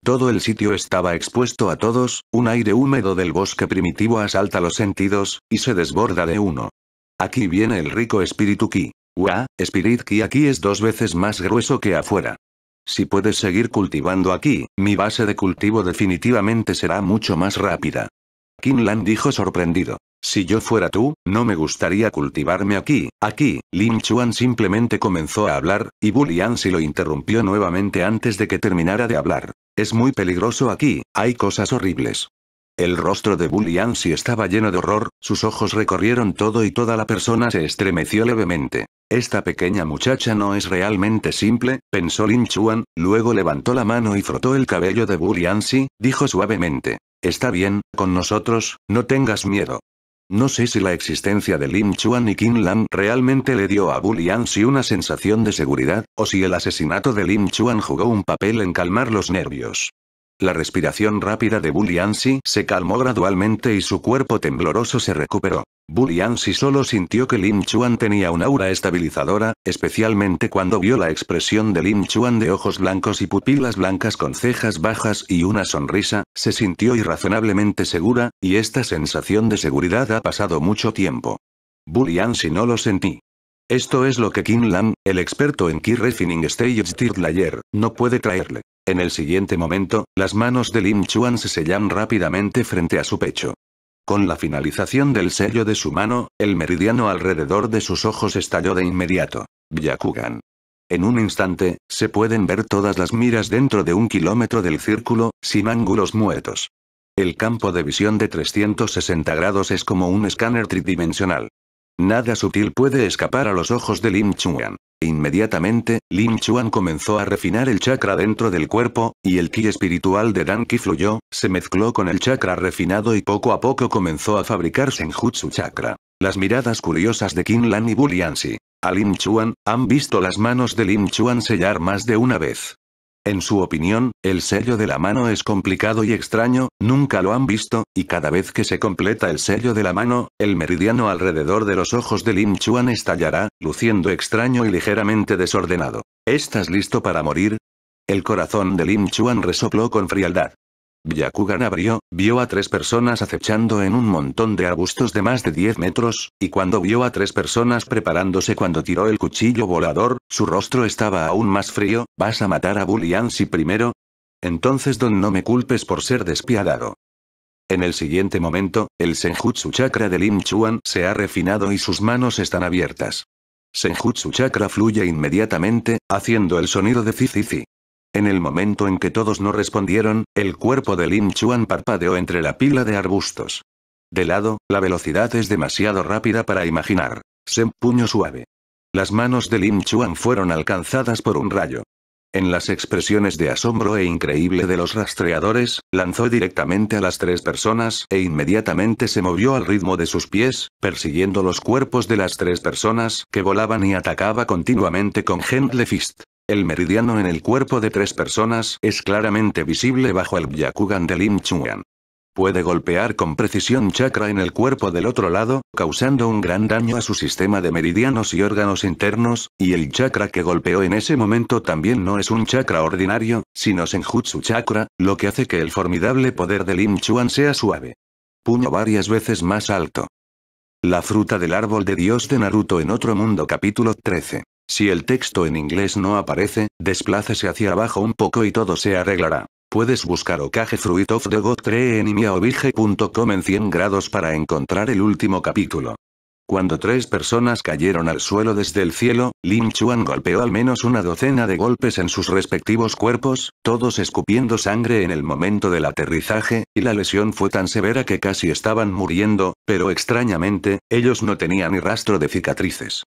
Todo el sitio estaba expuesto a todos, un aire húmedo del bosque primitivo asalta los sentidos, y se desborda de uno. Aquí viene el rico espíritu ki. wa Spirit Ki aquí es dos veces más grueso que afuera. Si puedes seguir cultivando aquí, mi base de cultivo definitivamente será mucho más rápida. Kinlan dijo sorprendido. Si yo fuera tú, no me gustaría cultivarme aquí, aquí, Lin Chuan simplemente comenzó a hablar, y Bu si lo interrumpió nuevamente antes de que terminara de hablar. Es muy peligroso aquí, hay cosas horribles. El rostro de Bu si estaba lleno de horror, sus ojos recorrieron todo y toda la persona se estremeció levemente. Esta pequeña muchacha no es realmente simple, pensó Lin Chuan, luego levantó la mano y frotó el cabello de Bu dijo suavemente. Está bien, con nosotros, no tengas miedo. No sé si la existencia de Lim Chuan y Kin Lan realmente le dio a Bulian Si una sensación de seguridad, o si el asesinato de Lim Chuan jugó un papel en calmar los nervios. La respiración rápida de Bulliansi se calmó gradualmente y su cuerpo tembloroso se recuperó. si solo sintió que Lin Chuan tenía una aura estabilizadora, especialmente cuando vio la expresión de Lin Chuan de ojos blancos y pupilas blancas con cejas bajas y una sonrisa, se sintió irrazonablemente segura, y esta sensación de seguridad ha pasado mucho tiempo. si no lo sentí. Esto es lo que Kim Lam, el experto en Key Refining Stage layer, no puede traerle. En el siguiente momento, las manos de Lim Chuan se sellan rápidamente frente a su pecho. Con la finalización del sello de su mano, el meridiano alrededor de sus ojos estalló de inmediato. Byakugan. En un instante, se pueden ver todas las miras dentro de un kilómetro del círculo, sin ángulos muertos. El campo de visión de 360 grados es como un escáner tridimensional. Nada sutil puede escapar a los ojos de Lim Chuan. E inmediatamente, Lin Chuan comenzó a refinar el chakra dentro del cuerpo, y el ki espiritual de Dan Ki fluyó, se mezcló con el chakra refinado y poco a poco comenzó a fabricarse en Jutsu chakra. Las miradas curiosas de Qin Lan y Buliansi. A Lin Chuan, han visto las manos de Lin Chuan sellar más de una vez. En su opinión, el sello de la mano es complicado y extraño, nunca lo han visto, y cada vez que se completa el sello de la mano, el meridiano alrededor de los ojos de Lin Chuan estallará, luciendo extraño y ligeramente desordenado. ¿Estás listo para morir? El corazón de Lin Chuan resopló con frialdad. Yakugan abrió, vio a tres personas acechando en un montón de arbustos de más de 10 metros, y cuando vio a tres personas preparándose cuando tiró el cuchillo volador, su rostro estaba aún más frío, ¿vas a matar a si primero? Entonces don no me culpes por ser despiadado. En el siguiente momento, el Senjutsu Chakra de Lim Chuan se ha refinado y sus manos están abiertas. Senjutsu Chakra fluye inmediatamente, haciendo el sonido de Zizizi. En el momento en que todos no respondieron, el cuerpo de Lin Chuan parpadeó entre la pila de arbustos. De lado, la velocidad es demasiado rápida para imaginar. Sem puño suave. Las manos de Lin Chuan fueron alcanzadas por un rayo. En las expresiones de asombro e increíble de los rastreadores, lanzó directamente a las tres personas e inmediatamente se movió al ritmo de sus pies, persiguiendo los cuerpos de las tres personas que volaban y atacaba continuamente con Gentle Fist. El meridiano en el cuerpo de tres personas es claramente visible bajo el Byakugan de Lim Chuan. Puede golpear con precisión chakra en el cuerpo del otro lado, causando un gran daño a su sistema de meridianos y órganos internos, y el chakra que golpeó en ese momento también no es un chakra ordinario, sino Senjutsu chakra, lo que hace que el formidable poder de Lim Chuan sea suave. Puño varias veces más alto. La fruta del árbol de Dios de Naruto en otro mundo capítulo 13. Si el texto en inglés no aparece, desplácese hacia abajo un poco y todo se arreglará. Puedes buscar Okage Fruit of the God Tree en en 100 grados para encontrar el último capítulo. Cuando tres personas cayeron al suelo desde el cielo, Lin Chuan golpeó al menos una docena de golpes en sus respectivos cuerpos, todos escupiendo sangre en el momento del aterrizaje, y la lesión fue tan severa que casi estaban muriendo, pero extrañamente, ellos no tenían ni rastro de cicatrices.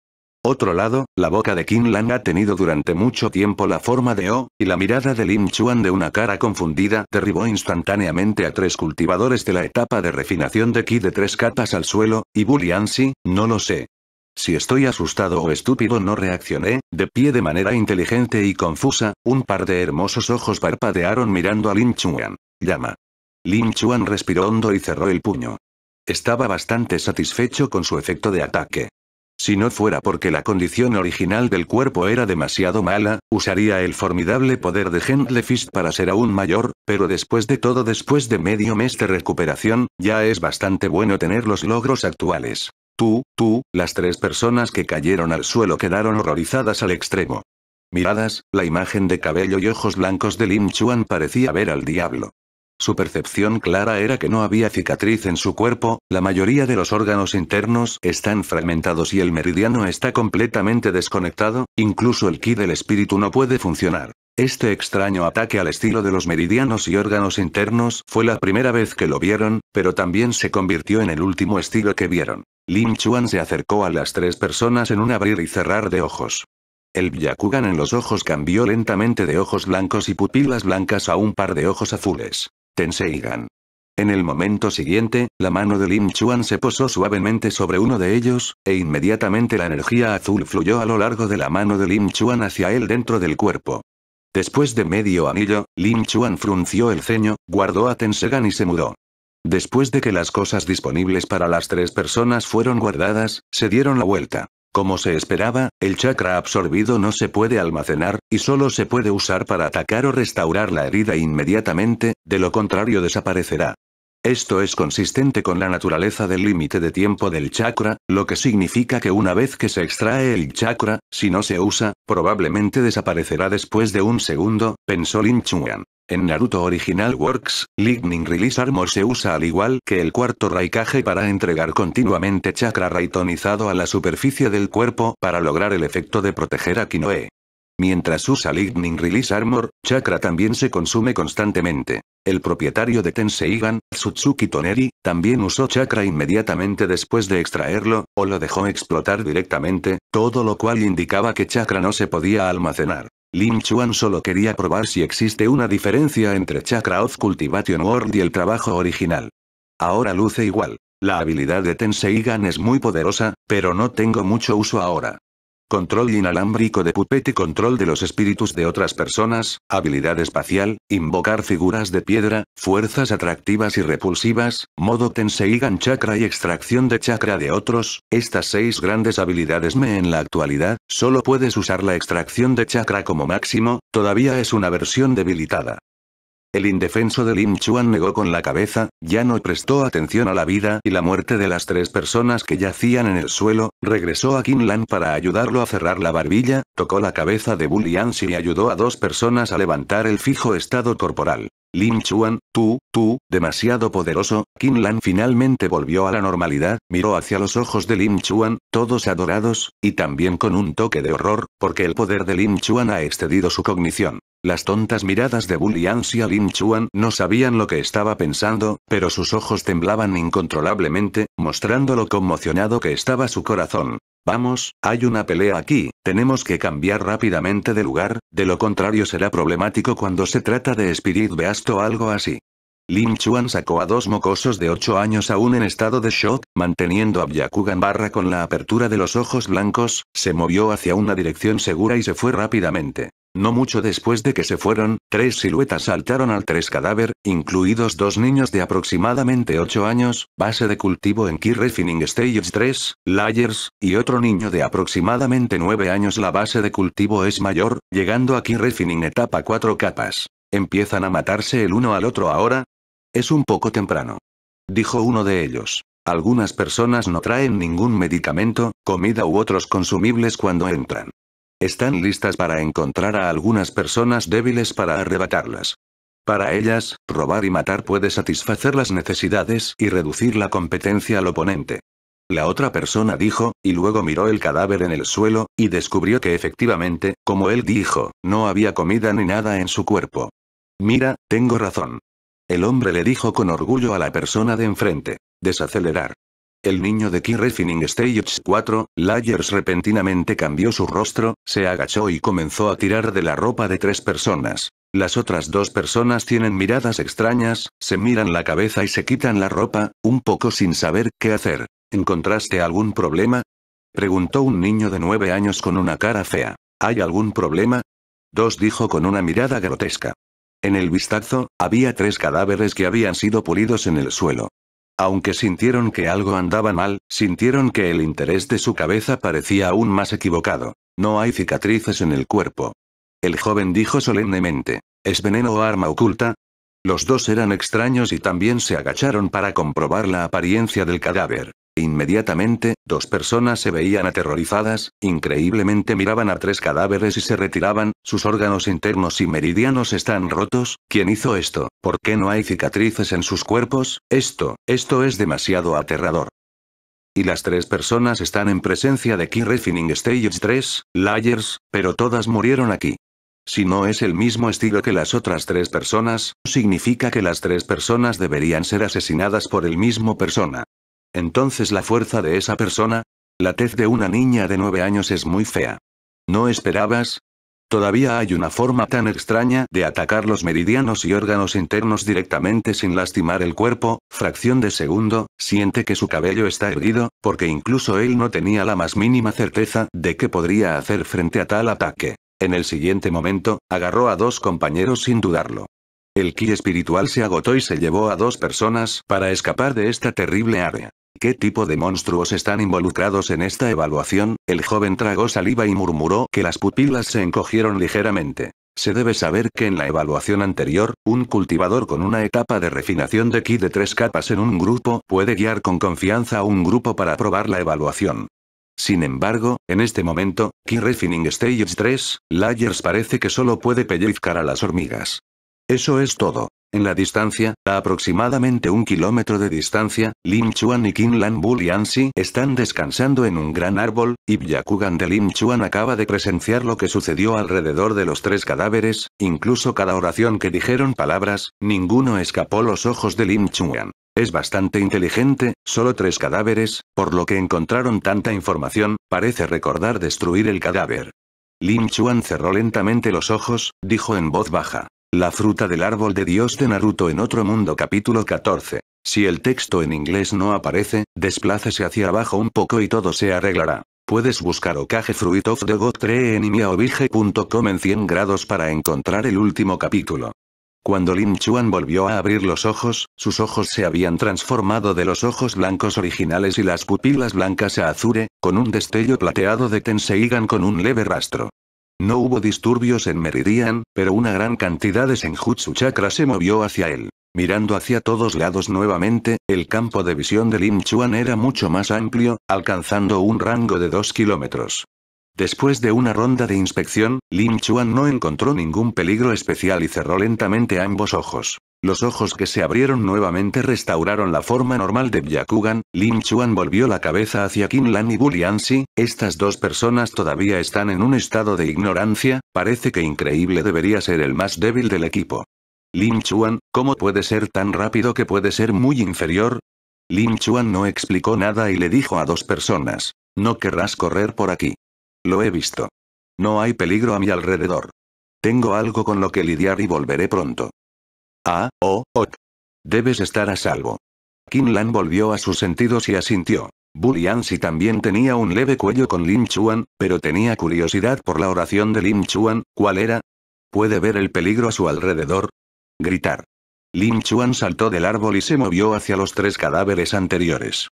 Otro lado, la boca de Qin Lang ha tenido durante mucho tiempo la forma de O, y la mirada de Lin Chuan de una cara confundida derribó instantáneamente a tres cultivadores de la etapa de refinación de Qi de tres capas al suelo, y si no lo sé. Si estoy asustado o estúpido no reaccioné, de pie de manera inteligente y confusa, un par de hermosos ojos parpadearon mirando a Lin Chuan. Llama. Lin Chuan respiró hondo y cerró el puño. Estaba bastante satisfecho con su efecto de ataque. Si no fuera porque la condición original del cuerpo era demasiado mala, usaría el formidable poder de Gentle Fist para ser aún mayor, pero después de todo después de medio mes de recuperación, ya es bastante bueno tener los logros actuales. Tú, tú, las tres personas que cayeron al suelo quedaron horrorizadas al extremo. Miradas, la imagen de cabello y ojos blancos de Lim Chuan parecía ver al diablo. Su percepción clara era que no había cicatriz en su cuerpo, la mayoría de los órganos internos están fragmentados y el meridiano está completamente desconectado, incluso el ki del espíritu no puede funcionar. Este extraño ataque al estilo de los meridianos y órganos internos fue la primera vez que lo vieron, pero también se convirtió en el último estilo que vieron. Lin Chuan se acercó a las tres personas en un abrir y cerrar de ojos. El Byakugan en los ojos cambió lentamente de ojos blancos y pupilas blancas a un par de ojos azules. Tenseigan. En el momento siguiente, la mano de Lin Chuan se posó suavemente sobre uno de ellos, e inmediatamente la energía azul fluyó a lo largo de la mano de Lin Chuan hacia él dentro del cuerpo. Después de medio anillo, Lin Chuan frunció el ceño, guardó a Tenseigan y se mudó. Después de que las cosas disponibles para las tres personas fueron guardadas, se dieron la vuelta. Como se esperaba, el chakra absorbido no se puede almacenar, y solo se puede usar para atacar o restaurar la herida inmediatamente, de lo contrario desaparecerá. Esto es consistente con la naturaleza del límite de tiempo del chakra, lo que significa que una vez que se extrae el chakra, si no se usa, probablemente desaparecerá después de un segundo, pensó Lin Chuan. En Naruto Original Works, Lightning Release Armor se usa al igual que el cuarto Raikage para entregar continuamente chakra raitonizado a la superficie del cuerpo para lograr el efecto de proteger a Kinoe. Mientras usa Lightning Release Armor, chakra también se consume constantemente. El propietario de Tenseigan, Tsutsuki Toneri, también usó chakra inmediatamente después de extraerlo, o lo dejó explotar directamente, todo lo cual indicaba que chakra no se podía almacenar. Lin Chuan solo quería probar si existe una diferencia entre Chakra Cultivation World y el trabajo original. Ahora luce igual. La habilidad de Tenseigan es muy poderosa, pero no tengo mucho uso ahora. Control inalámbrico de pupete, control de los espíritus de otras personas, habilidad espacial, invocar figuras de piedra, fuerzas atractivas y repulsivas, modo Tenseigan chakra y extracción de chakra de otros. Estas seis grandes habilidades me en la actualidad, solo puedes usar la extracción de chakra como máximo, todavía es una versión debilitada. El indefenso de Lim Chuan negó con la cabeza, ya no prestó atención a la vida y la muerte de las tres personas que yacían en el suelo, regresó a Qinlan para ayudarlo a cerrar la barbilla, tocó la cabeza de Bull y ayudó a dos personas a levantar el fijo estado corporal. Lin Chuan, tú, tú, demasiado poderoso, Qin Lan finalmente volvió a la normalidad, miró hacia los ojos de Lin Chuan, todos adorados, y también con un toque de horror, porque el poder de Lin Chuan ha excedido su cognición. Las tontas miradas de Bull y Ansia Lin Chuan no sabían lo que estaba pensando, pero sus ojos temblaban incontrolablemente, mostrando lo conmocionado que estaba su corazón. Vamos, hay una pelea aquí, tenemos que cambiar rápidamente de lugar, de lo contrario será problemático cuando se trata de Spirit Beast o algo así. Lin Chuan sacó a dos mocosos de 8 años aún en estado de shock, manteniendo a Byakugan barra con la apertura de los ojos blancos, se movió hacia una dirección segura y se fue rápidamente. No mucho después de que se fueron, tres siluetas saltaron al tres cadáver, incluidos dos niños de aproximadamente 8 años, base de cultivo en Key Refining Stage 3, Layers, y otro niño de aproximadamente 9 años. La base de cultivo es mayor, llegando a Key Refining etapa 4 capas. ¿Empiezan a matarse el uno al otro ahora? Es un poco temprano. Dijo uno de ellos. Algunas personas no traen ningún medicamento, comida u otros consumibles cuando entran. Están listas para encontrar a algunas personas débiles para arrebatarlas. Para ellas, robar y matar puede satisfacer las necesidades y reducir la competencia al oponente. La otra persona dijo, y luego miró el cadáver en el suelo, y descubrió que efectivamente, como él dijo, no había comida ni nada en su cuerpo. Mira, tengo razón. El hombre le dijo con orgullo a la persona de enfrente. Desacelerar. El niño de Key Refining Stage 4, Layers repentinamente cambió su rostro, se agachó y comenzó a tirar de la ropa de tres personas. Las otras dos personas tienen miradas extrañas, se miran la cabeza y se quitan la ropa, un poco sin saber qué hacer. ¿Encontraste algún problema? Preguntó un niño de nueve años con una cara fea. ¿Hay algún problema? Dos dijo con una mirada grotesca. En el vistazo, había tres cadáveres que habían sido pulidos en el suelo. Aunque sintieron que algo andaba mal, sintieron que el interés de su cabeza parecía aún más equivocado. No hay cicatrices en el cuerpo. El joven dijo solemnemente, ¿es veneno o arma oculta? Los dos eran extraños y también se agacharon para comprobar la apariencia del cadáver. Inmediatamente, dos personas se veían aterrorizadas, increíblemente miraban a tres cadáveres y se retiraban, sus órganos internos y meridianos están rotos, ¿quién hizo esto? ¿Por qué no hay cicatrices en sus cuerpos? Esto, esto es demasiado aterrador. Y las tres personas están en presencia de Key Refining Stage 3, Layers, pero todas murieron aquí. Si no es el mismo estilo que las otras tres personas, significa que las tres personas deberían ser asesinadas por el mismo persona. Entonces la fuerza de esa persona, la tez de una niña de nueve años es muy fea. ¿No esperabas? Todavía hay una forma tan extraña de atacar los meridianos y órganos internos directamente sin lastimar el cuerpo, fracción de segundo, siente que su cabello está erguido, porque incluso él no tenía la más mínima certeza de que podría hacer frente a tal ataque. En el siguiente momento, agarró a dos compañeros sin dudarlo. El ki espiritual se agotó y se llevó a dos personas para escapar de esta terrible área qué tipo de monstruos están involucrados en esta evaluación, el joven tragó saliva y murmuró que las pupilas se encogieron ligeramente. Se debe saber que en la evaluación anterior, un cultivador con una etapa de refinación de ki de tres capas en un grupo puede guiar con confianza a un grupo para probar la evaluación. Sin embargo, en este momento, Ki Refining Stage 3, Layers parece que solo puede pellizcar a las hormigas. Eso es todo. En la distancia, a aproximadamente un kilómetro de distancia, Lin Chuan y Lan Bull y Ansi están descansando en un gran árbol, y Byakugan de Lin Chuan acaba de presenciar lo que sucedió alrededor de los tres cadáveres, incluso cada oración que dijeron palabras, ninguno escapó los ojos de Lin Chuan. Es bastante inteligente, solo tres cadáveres, por lo que encontraron tanta información, parece recordar destruir el cadáver. Lin Chuan cerró lentamente los ojos, dijo en voz baja. La fruta del árbol de Dios de Naruto en otro mundo capítulo 14. Si el texto en inglés no aparece, desplácese hacia abajo un poco y todo se arreglará. Puedes buscar Okage Fruit of the God 3 en imiaobige.com en 100 grados para encontrar el último capítulo. Cuando Lin Chuan volvió a abrir los ojos, sus ojos se habían transformado de los ojos blancos originales y las pupilas blancas a azure, con un destello plateado de Tenseigan con un leve rastro. No hubo disturbios en Meridian, pero una gran cantidad de Senjutsu Chakra se movió hacia él. Mirando hacia todos lados nuevamente, el campo de visión de Lim Chuan era mucho más amplio, alcanzando un rango de 2 kilómetros. Después de una ronda de inspección, Lin Chuan no encontró ningún peligro especial y cerró lentamente ambos ojos. Los ojos que se abrieron nuevamente restauraron la forma normal de Byakugan, Lin Chuan volvió la cabeza hacia Qin Lan y Si. estas dos personas todavía están en un estado de ignorancia, parece que Increíble debería ser el más débil del equipo. Lin Chuan, ¿cómo puede ser tan rápido que puede ser muy inferior? Lin Chuan no explicó nada y le dijo a dos personas, no querrás correr por aquí. Lo he visto. No hay peligro a mi alrededor. Tengo algo con lo que lidiar y volveré pronto. Ah, oh, oh. Debes estar a salvo. Kinlan volvió a sus sentidos y asintió. si también tenía un leve cuello con Lin Chuan, pero tenía curiosidad por la oración de Lin Chuan, ¿cuál era? ¿Puede ver el peligro a su alrededor? Gritar. Lin Chuan saltó del árbol y se movió hacia los tres cadáveres anteriores.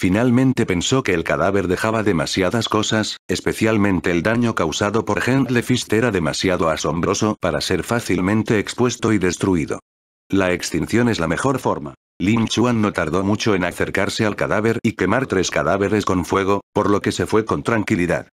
Finalmente pensó que el cadáver dejaba demasiadas cosas, especialmente el daño causado por le era demasiado asombroso para ser fácilmente expuesto y destruido. La extinción es la mejor forma. Lin Chuan no tardó mucho en acercarse al cadáver y quemar tres cadáveres con fuego, por lo que se fue con tranquilidad.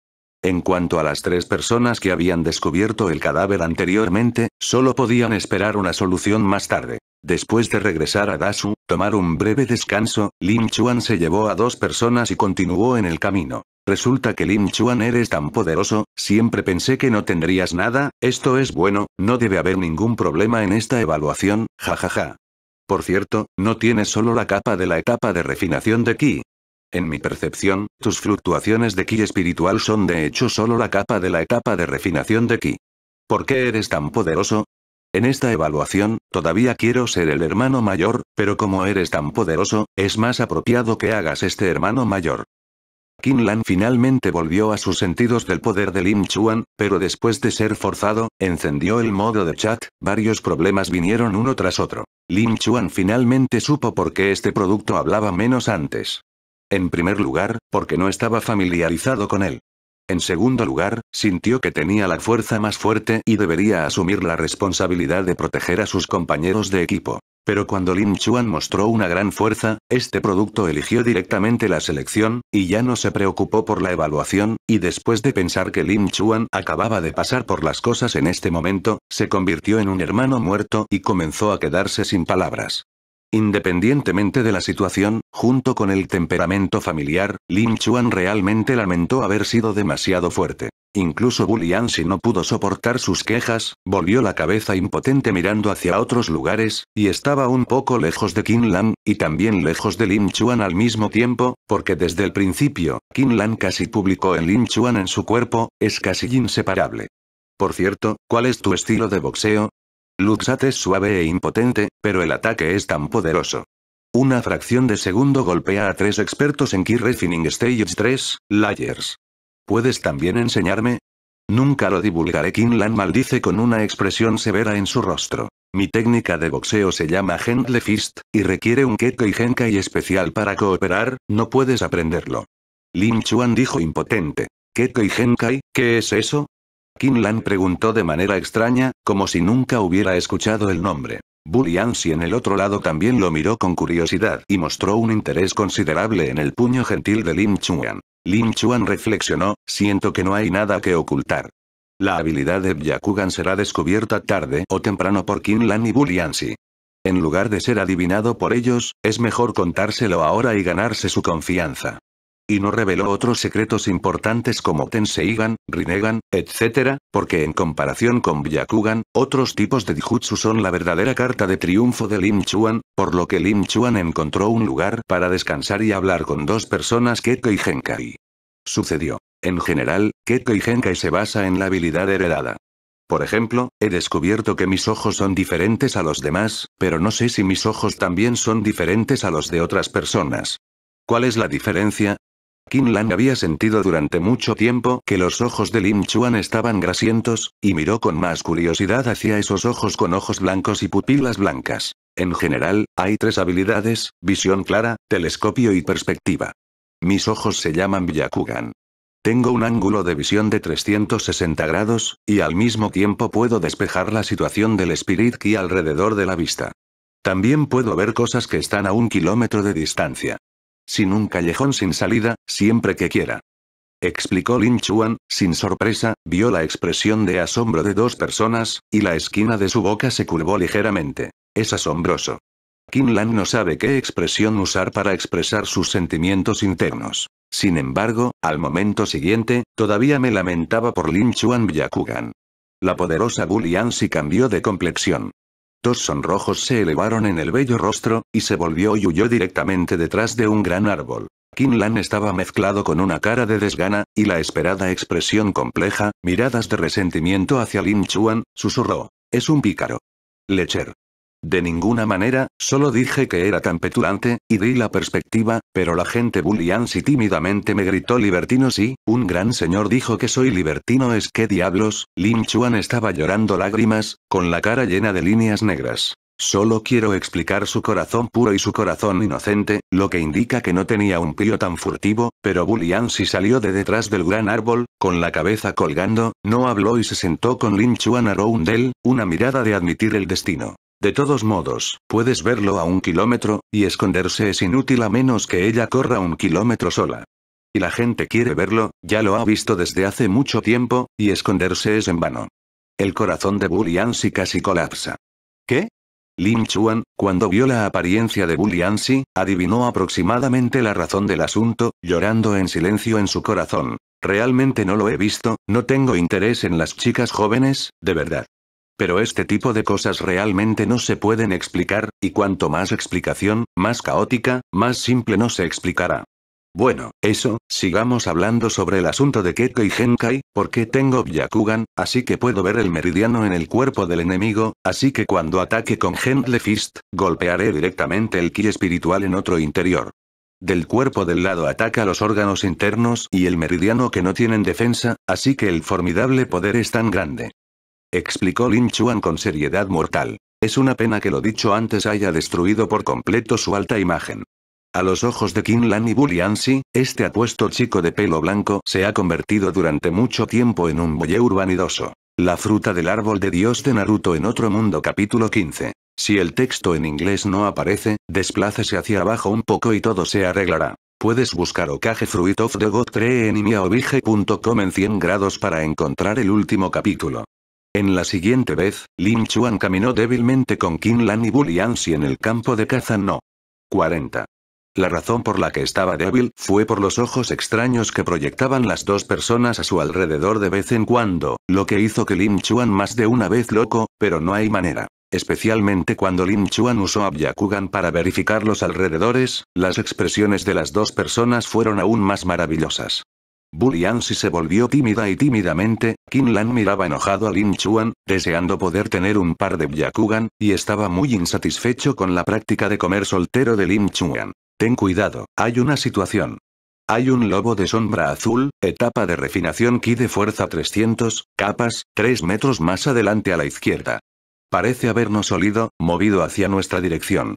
En cuanto a las tres personas que habían descubierto el cadáver anteriormente, solo podían esperar una solución más tarde. Después de regresar a Dasu, tomar un breve descanso, Lin Chuan se llevó a dos personas y continuó en el camino. Resulta que Lin Chuan eres tan poderoso, siempre pensé que no tendrías nada, esto es bueno, no debe haber ningún problema en esta evaluación, jajaja. Por cierto, no tienes solo la capa de la etapa de refinación de Ki, en mi percepción, tus fluctuaciones de ki espiritual son de hecho solo la capa de la etapa de refinación de ki. ¿Por qué eres tan poderoso? En esta evaluación, todavía quiero ser el hermano mayor, pero como eres tan poderoso, es más apropiado que hagas este hermano mayor. Kinlan finalmente volvió a sus sentidos del poder de Lin Chuan, pero después de ser forzado, encendió el modo de chat, varios problemas vinieron uno tras otro. Lin Chuan finalmente supo por qué este producto hablaba menos antes. En primer lugar, porque no estaba familiarizado con él. En segundo lugar, sintió que tenía la fuerza más fuerte y debería asumir la responsabilidad de proteger a sus compañeros de equipo. Pero cuando Lin Chuan mostró una gran fuerza, este producto eligió directamente la selección, y ya no se preocupó por la evaluación, y después de pensar que Lin Chuan acababa de pasar por las cosas en este momento, se convirtió en un hermano muerto y comenzó a quedarse sin palabras. Independientemente de la situación, junto con el temperamento familiar, Lin Chuan realmente lamentó haber sido demasiado fuerte. Incluso Bulian si no pudo soportar sus quejas, volvió la cabeza impotente mirando hacia otros lugares, y estaba un poco lejos de Qin Lan, y también lejos de Lin Chuan al mismo tiempo, porque desde el principio, Qin Lan casi publicó en Lin Chuan en su cuerpo, es casi inseparable. Por cierto, ¿cuál es tu estilo de boxeo? Luxat es suave e impotente, pero el ataque es tan poderoso. Una fracción de segundo golpea a tres expertos en Key Refining Stage 3, Layers. ¿Puedes también enseñarme? Nunca lo divulgaré. Kinlan maldice con una expresión severa en su rostro. Mi técnica de boxeo se llama Gentle Fist, y requiere un Kekkei y Genkai especial para cooperar, no puedes aprenderlo. Lin Chuan dijo impotente. ¿Kekkei y Genkai, qué es eso? Kinlan preguntó de manera extraña, como si nunca hubiera escuchado el nombre. Bully en el otro lado también lo miró con curiosidad y mostró un interés considerable en el puño gentil de Lin Chuan. Lin Chuan reflexionó, siento que no hay nada que ocultar. La habilidad de Byakugan será descubierta tarde o temprano por Kinlan y Bully En lugar de ser adivinado por ellos, es mejor contárselo ahora y ganarse su confianza y no reveló otros secretos importantes como Tenseigan, Rinnegan, etc., porque en comparación con Byakugan, otros tipos de Dijutsu son la verdadera carta de triunfo de Lim Chuan, por lo que Lim Chuan encontró un lugar para descansar y hablar con dos personas Keke y Genkai. Sucedió. En general, Keke y Genkai se basa en la habilidad heredada. Por ejemplo, he descubierto que mis ojos son diferentes a los demás, pero no sé si mis ojos también son diferentes a los de otras personas. ¿Cuál es la diferencia? Qin Lan había sentido durante mucho tiempo que los ojos de Lin Chuan estaban grasientos, y miró con más curiosidad hacia esos ojos con ojos blancos y pupilas blancas. En general, hay tres habilidades, visión clara, telescopio y perspectiva. Mis ojos se llaman Byakugan. Tengo un ángulo de visión de 360 grados, y al mismo tiempo puedo despejar la situación del Spirit Ki alrededor de la vista. También puedo ver cosas que están a un kilómetro de distancia. Sin un callejón sin salida, siempre que quiera. Explicó Lin Chuan, sin sorpresa, vio la expresión de asombro de dos personas, y la esquina de su boca se curvó ligeramente. Es asombroso. Qin Lan no sabe qué expresión usar para expresar sus sentimientos internos. Sin embargo, al momento siguiente, todavía me lamentaba por Lin Chuan Byakugan. La poderosa si cambió de complexión. Dos sonrojos se elevaron en el bello rostro, y se volvió y huyó directamente detrás de un gran árbol. Kinlan estaba mezclado con una cara de desgana, y la esperada expresión compleja, miradas de resentimiento hacia Lin Chuan, susurró. Es un pícaro. Lecher. De ninguna manera, solo dije que era tan petulante, y di la perspectiva, pero la gente si tímidamente me gritó libertino sí, un gran señor dijo que soy libertino es que diablos, Lin Chuan estaba llorando lágrimas, con la cara llena de líneas negras. Solo quiero explicar su corazón puro y su corazón inocente, lo que indica que no tenía un pío tan furtivo, pero si salió de detrás del gran árbol, con la cabeza colgando, no habló y se sentó con Lin Chuan a él, una mirada de admitir el destino. De todos modos, puedes verlo a un kilómetro, y esconderse es inútil a menos que ella corra un kilómetro sola. Y la gente quiere verlo, ya lo ha visto desde hace mucho tiempo, y esconderse es en vano. El corazón de Bulliansi casi colapsa. ¿Qué? Lin Chuan, cuando vio la apariencia de Bulliansi, adivinó aproximadamente la razón del asunto, llorando en silencio en su corazón. Realmente no lo he visto, no tengo interés en las chicas jóvenes, de verdad. Pero este tipo de cosas realmente no se pueden explicar, y cuanto más explicación, más caótica, más simple no se explicará. Bueno, eso, sigamos hablando sobre el asunto de Keke y Genkai, porque tengo Byakugan, así que puedo ver el meridiano en el cuerpo del enemigo, así que cuando ataque con Gentle Fist, golpearé directamente el ki espiritual en otro interior. Del cuerpo del lado ataca los órganos internos y el meridiano que no tienen defensa, así que el formidable poder es tan grande explicó Lin Chuan con seriedad mortal. Es una pena que lo dicho antes haya destruido por completo su alta imagen. A los ojos de Qin Lan y Buliansi, este apuesto chico de pelo blanco se ha convertido durante mucho tiempo en un bollé urbanidoso. La fruta del árbol de Dios de Naruto en otro mundo capítulo 15. Si el texto en inglés no aparece, desplácese hacia abajo un poco y todo se arreglará. Puedes buscar Okage Fruit of the God tree en imiaobige.com en 100 grados para encontrar el último capítulo. En la siguiente vez, Lin Chuan caminó débilmente con Qin Lan y si en el campo de caza no. 40. La razón por la que estaba débil fue por los ojos extraños que proyectaban las dos personas a su alrededor de vez en cuando, lo que hizo que Lin Chuan más de una vez loco, pero no hay manera. Especialmente cuando Lin Chuan usó a Byakugan para verificar los alrededores, las expresiones de las dos personas fueron aún más maravillosas si se volvió tímida y tímidamente, Kinlan miraba enojado a Lin Chuan, deseando poder tener un par de Byakugan, y estaba muy insatisfecho con la práctica de comer soltero de Lin Chuan. Ten cuidado, hay una situación. Hay un lobo de sombra azul, etapa de refinación ki de fuerza 300, capas, 3 metros más adelante a la izquierda. Parece habernos olido, movido hacia nuestra dirección.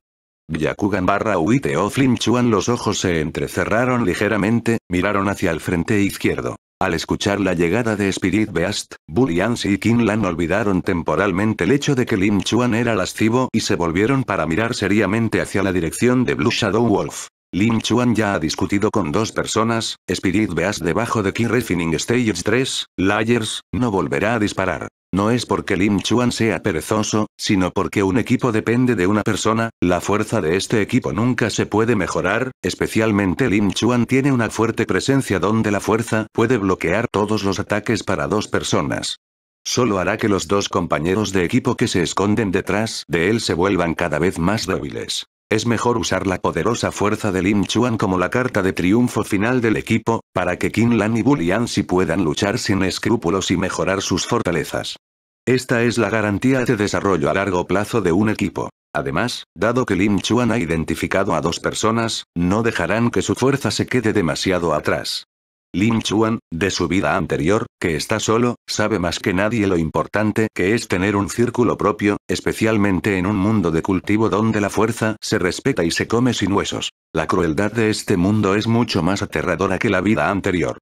Yakugan barra Uite o Chuan. los ojos se entrecerraron ligeramente, miraron hacia el frente izquierdo. Al escuchar la llegada de Spirit Beast, Bullians y Kinlan olvidaron temporalmente el hecho de que Lin Chuan era lascivo y se volvieron para mirar seriamente hacia la dirección de Blue Shadow Wolf. Lin Chuan ya ha discutido con dos personas, Spirit Beast debajo de Key Refining Stage 3, Layers, no volverá a disparar. No es porque Lim Chuan sea perezoso, sino porque un equipo depende de una persona, la fuerza de este equipo nunca se puede mejorar, especialmente Lim Chuan tiene una fuerte presencia donde la fuerza puede bloquear todos los ataques para dos personas. Solo hará que los dos compañeros de equipo que se esconden detrás de él se vuelvan cada vez más débiles. Es mejor usar la poderosa fuerza de Lin Chuan como la carta de triunfo final del equipo, para que Qin Lan y Bulian si puedan luchar sin escrúpulos y mejorar sus fortalezas. Esta es la garantía de desarrollo a largo plazo de un equipo. Además, dado que Lin Chuan ha identificado a dos personas, no dejarán que su fuerza se quede demasiado atrás. Lin Chuan, de su vida anterior, que está solo, sabe más que nadie lo importante que es tener un círculo propio, especialmente en un mundo de cultivo donde la fuerza se respeta y se come sin huesos. La crueldad de este mundo es mucho más aterradora que la vida anterior.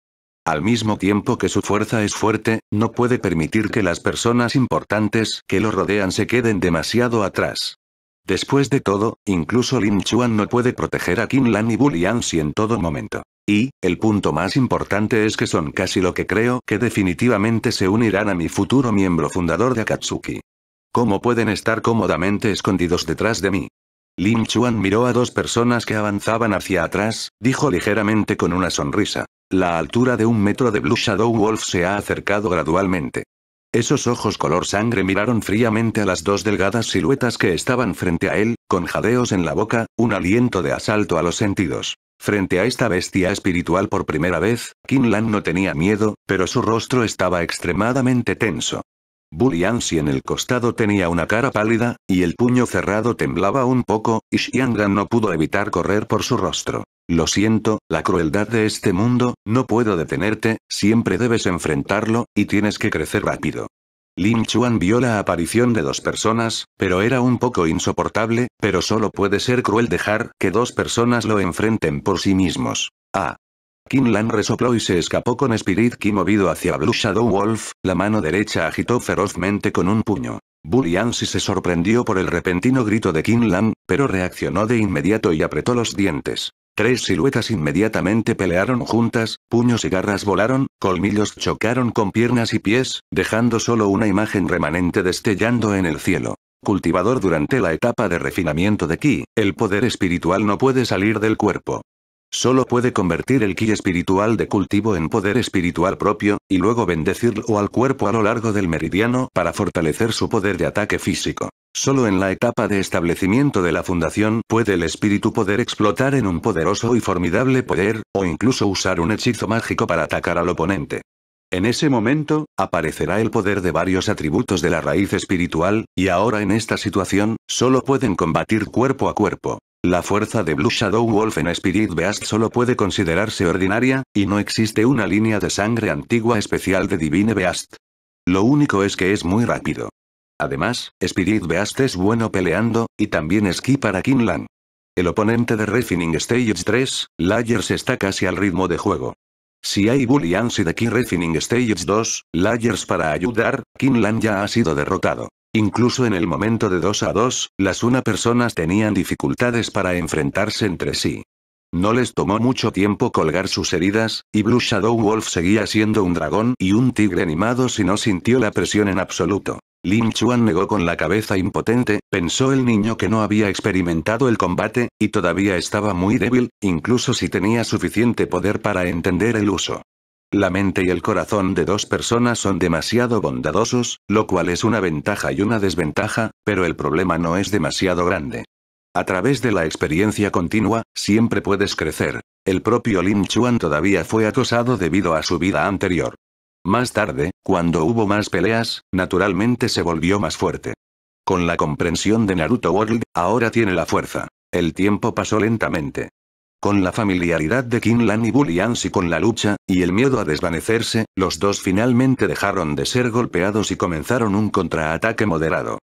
Al mismo tiempo que su fuerza es fuerte, no puede permitir que las personas importantes que lo rodean se queden demasiado atrás. Después de todo, incluso Lin Chuan no puede proteger a Kim Lan y si en todo momento. Y, el punto más importante es que son casi lo que creo que definitivamente se unirán a mi futuro miembro fundador de Akatsuki. ¿Cómo pueden estar cómodamente escondidos detrás de mí? Lin Chuan miró a dos personas que avanzaban hacia atrás, dijo ligeramente con una sonrisa. La altura de un metro de Blue Shadow Wolf se ha acercado gradualmente. Esos ojos color sangre miraron fríamente a las dos delgadas siluetas que estaban frente a él, con jadeos en la boca, un aliento de asalto a los sentidos. Frente a esta bestia espiritual por primera vez, Kinlan no tenía miedo, pero su rostro estaba extremadamente tenso. Bully si en el costado tenía una cara pálida, y el puño cerrado temblaba un poco, y Xiangan no pudo evitar correr por su rostro. Lo siento, la crueldad de este mundo, no puedo detenerte, siempre debes enfrentarlo, y tienes que crecer rápido. Lin Chuan vio la aparición de dos personas, pero era un poco insoportable, pero solo puede ser cruel dejar que dos personas lo enfrenten por sí mismos. Ah. Qin Lan resopló y se escapó con Spirit Ki movido hacia Blue Shadow Wolf, la mano derecha agitó ferozmente con un puño. si se sorprendió por el repentino grito de Qin Lan, pero reaccionó de inmediato y apretó los dientes. Tres siluetas inmediatamente pelearon juntas, puños y garras volaron, colmillos chocaron con piernas y pies, dejando solo una imagen remanente destellando en el cielo. Cultivador durante la etapa de refinamiento de ki, el poder espiritual no puede salir del cuerpo. Solo puede convertir el ki espiritual de cultivo en poder espiritual propio, y luego bendecirlo al cuerpo a lo largo del meridiano para fortalecer su poder de ataque físico. Solo en la etapa de establecimiento de la fundación puede el espíritu poder explotar en un poderoso y formidable poder, o incluso usar un hechizo mágico para atacar al oponente. En ese momento, aparecerá el poder de varios atributos de la raíz espiritual, y ahora en esta situación, solo pueden combatir cuerpo a cuerpo. La fuerza de Blue Shadow Wolf en Spirit Beast solo puede considerarse ordinaria, y no existe una línea de sangre antigua especial de Divine Beast. Lo único es que es muy rápido. Además, Spirit Beast es bueno peleando, y también esquí para Kinlan. El oponente de Refining Stage 3, Layers está casi al ritmo de juego. Si hay y de Key Refining Stage 2, Layers para ayudar, Kinlan ya ha sido derrotado. Incluso en el momento de 2 a 2, las una personas tenían dificultades para enfrentarse entre sí. No les tomó mucho tiempo colgar sus heridas, y Blue Shadow Wolf seguía siendo un dragón y un tigre animado si no sintió la presión en absoluto. Lin Chuan negó con la cabeza impotente, pensó el niño que no había experimentado el combate, y todavía estaba muy débil, incluso si tenía suficiente poder para entender el uso. La mente y el corazón de dos personas son demasiado bondadosos, lo cual es una ventaja y una desventaja, pero el problema no es demasiado grande. A través de la experiencia continua, siempre puedes crecer. El propio Lin Chuan todavía fue acosado debido a su vida anterior. Más tarde, cuando hubo más peleas, naturalmente se volvió más fuerte. Con la comprensión de Naruto World, ahora tiene la fuerza. El tiempo pasó lentamente. Con la familiaridad de Kinlan y Bullians y con la lucha, y el miedo a desvanecerse, los dos finalmente dejaron de ser golpeados y comenzaron un contraataque moderado.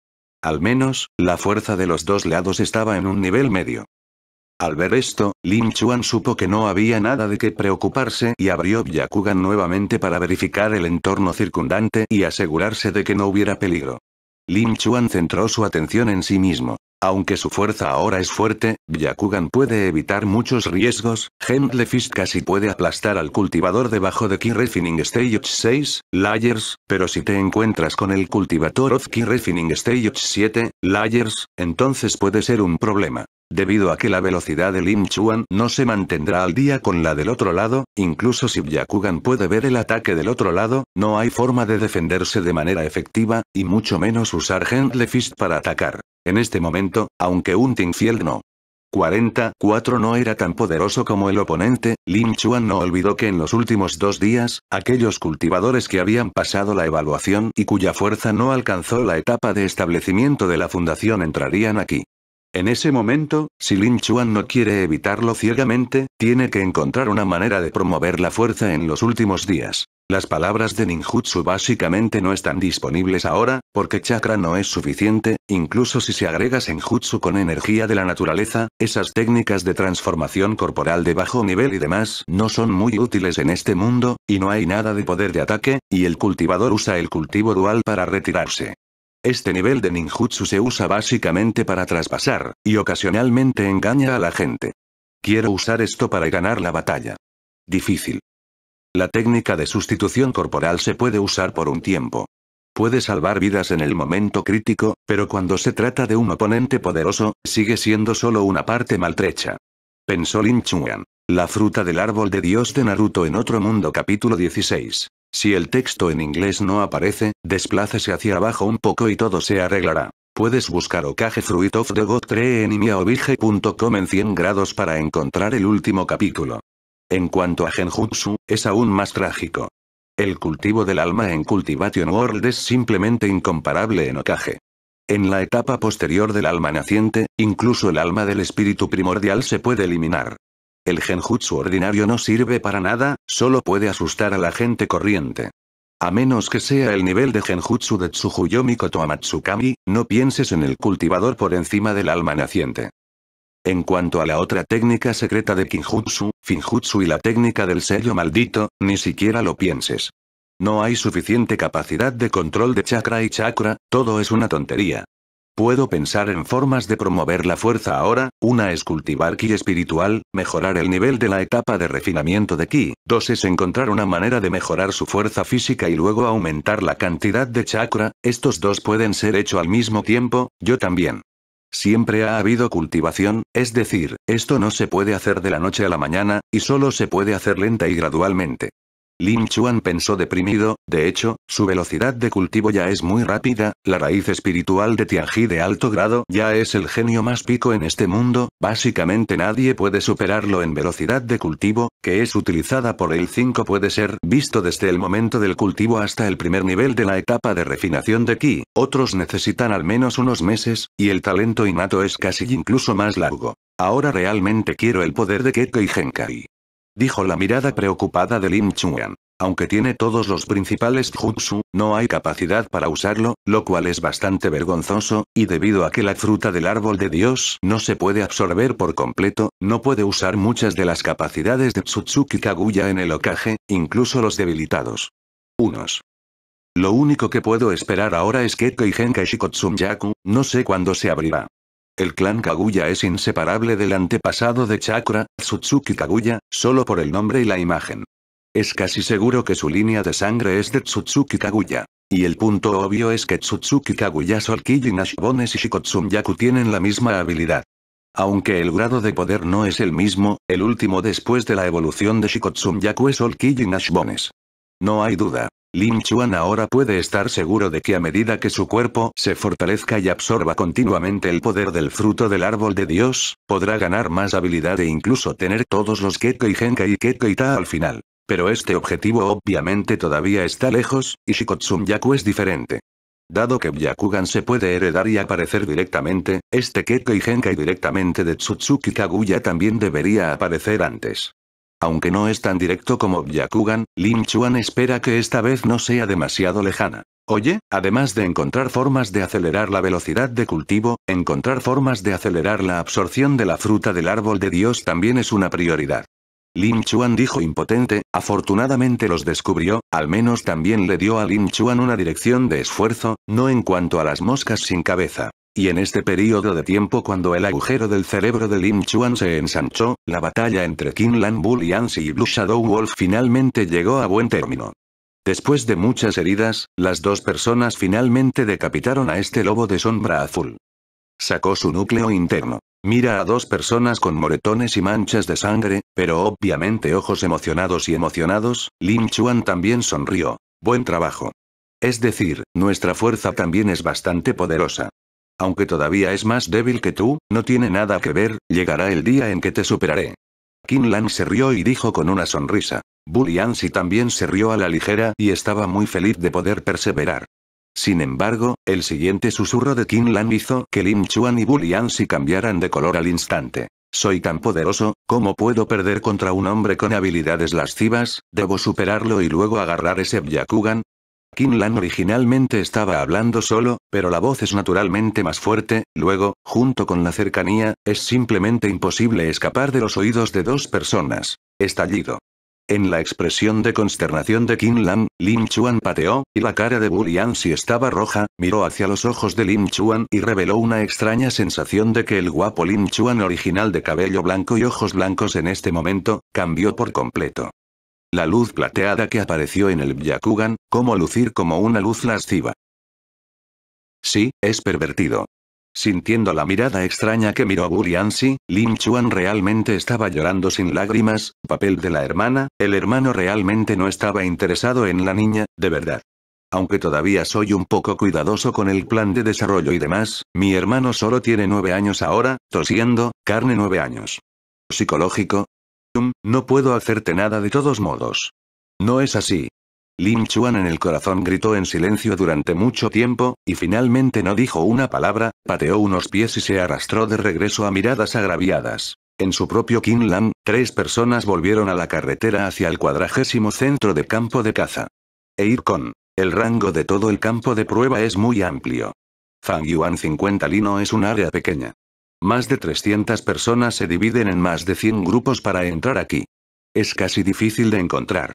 Al menos, la fuerza de los dos lados estaba en un nivel medio. Al ver esto, Lin Chuan supo que no había nada de qué preocuparse y abrió Byakugan nuevamente para verificar el entorno circundante y asegurarse de que no hubiera peligro. Lin Chuan centró su atención en sí mismo. Aunque su fuerza ahora es fuerte, Byakugan puede evitar muchos riesgos, Gentle casi puede aplastar al cultivador debajo de Key Refining Stage 6, Layers, pero si te encuentras con el cultivador of Key Refining Stage 7, Layers, entonces puede ser un problema. Debido a que la velocidad de Lim Chuan no se mantendrá al día con la del otro lado, incluso si Byakugan puede ver el ataque del otro lado, no hay forma de defenderse de manera efectiva, y mucho menos usar Gentle para atacar. En este momento, aunque un Tingfield no. 44 no era tan poderoso como el oponente, Lin Chuan no olvidó que en los últimos dos días, aquellos cultivadores que habían pasado la evaluación y cuya fuerza no alcanzó la etapa de establecimiento de la fundación entrarían aquí. En ese momento, si Lin Chuan no quiere evitarlo ciegamente, tiene que encontrar una manera de promover la fuerza en los últimos días. Las palabras de ninjutsu básicamente no están disponibles ahora, porque chakra no es suficiente, incluso si se agrega senjutsu con energía de la naturaleza, esas técnicas de transformación corporal de bajo nivel y demás no son muy útiles en este mundo, y no hay nada de poder de ataque, y el cultivador usa el cultivo dual para retirarse. Este nivel de ninjutsu se usa básicamente para traspasar, y ocasionalmente engaña a la gente. Quiero usar esto para ganar la batalla. Difícil. La técnica de sustitución corporal se puede usar por un tiempo. Puede salvar vidas en el momento crítico, pero cuando se trata de un oponente poderoso, sigue siendo solo una parte maltrecha. Pensó Lin Chuan. La fruta del árbol de Dios de Naruto en otro mundo capítulo 16. Si el texto en inglés no aparece, desplácese hacia abajo un poco y todo se arreglará. Puedes buscar Okage Fruit of the God tree en en 100 grados para encontrar el último capítulo. En cuanto a Genjutsu, es aún más trágico. El cultivo del alma en Cultivation World es simplemente incomparable en Okage. En la etapa posterior del alma naciente, incluso el alma del espíritu primordial se puede eliminar. El genjutsu ordinario no sirve para nada, solo puede asustar a la gente corriente. A menos que sea el nivel de genjutsu de Tsukuyomi Kotoamatsukami, no pienses en el cultivador por encima del alma naciente. En cuanto a la otra técnica secreta de Kinjutsu, Finjutsu y la técnica del sello maldito, ni siquiera lo pienses. No hay suficiente capacidad de control de chakra y chakra, todo es una tontería. Puedo pensar en formas de promover la fuerza ahora, una es cultivar ki espiritual, mejorar el nivel de la etapa de refinamiento de ki, dos es encontrar una manera de mejorar su fuerza física y luego aumentar la cantidad de chakra, estos dos pueden ser hecho al mismo tiempo, yo también. Siempre ha habido cultivación, es decir, esto no se puede hacer de la noche a la mañana, y solo se puede hacer lenta y gradualmente. Lin Chuan pensó deprimido, de hecho, su velocidad de cultivo ya es muy rápida, la raíz espiritual de Tianji de alto grado ya es el genio más pico en este mundo, básicamente nadie puede superarlo en velocidad de cultivo, que es utilizada por el 5 puede ser visto desde el momento del cultivo hasta el primer nivel de la etapa de refinación de Ki, otros necesitan al menos unos meses, y el talento innato es casi incluso más largo. Ahora realmente quiero el poder de Keke y Genkai dijo la mirada preocupada de Lim Chuan. Aunque tiene todos los principales jutsu, no hay capacidad para usarlo, lo cual es bastante vergonzoso, y debido a que la fruta del árbol de Dios no se puede absorber por completo, no puede usar muchas de las capacidades de Tsutsuki Kaguya en el Okage, incluso los debilitados. Unos. Lo único que puedo esperar ahora es que Keigen Kaishikotsumyaku, Yaku, no sé cuándo se abrirá. El clan Kaguya es inseparable del antepasado de Chakra, Tsutsuki Kaguya, solo por el nombre y la imagen. Es casi seguro que su línea de sangre es de Tsutsuki Kaguya. Y el punto obvio es que Tsutsuki Kaguya Kiji Nashibones y Shikotsunyaku tienen la misma habilidad. Aunque el grado de poder no es el mismo, el último después de la evolución de Shikotsunyaku es Solkiji Nashbones. No hay duda. Lin Chuan ahora puede estar seguro de que a medida que su cuerpo se fortalezca y absorba continuamente el poder del fruto del árbol de Dios, podrá ganar más habilidad e incluso tener todos los Kekkei Genkai y Kekkei Ta al final. Pero este objetivo obviamente todavía está lejos, y Shikotsun Yaku es diferente. Dado que Byakugan se puede heredar y aparecer directamente, este Kekkei Genkai directamente de Tsutsuki Kaguya también debería aparecer antes. Aunque no es tan directo como Byakugan, Lin Chuan espera que esta vez no sea demasiado lejana. Oye, además de encontrar formas de acelerar la velocidad de cultivo, encontrar formas de acelerar la absorción de la fruta del árbol de Dios también es una prioridad. Lin Chuan dijo impotente, afortunadamente los descubrió, al menos también le dio a Lin Chuan una dirección de esfuerzo, no en cuanto a las moscas sin cabeza. Y en este periodo de tiempo cuando el agujero del cerebro de Lin Chuan se ensanchó, la batalla entre Lan Bull y Ansi y Blue Shadow Wolf finalmente llegó a buen término. Después de muchas heridas, las dos personas finalmente decapitaron a este lobo de sombra azul. Sacó su núcleo interno. Mira a dos personas con moretones y manchas de sangre, pero obviamente ojos emocionados y emocionados, Lin Chuan también sonrió. Buen trabajo. Es decir, nuestra fuerza también es bastante poderosa. Aunque todavía es más débil que tú, no tiene nada que ver, llegará el día en que te superaré. Kinlan se rió y dijo con una sonrisa. si también se rió a la ligera y estaba muy feliz de poder perseverar. Sin embargo, el siguiente susurro de Kinlan hizo que Lin Chuan y si cambiaran de color al instante. Soy tan poderoso, ¿cómo puedo perder contra un hombre con habilidades lascivas? Debo superarlo y luego agarrar ese Byakugan, Lan originalmente estaba hablando solo, pero la voz es naturalmente más fuerte, luego, junto con la cercanía, es simplemente imposible escapar de los oídos de dos personas. Estallido. En la expresión de consternación de Lan, Lin Chuan pateó, y la cara de Burian si estaba roja, miró hacia los ojos de Lin Chuan y reveló una extraña sensación de que el guapo Lin Chuan original de cabello blanco y ojos blancos en este momento, cambió por completo la luz plateada que apareció en el Byakugan, como lucir como una luz lasciva. Sí, es pervertido. Sintiendo la mirada extraña que miró Buriansi, Lin Chuan realmente estaba llorando sin lágrimas, papel de la hermana, el hermano realmente no estaba interesado en la niña, de verdad. Aunque todavía soy un poco cuidadoso con el plan de desarrollo y demás, mi hermano solo tiene nueve años ahora, tosiendo, carne nueve años. Psicológico, no puedo hacerte nada de todos modos. No es así. Lin Chuan en el corazón gritó en silencio durante mucho tiempo, y finalmente no dijo una palabra, pateó unos pies y se arrastró de regreso a miradas agraviadas. En su propio Kinlan, tres personas volvieron a la carretera hacia el cuadragésimo centro de campo de caza. E con. El rango de todo el campo de prueba es muy amplio. Fang Yuan 50 Lino es un área pequeña. Más de 300 personas se dividen en más de 100 grupos para entrar aquí. Es casi difícil de encontrar.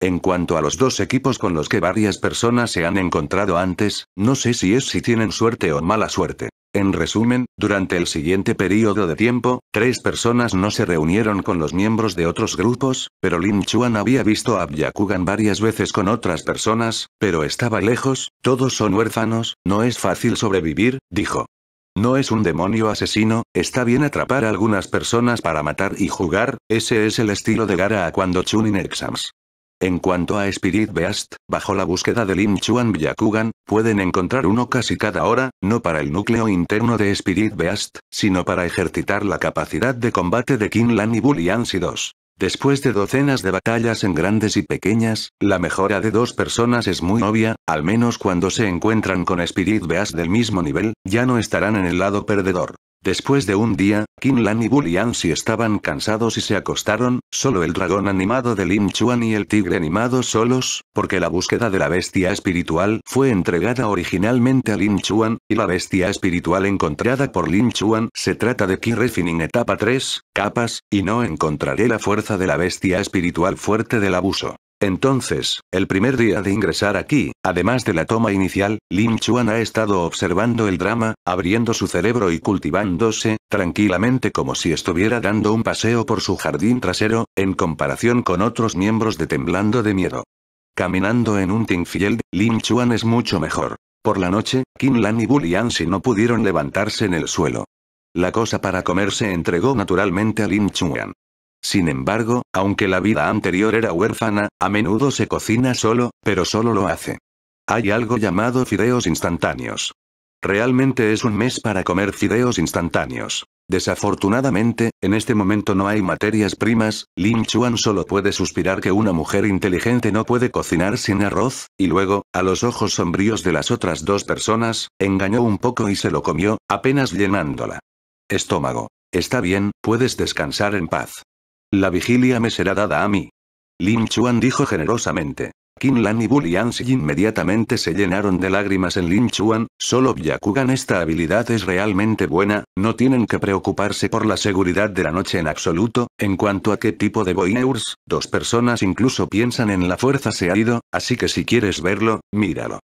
En cuanto a los dos equipos con los que varias personas se han encontrado antes, no sé si es si tienen suerte o mala suerte. En resumen, durante el siguiente período de tiempo, tres personas no se reunieron con los miembros de otros grupos, pero Lin Chuan había visto a Byakugan varias veces con otras personas, pero estaba lejos, todos son huérfanos, no es fácil sobrevivir, dijo. No es un demonio asesino, está bien atrapar a algunas personas para matar y jugar, ese es el estilo de Gara a cuando Chunin Exams. En cuanto a Spirit Beast, bajo la búsqueda de Lim Chuan Byakugan, pueden encontrar uno casi cada hora, no para el núcleo interno de Spirit Beast, sino para ejercitar la capacidad de combate de Qin Lan y Buliansi 2. Después de docenas de batallas en grandes y pequeñas, la mejora de dos personas es muy obvia, al menos cuando se encuentran con Spirit Beasts del mismo nivel, ya no estarán en el lado perdedor. Después de un día, Lan y Bull y estaban cansados y se acostaron, solo el dragón animado de Lin Chuan y el tigre animado solos, porque la búsqueda de la bestia espiritual fue entregada originalmente a Lin Chuan, y la bestia espiritual encontrada por Lin Chuan se trata de Ki Refining etapa 3, capas, y no encontraré la fuerza de la bestia espiritual fuerte del abuso. Entonces, el primer día de ingresar aquí, además de la toma inicial, Lin Chuan ha estado observando el drama, abriendo su cerebro y cultivándose, tranquilamente como si estuviera dando un paseo por su jardín trasero, en comparación con otros miembros de Temblando de Miedo. Caminando en un Tingfield, Lin Chuan es mucho mejor. Por la noche, Kim Lan y Bulian si no pudieron levantarse en el suelo. La cosa para comer se entregó naturalmente a Lin Chuan. Sin embargo, aunque la vida anterior era huérfana, a menudo se cocina solo, pero solo lo hace. Hay algo llamado fideos instantáneos. Realmente es un mes para comer fideos instantáneos. Desafortunadamente, en este momento no hay materias primas, Lin Chuan solo puede suspirar que una mujer inteligente no puede cocinar sin arroz, y luego, a los ojos sombríos de las otras dos personas, engañó un poco y se lo comió, apenas llenándola. Estómago. Está bien, puedes descansar en paz. La vigilia me será dada a mí. Lin Chuan dijo generosamente. Qin Lan y Bulian inmediatamente se llenaron de lágrimas en Lin Chuan, solo Byakugan esta habilidad es realmente buena, no tienen que preocuparse por la seguridad de la noche en absoluto, en cuanto a qué tipo de Boineurs, dos personas incluso piensan en la fuerza se ha ido, así que si quieres verlo, míralo.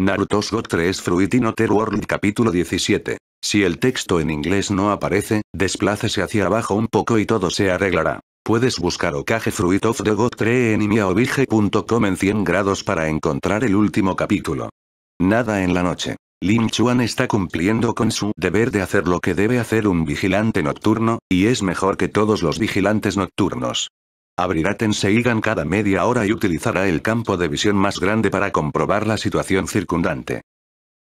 Naruto's Got 3 Fruit in World capítulo 17. Si el texto en inglés no aparece, desplácese hacia abajo un poco y todo se arreglará. Puedes buscar Okage Fruit of the God 3 en imiaobige.com en 100 grados para encontrar el último capítulo. Nada en la noche. Lin Chuan está cumpliendo con su deber de hacer lo que debe hacer un vigilante nocturno, y es mejor que todos los vigilantes nocturnos. Abrirá Tenseigan cada media hora y utilizará el campo de visión más grande para comprobar la situación circundante.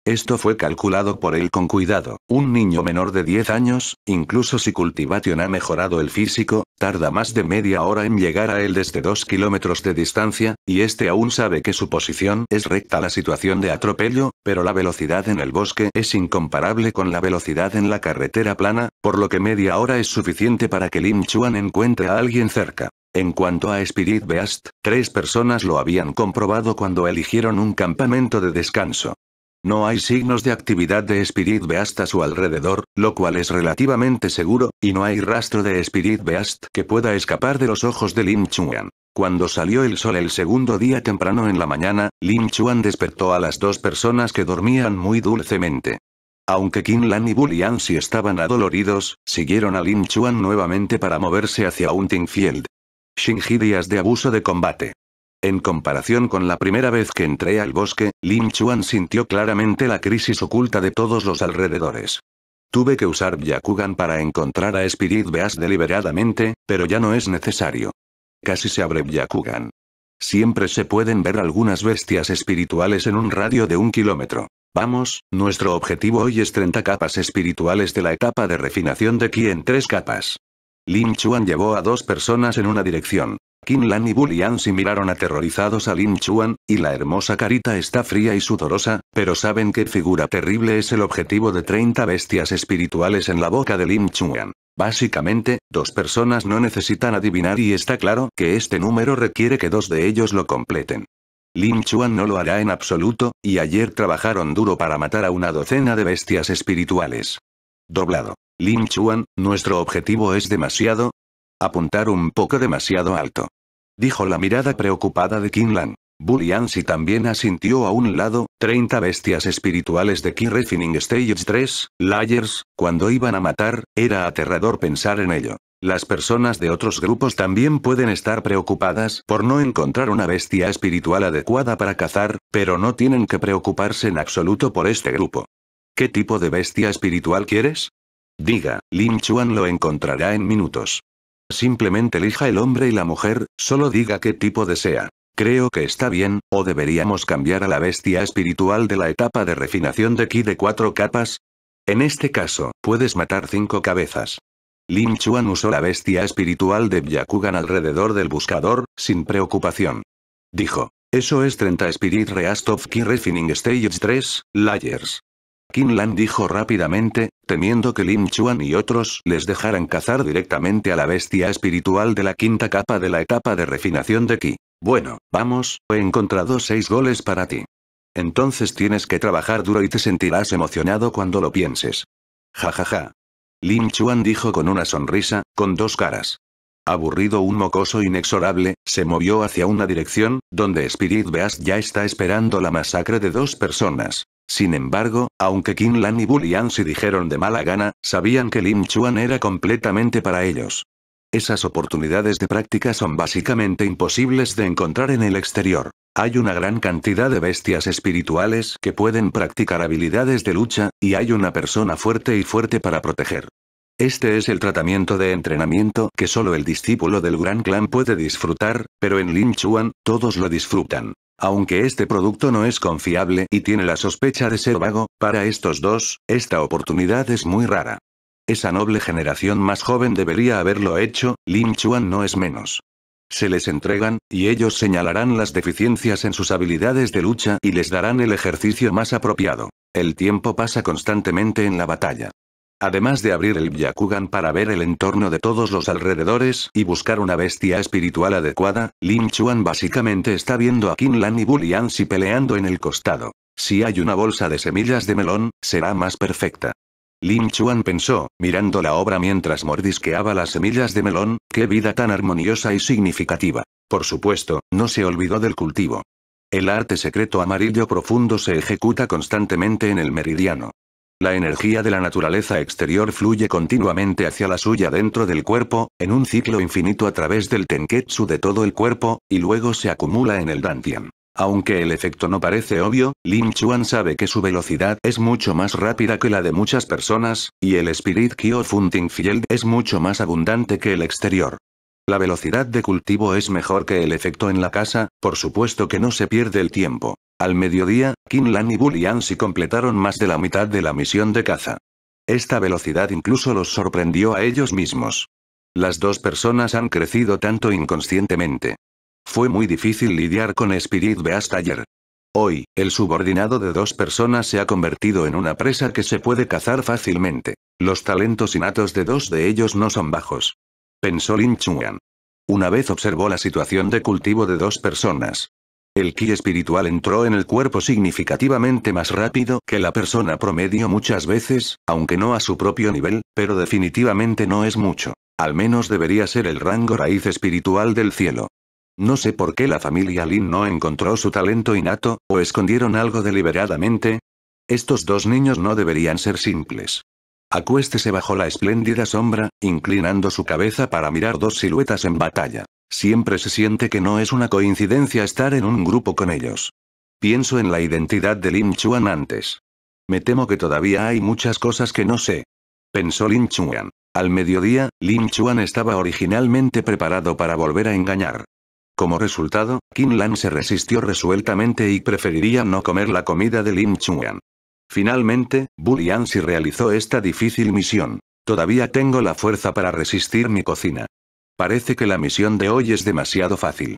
Esto fue calculado por él con cuidado. Un niño menor de 10 años, incluso si Cultivation ha mejorado el físico, tarda más de media hora en llegar a él desde 2 kilómetros de distancia, y este aún sabe que su posición es recta a la situación de atropello, pero la velocidad en el bosque es incomparable con la velocidad en la carretera plana, por lo que media hora es suficiente para que Lin Chuan encuentre a alguien cerca. En cuanto a Spirit Beast, tres personas lo habían comprobado cuando eligieron un campamento de descanso. No hay signos de actividad de Spirit Beast a su alrededor, lo cual es relativamente seguro, y no hay rastro de Spirit Beast que pueda escapar de los ojos de Lin Chuan. Cuando salió el sol el segundo día temprano en la mañana, Lin Chuan despertó a las dos personas que dormían muy dulcemente. Aunque Qin Lan y Bulian si estaban adoloridos, siguieron a Lin Chuan nuevamente para moverse hacia Huntingfield. Shingidias de abuso de combate. En comparación con la primera vez que entré al bosque, Lin Chuan sintió claramente la crisis oculta de todos los alrededores. Tuve que usar Byakugan para encontrar a Spirit Beast deliberadamente, pero ya no es necesario. Casi se abre Byakugan. Siempre se pueden ver algunas bestias espirituales en un radio de un kilómetro. Vamos, nuestro objetivo hoy es 30 capas espirituales de la etapa de refinación de Ki en 3 capas. Lin Chuan llevó a dos personas en una dirección. Kim Lan y Bulian se miraron aterrorizados a Lin Chuan, y la hermosa carita está fría y sudorosa, pero saben qué figura terrible es el objetivo de 30 bestias espirituales en la boca de Lin Chuan. Básicamente, dos personas no necesitan adivinar y está claro que este número requiere que dos de ellos lo completen. Lin Chuan no lo hará en absoluto, y ayer trabajaron duro para matar a una docena de bestias espirituales. Doblado. Lin Chuan, nuestro objetivo es demasiado... Apuntar un poco demasiado alto. Dijo la mirada preocupada de Qin Lan. si también asintió a un lado, 30 bestias espirituales de Qin Refining Stage 3, Layers, cuando iban a matar, era aterrador pensar en ello. Las personas de otros grupos también pueden estar preocupadas por no encontrar una bestia espiritual adecuada para cazar, pero no tienen que preocuparse en absoluto por este grupo. ¿Qué tipo de bestia espiritual quieres? Diga, Lin Chuan lo encontrará en minutos. Simplemente elija el hombre y la mujer, solo diga qué tipo desea. Creo que está bien, o deberíamos cambiar a la bestia espiritual de la etapa de refinación de ki de cuatro capas. En este caso, puedes matar cinco cabezas. Lin Chuan usó la bestia espiritual de Byakugan alrededor del buscador, sin preocupación. Dijo. Eso es 30 Spirit Reast of Key Refining Stage 3, Layers. Lan dijo rápidamente, temiendo que Lin Chuan y otros les dejaran cazar directamente a la bestia espiritual de la quinta capa de la etapa de refinación de Qi. Bueno, vamos, he encontrado seis goles para ti. Entonces tienes que trabajar duro y te sentirás emocionado cuando lo pienses. Ja ja ja. Lin Chuan dijo con una sonrisa, con dos caras. Aburrido un mocoso inexorable, se movió hacia una dirección, donde Spirit Beast ya está esperando la masacre de dos personas. Sin embargo, aunque Qin Lan y Bulian se dijeron de mala gana, sabían que Lin Chuan era completamente para ellos. Esas oportunidades de práctica son básicamente imposibles de encontrar en el exterior. Hay una gran cantidad de bestias espirituales que pueden practicar habilidades de lucha, y hay una persona fuerte y fuerte para proteger. Este es el tratamiento de entrenamiento que solo el discípulo del gran clan puede disfrutar, pero en Lin Chuan, todos lo disfrutan. Aunque este producto no es confiable y tiene la sospecha de ser vago, para estos dos, esta oportunidad es muy rara. Esa noble generación más joven debería haberlo hecho, Lin Chuan no es menos. Se les entregan, y ellos señalarán las deficiencias en sus habilidades de lucha y les darán el ejercicio más apropiado. El tiempo pasa constantemente en la batalla. Además de abrir el Byakugan para ver el entorno de todos los alrededores y buscar una bestia espiritual adecuada, Lin Chuan básicamente está viendo a Qin Lan y si peleando en el costado. Si hay una bolsa de semillas de melón, será más perfecta. Lin Chuan pensó, mirando la obra mientras mordisqueaba las semillas de melón, qué vida tan armoniosa y significativa. Por supuesto, no se olvidó del cultivo. El arte secreto amarillo profundo se ejecuta constantemente en el meridiano. La energía de la naturaleza exterior fluye continuamente hacia la suya dentro del cuerpo, en un ciclo infinito a través del tenketsu de todo el cuerpo, y luego se acumula en el dantian. Aunque el efecto no parece obvio, Lin Chuan sabe que su velocidad es mucho más rápida que la de muchas personas, y el Spirit Kyo Funting Field es mucho más abundante que el exterior. La velocidad de cultivo es mejor que el efecto en la casa, por supuesto que no se pierde el tiempo. Al mediodía, Kinlan y se completaron más de la mitad de la misión de caza. Esta velocidad incluso los sorprendió a ellos mismos. Las dos personas han crecido tanto inconscientemente. Fue muy difícil lidiar con Spirit hasta ayer. Hoy, el subordinado de dos personas se ha convertido en una presa que se puede cazar fácilmente. Los talentos innatos de dos de ellos no son bajos. Pensó Lin Chuan. Una vez observó la situación de cultivo de dos personas. El ki espiritual entró en el cuerpo significativamente más rápido que la persona promedio muchas veces, aunque no a su propio nivel, pero definitivamente no es mucho. Al menos debería ser el rango raíz espiritual del cielo. No sé por qué la familia Lin no encontró su talento innato, o escondieron algo deliberadamente. Estos dos niños no deberían ser simples. Acuéstese bajo la espléndida sombra, inclinando su cabeza para mirar dos siluetas en batalla. Siempre se siente que no es una coincidencia estar en un grupo con ellos. Pienso en la identidad de Lin Chuan antes. Me temo que todavía hay muchas cosas que no sé. Pensó Lin Chuan. Al mediodía, Lin Chuan estaba originalmente preparado para volver a engañar. Como resultado, Qin Lan se resistió resueltamente y preferiría no comer la comida de Lin Chuan. Finalmente, si realizó esta difícil misión. Todavía tengo la fuerza para resistir mi cocina. Parece que la misión de hoy es demasiado fácil.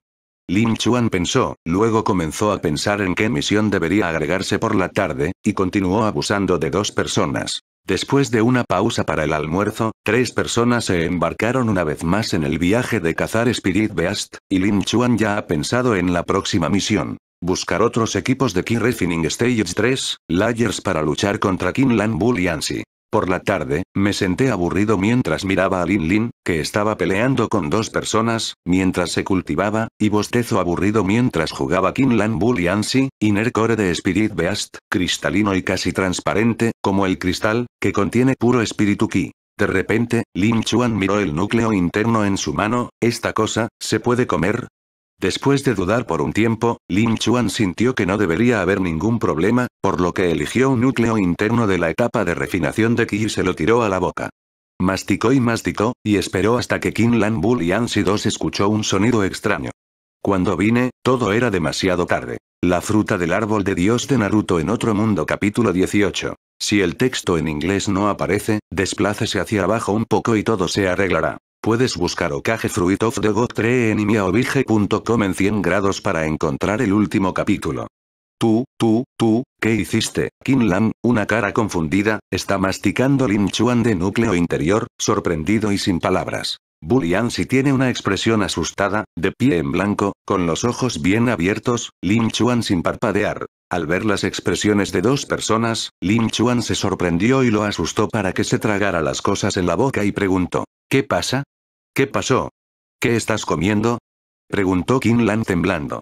Lin Chuan pensó, luego comenzó a pensar en qué misión debería agregarse por la tarde, y continuó abusando de dos personas. Después de una pausa para el almuerzo, tres personas se embarcaron una vez más en el viaje de cazar Spirit Beast, y Lin Chuan ya ha pensado en la próxima misión. Buscar otros equipos de Key Refining Stage 3, Layers para luchar contra Lan Bull y por la tarde, me senté aburrido mientras miraba a Lin Lin, que estaba peleando con dos personas, mientras se cultivaba, y bostezo aburrido mientras jugaba Kinlan Bull Inner Core de Spirit Beast, cristalino y casi transparente, como el cristal, que contiene puro espíritu ki. De repente, Lin Chuan miró el núcleo interno en su mano, ¿esta cosa, se puede comer? Después de dudar por un tiempo, Lin Chuan sintió que no debería haber ningún problema, por lo que eligió un núcleo interno de la etapa de refinación de Ki y se lo tiró a la boca. Masticó y masticó, y esperó hasta que Qin Lan Bull y Ansi 2 escuchó un sonido extraño. Cuando vine, todo era demasiado tarde. La fruta del árbol de Dios de Naruto en otro mundo capítulo 18. Si el texto en inglés no aparece, desplácese hacia abajo un poco y todo se arreglará. Puedes buscar Okage Fruit of the God Tree en imiaobige.com en 100 grados para encontrar el último capítulo. Tú, tú, tú, ¿qué hiciste? Kim Lan, una cara confundida, está masticando Lin Chuan de núcleo interior, sorprendido y sin palabras. Bulian si tiene una expresión asustada, de pie en blanco, con los ojos bien abiertos, Lin Chuan sin parpadear. Al ver las expresiones de dos personas, Lin Chuan se sorprendió y lo asustó para que se tragara las cosas en la boca y preguntó, ¿qué pasa? ¿Qué pasó? ¿Qué estás comiendo? Preguntó Kinlan temblando.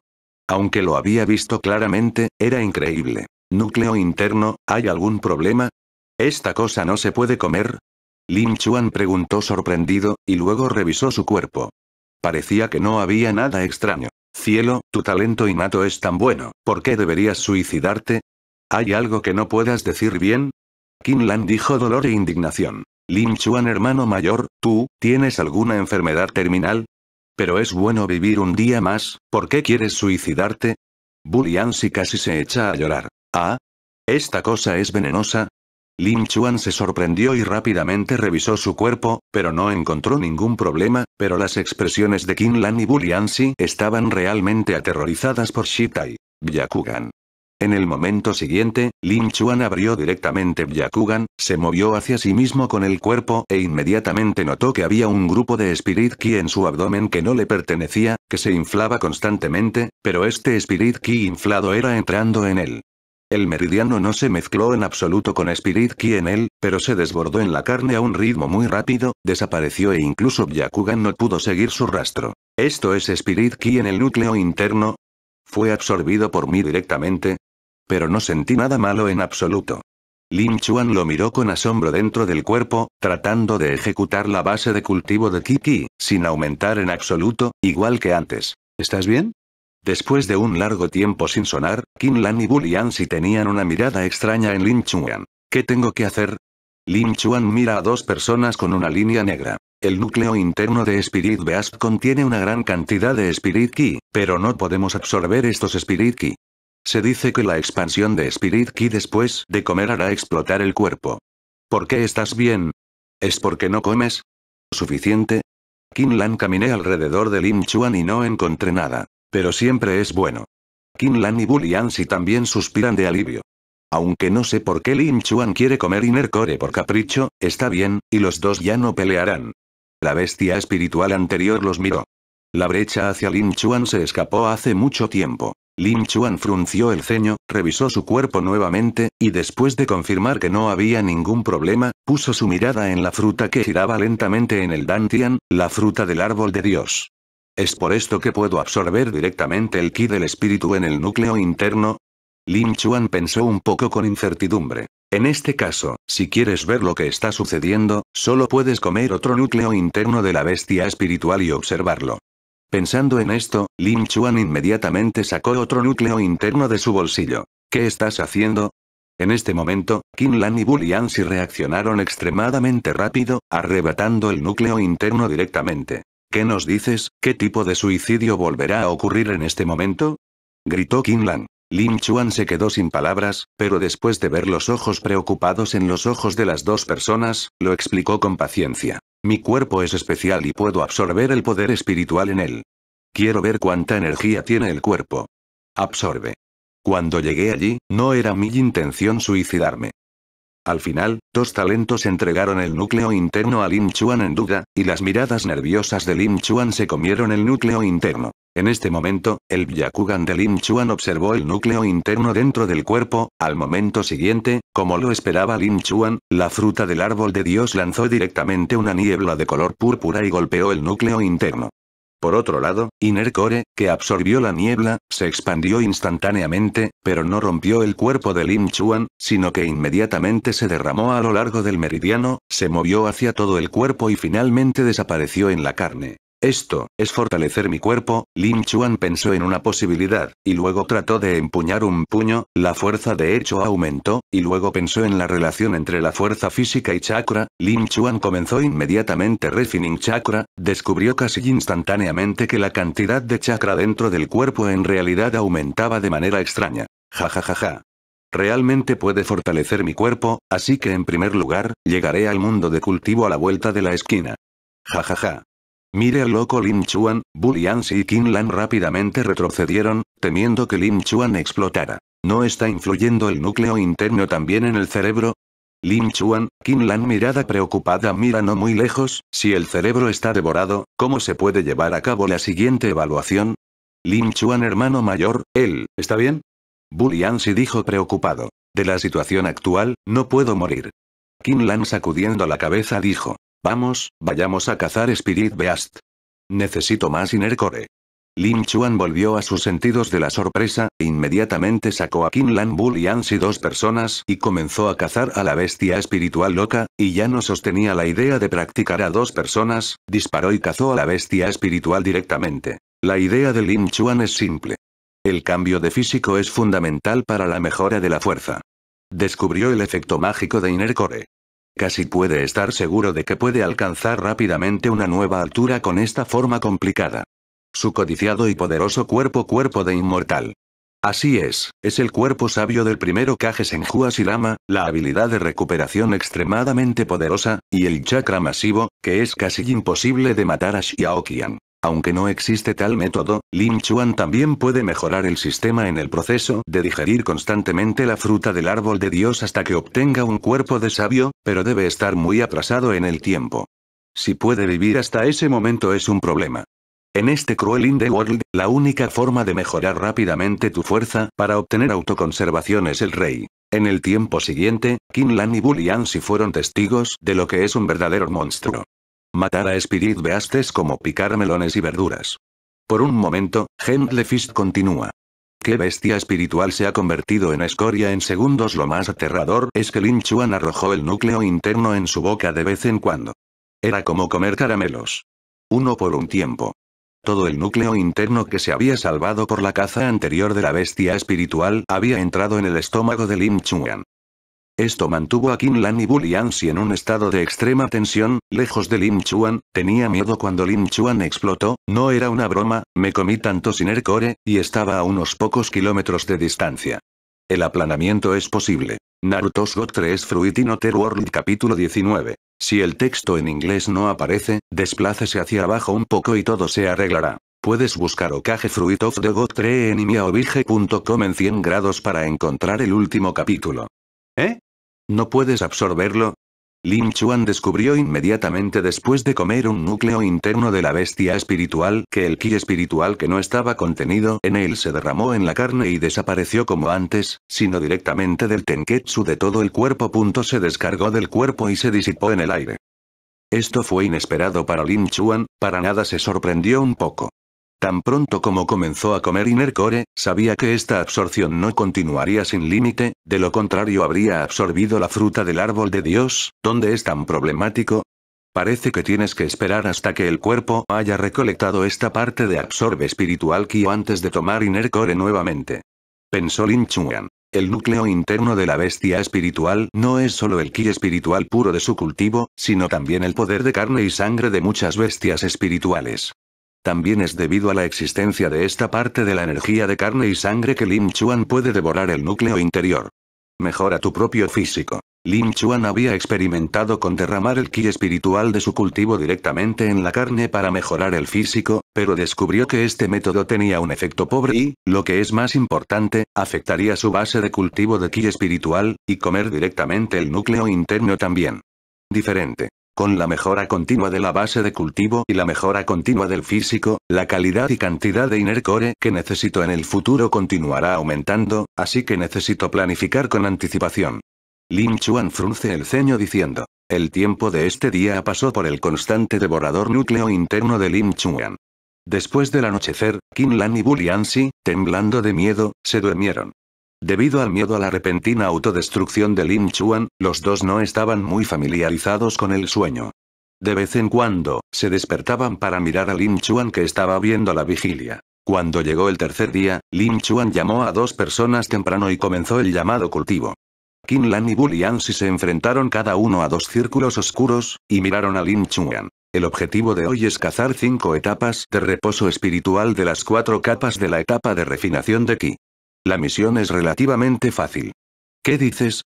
Aunque lo había visto claramente, era increíble. Núcleo interno, ¿hay algún problema? ¿Esta cosa no se puede comer? Lin Chuan preguntó sorprendido, y luego revisó su cuerpo. Parecía que no había nada extraño. Cielo, tu talento innato es tan bueno, ¿por qué deberías suicidarte? ¿Hay algo que no puedas decir bien? Kinlan dijo dolor e indignación. Lin Chuan hermano mayor, tú, ¿tienes alguna enfermedad terminal? Pero es bueno vivir un día más, ¿por qué quieres suicidarte? si casi se echa a llorar. ¿Ah? ¿Esta cosa es venenosa? Lin Chuan se sorprendió y rápidamente revisó su cuerpo, pero no encontró ningún problema, pero las expresiones de Qin y Buliansi estaban realmente aterrorizadas por Shitai. Yakugan. En el momento siguiente, Lin Chuan abrió directamente Byakugan, se movió hacia sí mismo con el cuerpo e inmediatamente notó que había un grupo de Spirit Ki en su abdomen que no le pertenecía, que se inflaba constantemente, pero este Spirit Ki inflado era entrando en él. El meridiano no se mezcló en absoluto con Spirit Ki en él, pero se desbordó en la carne a un ritmo muy rápido, desapareció e incluso Byakugan no pudo seguir su rastro. ¿Esto es Spirit Ki en el núcleo interno? ¿Fue absorbido por mí directamente? pero no sentí nada malo en absoluto. Lin Chuan lo miró con asombro dentro del cuerpo, tratando de ejecutar la base de cultivo de Kiki, sin aumentar en absoluto, igual que antes. ¿Estás bien? Después de un largo tiempo sin sonar, Qin Lan y Bulian Si tenían una mirada extraña en Lin Chuan. ¿Qué tengo que hacer? Lin Chuan mira a dos personas con una línea negra. El núcleo interno de Spirit Beast contiene una gran cantidad de Spirit Ki, pero no podemos absorber estos Spirit Ki. Se dice que la expansión de Spirit Key después de comer hará explotar el cuerpo. ¿Por qué estás bien? ¿Es porque no comes? ¿Suficiente? Kinlan caminé alrededor de Lin Chuan y no encontré nada. Pero siempre es bueno. Kinlan y si también suspiran de alivio. Aunque no sé por qué Lin Chuan quiere comer Core por capricho, está bien, y los dos ya no pelearán. La bestia espiritual anterior los miró. La brecha hacia Lin Chuan se escapó hace mucho tiempo. Lin Chuan frunció el ceño, revisó su cuerpo nuevamente, y después de confirmar que no había ningún problema, puso su mirada en la fruta que giraba lentamente en el Dantian, la fruta del árbol de Dios. ¿Es por esto que puedo absorber directamente el ki del espíritu en el núcleo interno? Lin Chuan pensó un poco con incertidumbre. En este caso, si quieres ver lo que está sucediendo, solo puedes comer otro núcleo interno de la bestia espiritual y observarlo. Pensando en esto, Lin Chuan inmediatamente sacó otro núcleo interno de su bolsillo. ¿Qué estás haciendo? En este momento, Qin Lan y Bulian reaccionaron extremadamente rápido, arrebatando el núcleo interno directamente. ¿Qué nos dices? ¿Qué tipo de suicidio volverá a ocurrir en este momento? Gritó Qin Lan. Lin Chuan se quedó sin palabras, pero después de ver los ojos preocupados en los ojos de las dos personas, lo explicó con paciencia. Mi cuerpo es especial y puedo absorber el poder espiritual en él. Quiero ver cuánta energía tiene el cuerpo. Absorbe. Cuando llegué allí, no era mi intención suicidarme. Al final, dos talentos entregaron el núcleo interno a Lin Chuan en duda, y las miradas nerviosas de Lin Chuan se comieron el núcleo interno. En este momento, el Byakugan de Lin Chuan observó el núcleo interno dentro del cuerpo, al momento siguiente, como lo esperaba Lin Chuan, la fruta del árbol de Dios lanzó directamente una niebla de color púrpura y golpeó el núcleo interno. Por otro lado, Inner que absorbió la niebla, se expandió instantáneamente, pero no rompió el cuerpo de Lim Chuan, sino que inmediatamente se derramó a lo largo del meridiano, se movió hacia todo el cuerpo y finalmente desapareció en la carne. Esto, es fortalecer mi cuerpo, Lin Chuan pensó en una posibilidad, y luego trató de empuñar un puño, la fuerza de hecho aumentó, y luego pensó en la relación entre la fuerza física y chakra, Lin Chuan comenzó inmediatamente refining chakra, descubrió casi instantáneamente que la cantidad de chakra dentro del cuerpo en realidad aumentaba de manera extraña. Ja ja ja ja. Realmente puede fortalecer mi cuerpo, así que en primer lugar, llegaré al mundo de cultivo a la vuelta de la esquina. Ja ja ja. Mire al loco Lin Chuan, Bulliansi y Lan rápidamente retrocedieron, temiendo que Lin Chuan explotara. ¿No está influyendo el núcleo interno también en el cerebro? Lin Chuan, Lan mirada preocupada mira no muy lejos, si el cerebro está devorado, ¿cómo se puede llevar a cabo la siguiente evaluación? Lin Chuan hermano mayor, él, ¿está bien? si dijo preocupado. De la situación actual, no puedo morir. Lan sacudiendo la cabeza dijo. Vamos, vayamos a cazar Spirit Beast. Necesito más Inercore. Lin Chuan volvió a sus sentidos de la sorpresa, inmediatamente sacó a Kim Lan Bull y Ansi dos personas y comenzó a cazar a la bestia espiritual loca, y ya no sostenía la idea de practicar a dos personas, disparó y cazó a la bestia espiritual directamente. La idea de Lin Chuan es simple. El cambio de físico es fundamental para la mejora de la fuerza. Descubrió el efecto mágico de Inner Core. Casi puede estar seguro de que puede alcanzar rápidamente una nueva altura con esta forma complicada. Su codiciado y poderoso cuerpo cuerpo de inmortal. Así es, es el cuerpo sabio del primero Kage Senju la habilidad de recuperación extremadamente poderosa, y el chakra masivo, que es casi imposible de matar a Shiaokian. Aunque no existe tal método, Lin Chuan también puede mejorar el sistema en el proceso de digerir constantemente la fruta del árbol de Dios hasta que obtenga un cuerpo de sabio, pero debe estar muy atrasado en el tiempo. Si puede vivir hasta ese momento es un problema. En este Cruel in World, la única forma de mejorar rápidamente tu fuerza para obtener autoconservación es el rey. En el tiempo siguiente, Qin Lan y Bulian si fueron testigos de lo que es un verdadero monstruo. Matar a Spirit es como picar melones y verduras. Por un momento, Gentle Fist continúa. ¿Qué bestia espiritual se ha convertido en escoria en segundos? Lo más aterrador es que Lin Chuan arrojó el núcleo interno en su boca de vez en cuando. Era como comer caramelos. Uno por un tiempo. Todo el núcleo interno que se había salvado por la caza anterior de la bestia espiritual había entrado en el estómago de Lin Chuan. Esto mantuvo a Kim Lan y Bully en un estado de extrema tensión, lejos de Lin Chuan, tenía miedo cuando Lin Chuan explotó, no era una broma, me comí tanto sin Ercore, y estaba a unos pocos kilómetros de distancia. El aplanamiento es posible. Naruto's God 3 Fruit in World capítulo 19. Si el texto en inglés no aparece, desplácese hacia abajo un poco y todo se arreglará. Puedes buscar Okage Fruit of the God 3 en imiaobige.com en 100 grados para encontrar el último capítulo. ¿No puedes absorberlo? Lin Chuan descubrió inmediatamente después de comer un núcleo interno de la bestia espiritual que el ki espiritual que no estaba contenido en él se derramó en la carne y desapareció como antes, sino directamente del tenketsu de todo el cuerpo. se descargó del cuerpo y se disipó en el aire. Esto fue inesperado para Lin Chuan, para nada se sorprendió un poco. Tan pronto como comenzó a comer Inercore, sabía que esta absorción no continuaría sin límite, de lo contrario habría absorbido la fruta del árbol de Dios, donde es tan problemático. Parece que tienes que esperar hasta que el cuerpo haya recolectado esta parte de absorbe espiritual ki antes de tomar Inercore nuevamente. Pensó Lin Chuan. El núcleo interno de la bestia espiritual no es solo el ki espiritual puro de su cultivo, sino también el poder de carne y sangre de muchas bestias espirituales. También es debido a la existencia de esta parte de la energía de carne y sangre que Lim Chuan puede devorar el núcleo interior. Mejora tu propio físico. Lim Chuan había experimentado con derramar el ki espiritual de su cultivo directamente en la carne para mejorar el físico, pero descubrió que este método tenía un efecto pobre y, lo que es más importante, afectaría su base de cultivo de ki espiritual, y comer directamente el núcleo interno también. Diferente. Con la mejora continua de la base de cultivo y la mejora continua del físico, la calidad y cantidad de inercore que necesito en el futuro continuará aumentando, así que necesito planificar con anticipación. Lin Chuan frunce el ceño diciendo. El tiempo de este día pasó por el constante devorador núcleo interno de Lin Chuan. Después del anochecer, Kim Lan y si, temblando de miedo, se durmieron. Debido al miedo a la repentina autodestrucción de Lin Chuan, los dos no estaban muy familiarizados con el sueño. De vez en cuando, se despertaban para mirar a Lin Chuan que estaba viendo la vigilia. Cuando llegó el tercer día, Lin Chuan llamó a dos personas temprano y comenzó el llamado cultivo. Qin Lan y Buliansi se enfrentaron cada uno a dos círculos oscuros, y miraron a Lin Chuan. El objetivo de hoy es cazar cinco etapas de reposo espiritual de las cuatro capas de la etapa de refinación de Qi. La misión es relativamente fácil. ¿Qué dices?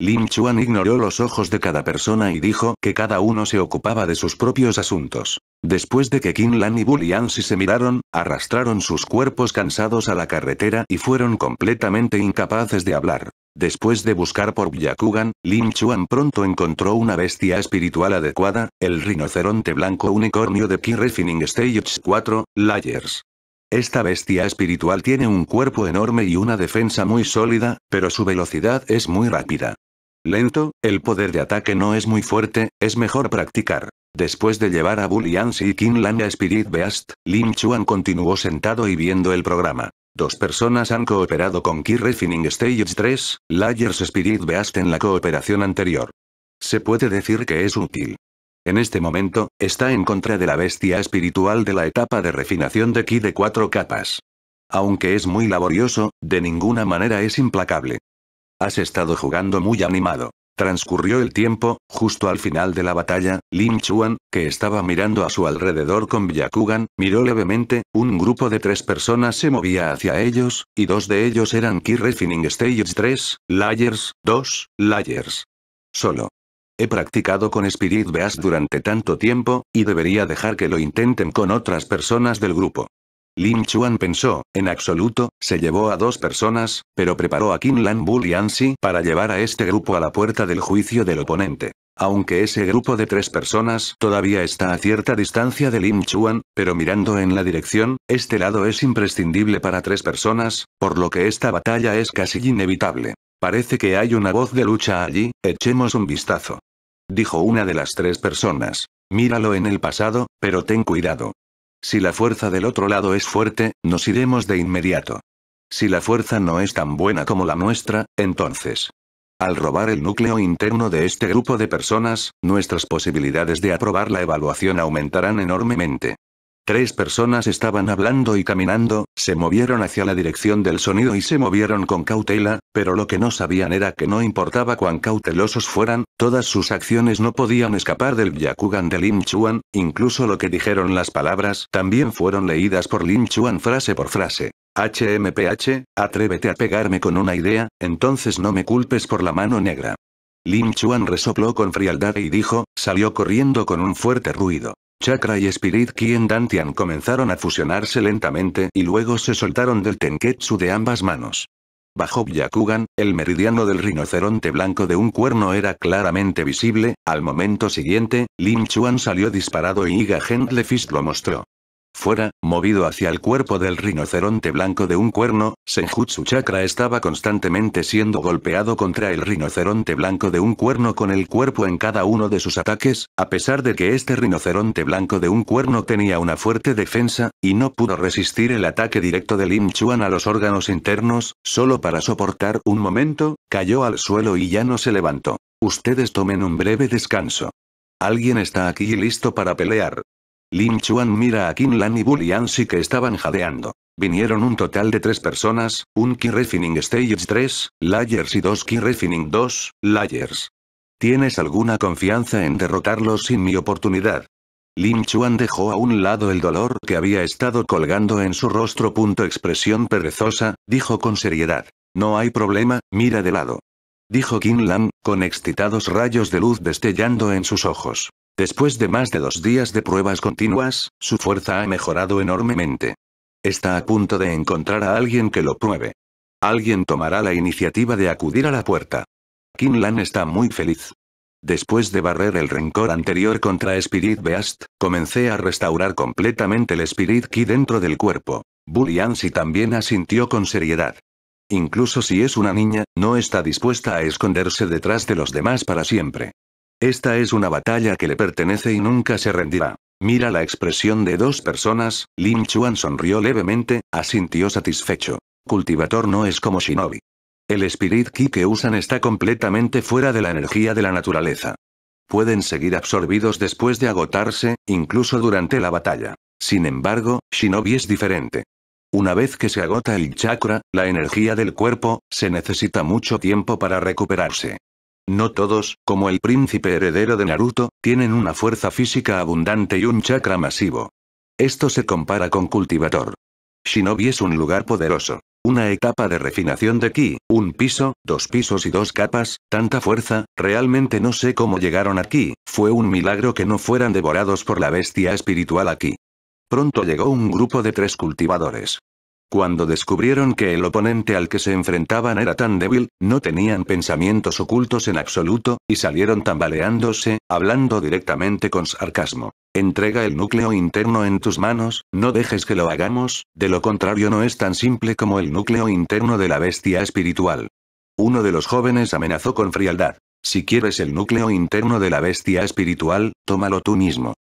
Lin Chuan ignoró los ojos de cada persona y dijo que cada uno se ocupaba de sus propios asuntos. Después de que Qin Lan y Buliansi se miraron, arrastraron sus cuerpos cansados a la carretera y fueron completamente incapaces de hablar. Después de buscar por Byakugan, Lin Chuan pronto encontró una bestia espiritual adecuada, el rinoceronte blanco unicornio de Key Refining Stage 4, Layers. Esta bestia espiritual tiene un cuerpo enorme y una defensa muy sólida, pero su velocidad es muy rápida. Lento, el poder de ataque no es muy fuerte, es mejor practicar. Después de llevar a Bullians y Lang a Spirit Beast, Lin Chuan continuó sentado y viendo el programa. Dos personas han cooperado con ki Refining Stage 3, Layers Spirit Beast en la cooperación anterior. Se puede decir que es útil. En este momento, está en contra de la bestia espiritual de la etapa de refinación de ki de cuatro capas. Aunque es muy laborioso, de ninguna manera es implacable. Has estado jugando muy animado. Transcurrió el tiempo, justo al final de la batalla, Lin Chuan, que estaba mirando a su alrededor con Byakugan, miró levemente, un grupo de tres personas se movía hacia ellos, y dos de ellos eran Ki Refining Stage 3, Layers, 2, Layers. Solo. He practicado con Spirit Beast durante tanto tiempo, y debería dejar que lo intenten con otras personas del grupo. Lin Chuan pensó, en absoluto, se llevó a dos personas, pero preparó a Lan Bull y Ansi para llevar a este grupo a la puerta del juicio del oponente. Aunque ese grupo de tres personas todavía está a cierta distancia de Lin Chuan, pero mirando en la dirección, este lado es imprescindible para tres personas, por lo que esta batalla es casi inevitable. Parece que hay una voz de lucha allí, echemos un vistazo dijo una de las tres personas. Míralo en el pasado, pero ten cuidado. Si la fuerza del otro lado es fuerte, nos iremos de inmediato. Si la fuerza no es tan buena como la nuestra, entonces... Al robar el núcleo interno de este grupo de personas, nuestras posibilidades de aprobar la evaluación aumentarán enormemente. Tres personas estaban hablando y caminando, se movieron hacia la dirección del sonido y se movieron con cautela, pero lo que no sabían era que no importaba cuán cautelosos fueran, todas sus acciones no podían escapar del Yakugan de Lin Chuan, incluso lo que dijeron las palabras también fueron leídas por Lin Chuan frase por frase. HMPH, atrévete a pegarme con una idea, entonces no me culpes por la mano negra. Lin Chuan resopló con frialdad y dijo, salió corriendo con un fuerte ruido. Chakra y Spirit en Dantian comenzaron a fusionarse lentamente y luego se soltaron del Tenketsu de ambas manos. Bajo Byakugan, el meridiano del rinoceronte blanco de un cuerno era claramente visible, al momento siguiente, Lin Chuan salió disparado y Iga Gentle lo mostró. Fuera, movido hacia el cuerpo del rinoceronte blanco de un cuerno, Senjutsu Chakra estaba constantemente siendo golpeado contra el rinoceronte blanco de un cuerno con el cuerpo en cada uno de sus ataques, a pesar de que este rinoceronte blanco de un cuerno tenía una fuerte defensa, y no pudo resistir el ataque directo de Lim Chuan a los órganos internos, solo para soportar un momento, cayó al suelo y ya no se levantó. Ustedes tomen un breve descanso. Alguien está aquí listo para pelear. Lin Chuan mira a Qin Lan y si que estaban jadeando. Vinieron un total de tres personas, un Key Refining Stage 3, Layers y dos Key Refining 2, Layers. ¿Tienes alguna confianza en derrotarlos sin mi oportunidad? Lin Chuan dejó a un lado el dolor que había estado colgando en su rostro. Punto expresión perezosa, dijo con seriedad. No hay problema, mira de lado. Dijo Qin Lan, con excitados rayos de luz destellando en sus ojos. Después de más de dos días de pruebas continuas, su fuerza ha mejorado enormemente. Está a punto de encontrar a alguien que lo pruebe. Alguien tomará la iniciativa de acudir a la puerta. Kinlan está muy feliz. Después de barrer el rencor anterior contra Spirit Beast, comencé a restaurar completamente el Spirit Key dentro del cuerpo. si también asintió con seriedad. Incluso si es una niña, no está dispuesta a esconderse detrás de los demás para siempre. Esta es una batalla que le pertenece y nunca se rendirá. Mira la expresión de dos personas, Lin Chuan sonrió levemente, asintió satisfecho. Cultivator no es como Shinobi. El Spirit Ki que usan está completamente fuera de la energía de la naturaleza. Pueden seguir absorbidos después de agotarse, incluso durante la batalla. Sin embargo, Shinobi es diferente. Una vez que se agota el chakra, la energía del cuerpo, se necesita mucho tiempo para recuperarse. No todos, como el príncipe heredero de Naruto, tienen una fuerza física abundante y un chakra masivo. Esto se compara con cultivador. Shinobi es un lugar poderoso. Una etapa de refinación de ki, un piso, dos pisos y dos capas, tanta fuerza, realmente no sé cómo llegaron aquí, fue un milagro que no fueran devorados por la bestia espiritual aquí. Pronto llegó un grupo de tres cultivadores. Cuando descubrieron que el oponente al que se enfrentaban era tan débil, no tenían pensamientos ocultos en absoluto, y salieron tambaleándose, hablando directamente con sarcasmo. Entrega el núcleo interno en tus manos, no dejes que lo hagamos, de lo contrario no es tan simple como el núcleo interno de la bestia espiritual. Uno de los jóvenes amenazó con frialdad. Si quieres el núcleo interno de la bestia espiritual, tómalo tú mismo.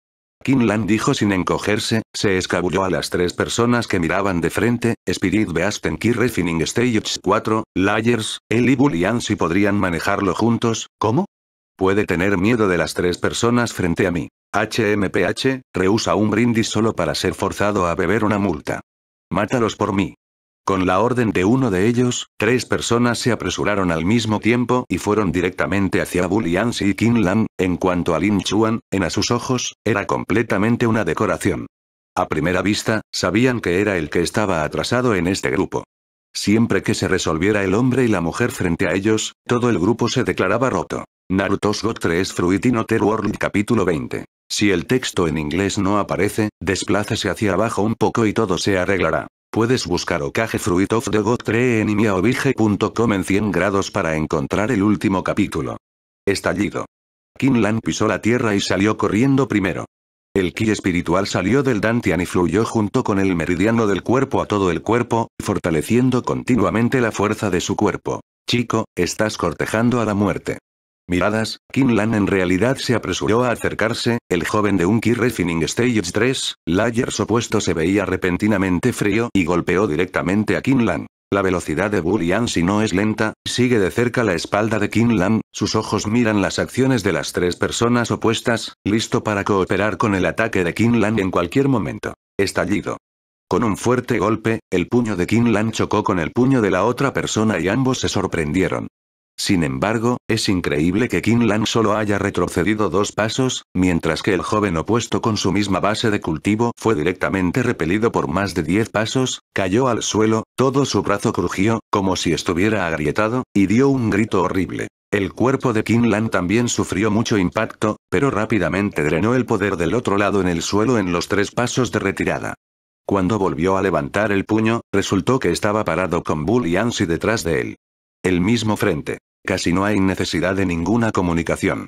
Kinlan dijo sin encogerse, se escabulló a las tres personas que miraban de frente, Spirit Beasten Kirrefining Refining Stage 4, Layers, él y si podrían manejarlo juntos, ¿cómo? Puede tener miedo de las tres personas frente a mí. HMPH, rehúsa un brindis solo para ser forzado a beber una multa. Mátalos por mí. Con la orden de uno de ellos, tres personas se apresuraron al mismo tiempo y fueron directamente hacia Buliansi y Kinlan, en cuanto a Lin Chuan, en a sus ojos, era completamente una decoración. A primera vista, sabían que era el que estaba atrasado en este grupo. Siempre que se resolviera el hombre y la mujer frente a ellos, todo el grupo se declaraba roto. Naruto's Got 3 Fruit in World capítulo 20. Si el texto en inglés no aparece, desplácese hacia abajo un poco y todo se arreglará. Puedes buscar Okage Fruit of the God Tree en en 100 grados para encontrar el último capítulo. Estallido. Kinlan pisó la tierra y salió corriendo primero. El ki espiritual salió del Dantian y fluyó junto con el meridiano del cuerpo a todo el cuerpo, fortaleciendo continuamente la fuerza de su cuerpo. Chico, estás cortejando a la muerte miradas, Kinlan en realidad se apresuró a acercarse, el joven de un Key Refining Stage 3, Layers opuesto se veía repentinamente frío y golpeó directamente a Kim La velocidad de Burian si no es lenta, sigue de cerca la espalda de Kim sus ojos miran las acciones de las tres personas opuestas, listo para cooperar con el ataque de Kim en cualquier momento. Estallido. Con un fuerte golpe, el puño de Kim chocó con el puño de la otra persona y ambos se sorprendieron. Sin embargo, es increíble que Kinlan solo haya retrocedido dos pasos, mientras que el joven opuesto con su misma base de cultivo fue directamente repelido por más de diez pasos, cayó al suelo, todo su brazo crujió, como si estuviera agrietado, y dio un grito horrible. El cuerpo de Kinlan también sufrió mucho impacto, pero rápidamente drenó el poder del otro lado en el suelo en los tres pasos de retirada. Cuando volvió a levantar el puño, resultó que estaba parado con Bull y Ansi detrás de él. El mismo frente. Casi no hay necesidad de ninguna comunicación.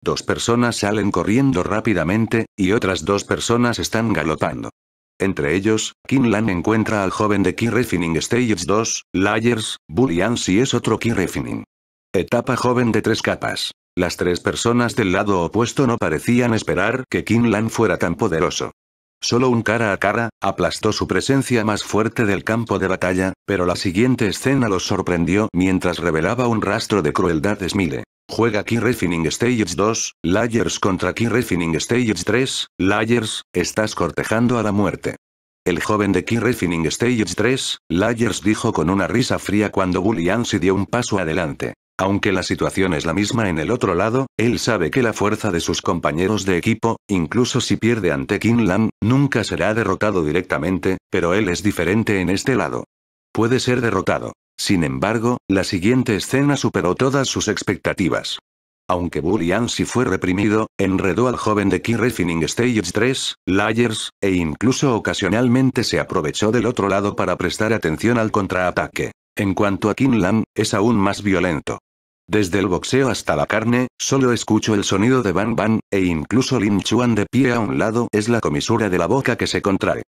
Dos personas salen corriendo rápidamente, y otras dos personas están galopando. Entre ellos, Kinlan encuentra al joven de Key Refining Stage 2, Layers, Bullians y es otro Key Refining. Etapa joven de tres capas. Las tres personas del lado opuesto no parecían esperar que Kinlan fuera tan poderoso. Solo un cara a cara, aplastó su presencia más fuerte del campo de batalla, pero la siguiente escena los sorprendió mientras revelaba un rastro de crueldad Smile. Juega Key Refining Stage 2, Layers contra Key Refining Stage 3, Layers, estás cortejando a la muerte. El joven de Key Refining Stage 3, Layers dijo con una risa fría cuando se dio un paso adelante. Aunque la situación es la misma en el otro lado, él sabe que la fuerza de sus compañeros de equipo, incluso si pierde ante Kinlan, nunca será derrotado directamente, pero él es diferente en este lado. Puede ser derrotado. Sin embargo, la siguiente escena superó todas sus expectativas. Aunque si fue reprimido, enredó al joven de Key Refining Stage 3, Layers, e incluso ocasionalmente se aprovechó del otro lado para prestar atención al contraataque. En cuanto a Kinlan, es aún más violento. Desde el boxeo hasta la carne, solo escucho el sonido de Ban Ban, e incluso Lin Chuan de pie a un lado es la comisura de la boca que se contrae.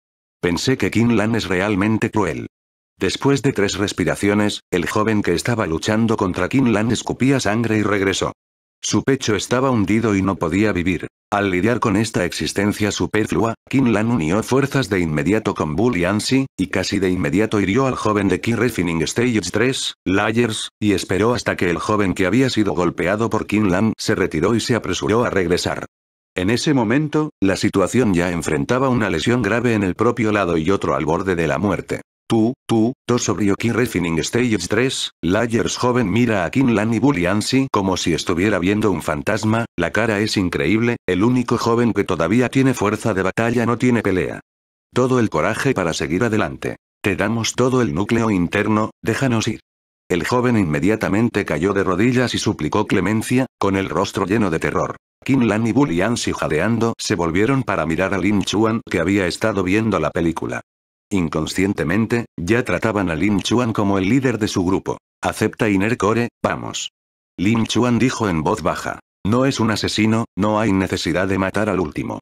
Pensé que Qin Lan es realmente cruel. Después de tres respiraciones, el joven que estaba luchando contra Qin Lan escupía sangre y regresó. Su pecho estaba hundido y no podía vivir. Al lidiar con esta existencia superflua, Kinlan unió fuerzas de inmediato con Bull y y casi de inmediato hirió al joven de King Refining Stage 3, Layers, y esperó hasta que el joven que había sido golpeado por Kinlan Lan se retiró y se apresuró a regresar. En ese momento, la situación ya enfrentaba una lesión grave en el propio lado y otro al borde de la muerte. Tú, tú, todo sobre Yoki Refining Stage 3, Layers joven mira a Kinlan y si como si estuviera viendo un fantasma, la cara es increíble, el único joven que todavía tiene fuerza de batalla no tiene pelea. Todo el coraje para seguir adelante. Te damos todo el núcleo interno, déjanos ir. El joven inmediatamente cayó de rodillas y suplicó clemencia, con el rostro lleno de terror. Kinlan y si jadeando se volvieron para mirar a Lin Chuan que había estado viendo la película. Inconscientemente, ya trataban a Lin Chuan como el líder de su grupo. Acepta Iner Core, vamos. Lin Chuan dijo en voz baja. No es un asesino, no hay necesidad de matar al último.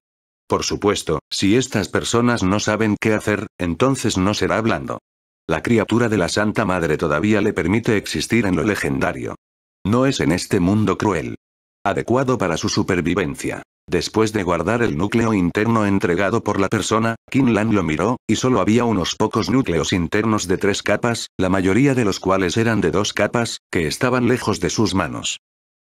Por supuesto, si estas personas no saben qué hacer, entonces no será blando. La criatura de la Santa Madre todavía le permite existir en lo legendario. No es en este mundo cruel. Adecuado para su supervivencia. Después de guardar el núcleo interno entregado por la persona, Kinlan lo miró, y solo había unos pocos núcleos internos de tres capas, la mayoría de los cuales eran de dos capas, que estaban lejos de sus manos.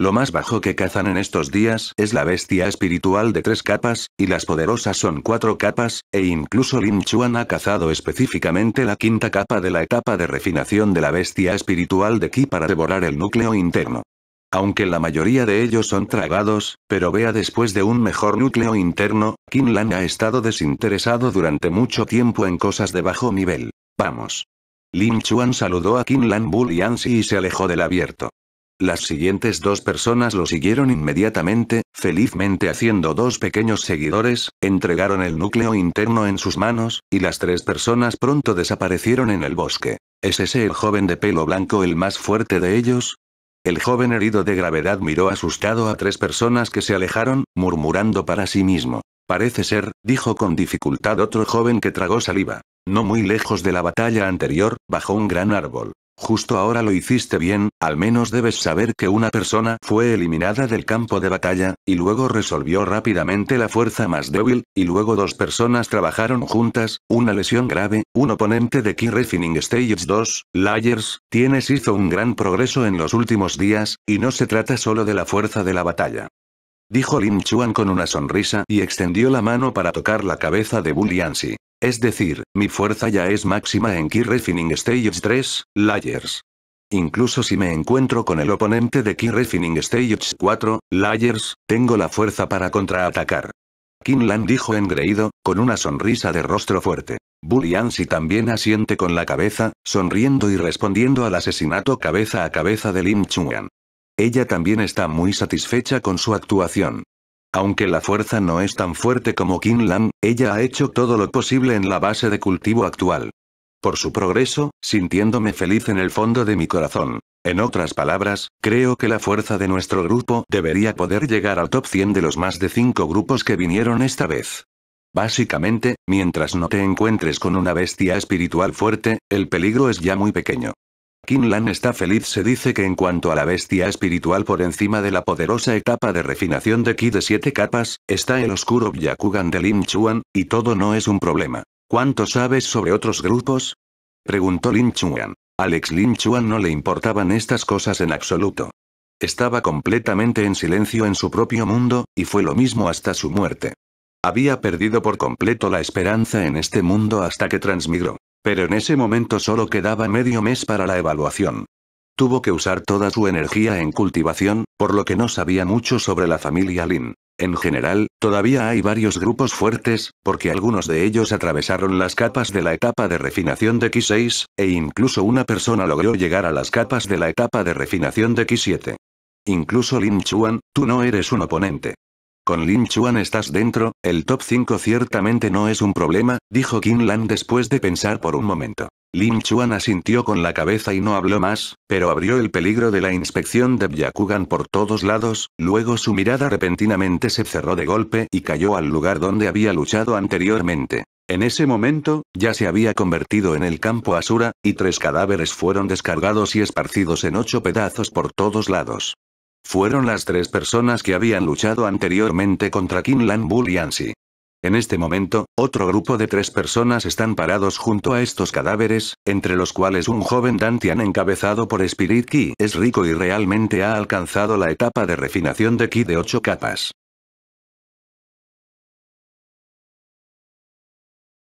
Lo más bajo que cazan en estos días es la bestia espiritual de tres capas, y las poderosas son cuatro capas, e incluso Lin Chuan ha cazado específicamente la quinta capa de la etapa de refinación de la bestia espiritual de Qi para devorar el núcleo interno. Aunque la mayoría de ellos son tragados, pero vea después de un mejor núcleo interno, Kinlan ha estado desinteresado durante mucho tiempo en cosas de bajo nivel. Vamos. Lin Chuan saludó a Kinlan Bull y y se alejó del abierto. Las siguientes dos personas lo siguieron inmediatamente, felizmente haciendo dos pequeños seguidores, entregaron el núcleo interno en sus manos, y las tres personas pronto desaparecieron en el bosque. ¿Es ese el joven de pelo blanco el más fuerte de ellos? El joven herido de gravedad miró asustado a tres personas que se alejaron, murmurando para sí mismo. Parece ser, dijo con dificultad otro joven que tragó saliva. No muy lejos de la batalla anterior, bajo un gran árbol. Justo ahora lo hiciste bien, al menos debes saber que una persona fue eliminada del campo de batalla, y luego resolvió rápidamente la fuerza más débil, y luego dos personas trabajaron juntas, una lesión grave, un oponente de Key Refining Stage 2, Layers, tienes hizo un gran progreso en los últimos días, y no se trata solo de la fuerza de la batalla. Dijo Lin Chuan con una sonrisa y extendió la mano para tocar la cabeza de Bulliansi. Es decir, mi fuerza ya es máxima en Key Refining Stage 3, Layers. Incluso si me encuentro con el oponente de Key Refining Stage 4, Layers, tengo la fuerza para contraatacar. Kinlan dijo engreído, con una sonrisa de rostro fuerte. si también asiente con la cabeza, sonriendo y respondiendo al asesinato cabeza a cabeza de Lim Chuan. Ella también está muy satisfecha con su actuación. Aunque la fuerza no es tan fuerte como Kinlan, ella ha hecho todo lo posible en la base de cultivo actual. Por su progreso, sintiéndome feliz en el fondo de mi corazón. En otras palabras, creo que la fuerza de nuestro grupo debería poder llegar al top 100 de los más de 5 grupos que vinieron esta vez. Básicamente, mientras no te encuentres con una bestia espiritual fuerte, el peligro es ya muy pequeño. Kinlan está feliz se dice que en cuanto a la bestia espiritual por encima de la poderosa etapa de refinación de Ki de siete capas, está el oscuro Byakugan de Lin Chuan, y todo no es un problema. ¿Cuánto sabes sobre otros grupos? Preguntó Lin Chuan. Alex Lin Chuan no le importaban estas cosas en absoluto. Estaba completamente en silencio en su propio mundo, y fue lo mismo hasta su muerte. Había perdido por completo la esperanza en este mundo hasta que transmigró. Pero en ese momento solo quedaba medio mes para la evaluación. Tuvo que usar toda su energía en cultivación, por lo que no sabía mucho sobre la familia Lin. En general, todavía hay varios grupos fuertes, porque algunos de ellos atravesaron las capas de la etapa de refinación de X6, e incluso una persona logró llegar a las capas de la etapa de refinación de X7. Incluso Lin Chuan, tú no eres un oponente. Con Lin Chuan estás dentro, el top 5 ciertamente no es un problema, dijo Qin Lan después de pensar por un momento. Lin Chuan asintió con la cabeza y no habló más, pero abrió el peligro de la inspección de Byakugan por todos lados, luego su mirada repentinamente se cerró de golpe y cayó al lugar donde había luchado anteriormente. En ese momento, ya se había convertido en el campo Asura, y tres cadáveres fueron descargados y esparcidos en ocho pedazos por todos lados. Fueron las tres personas que habían luchado anteriormente contra Kinlan Bull y En este momento, otro grupo de tres personas están parados junto a estos cadáveres, entre los cuales un joven Dantian encabezado por Spirit Ki es rico y realmente ha alcanzado la etapa de refinación de Ki de ocho capas.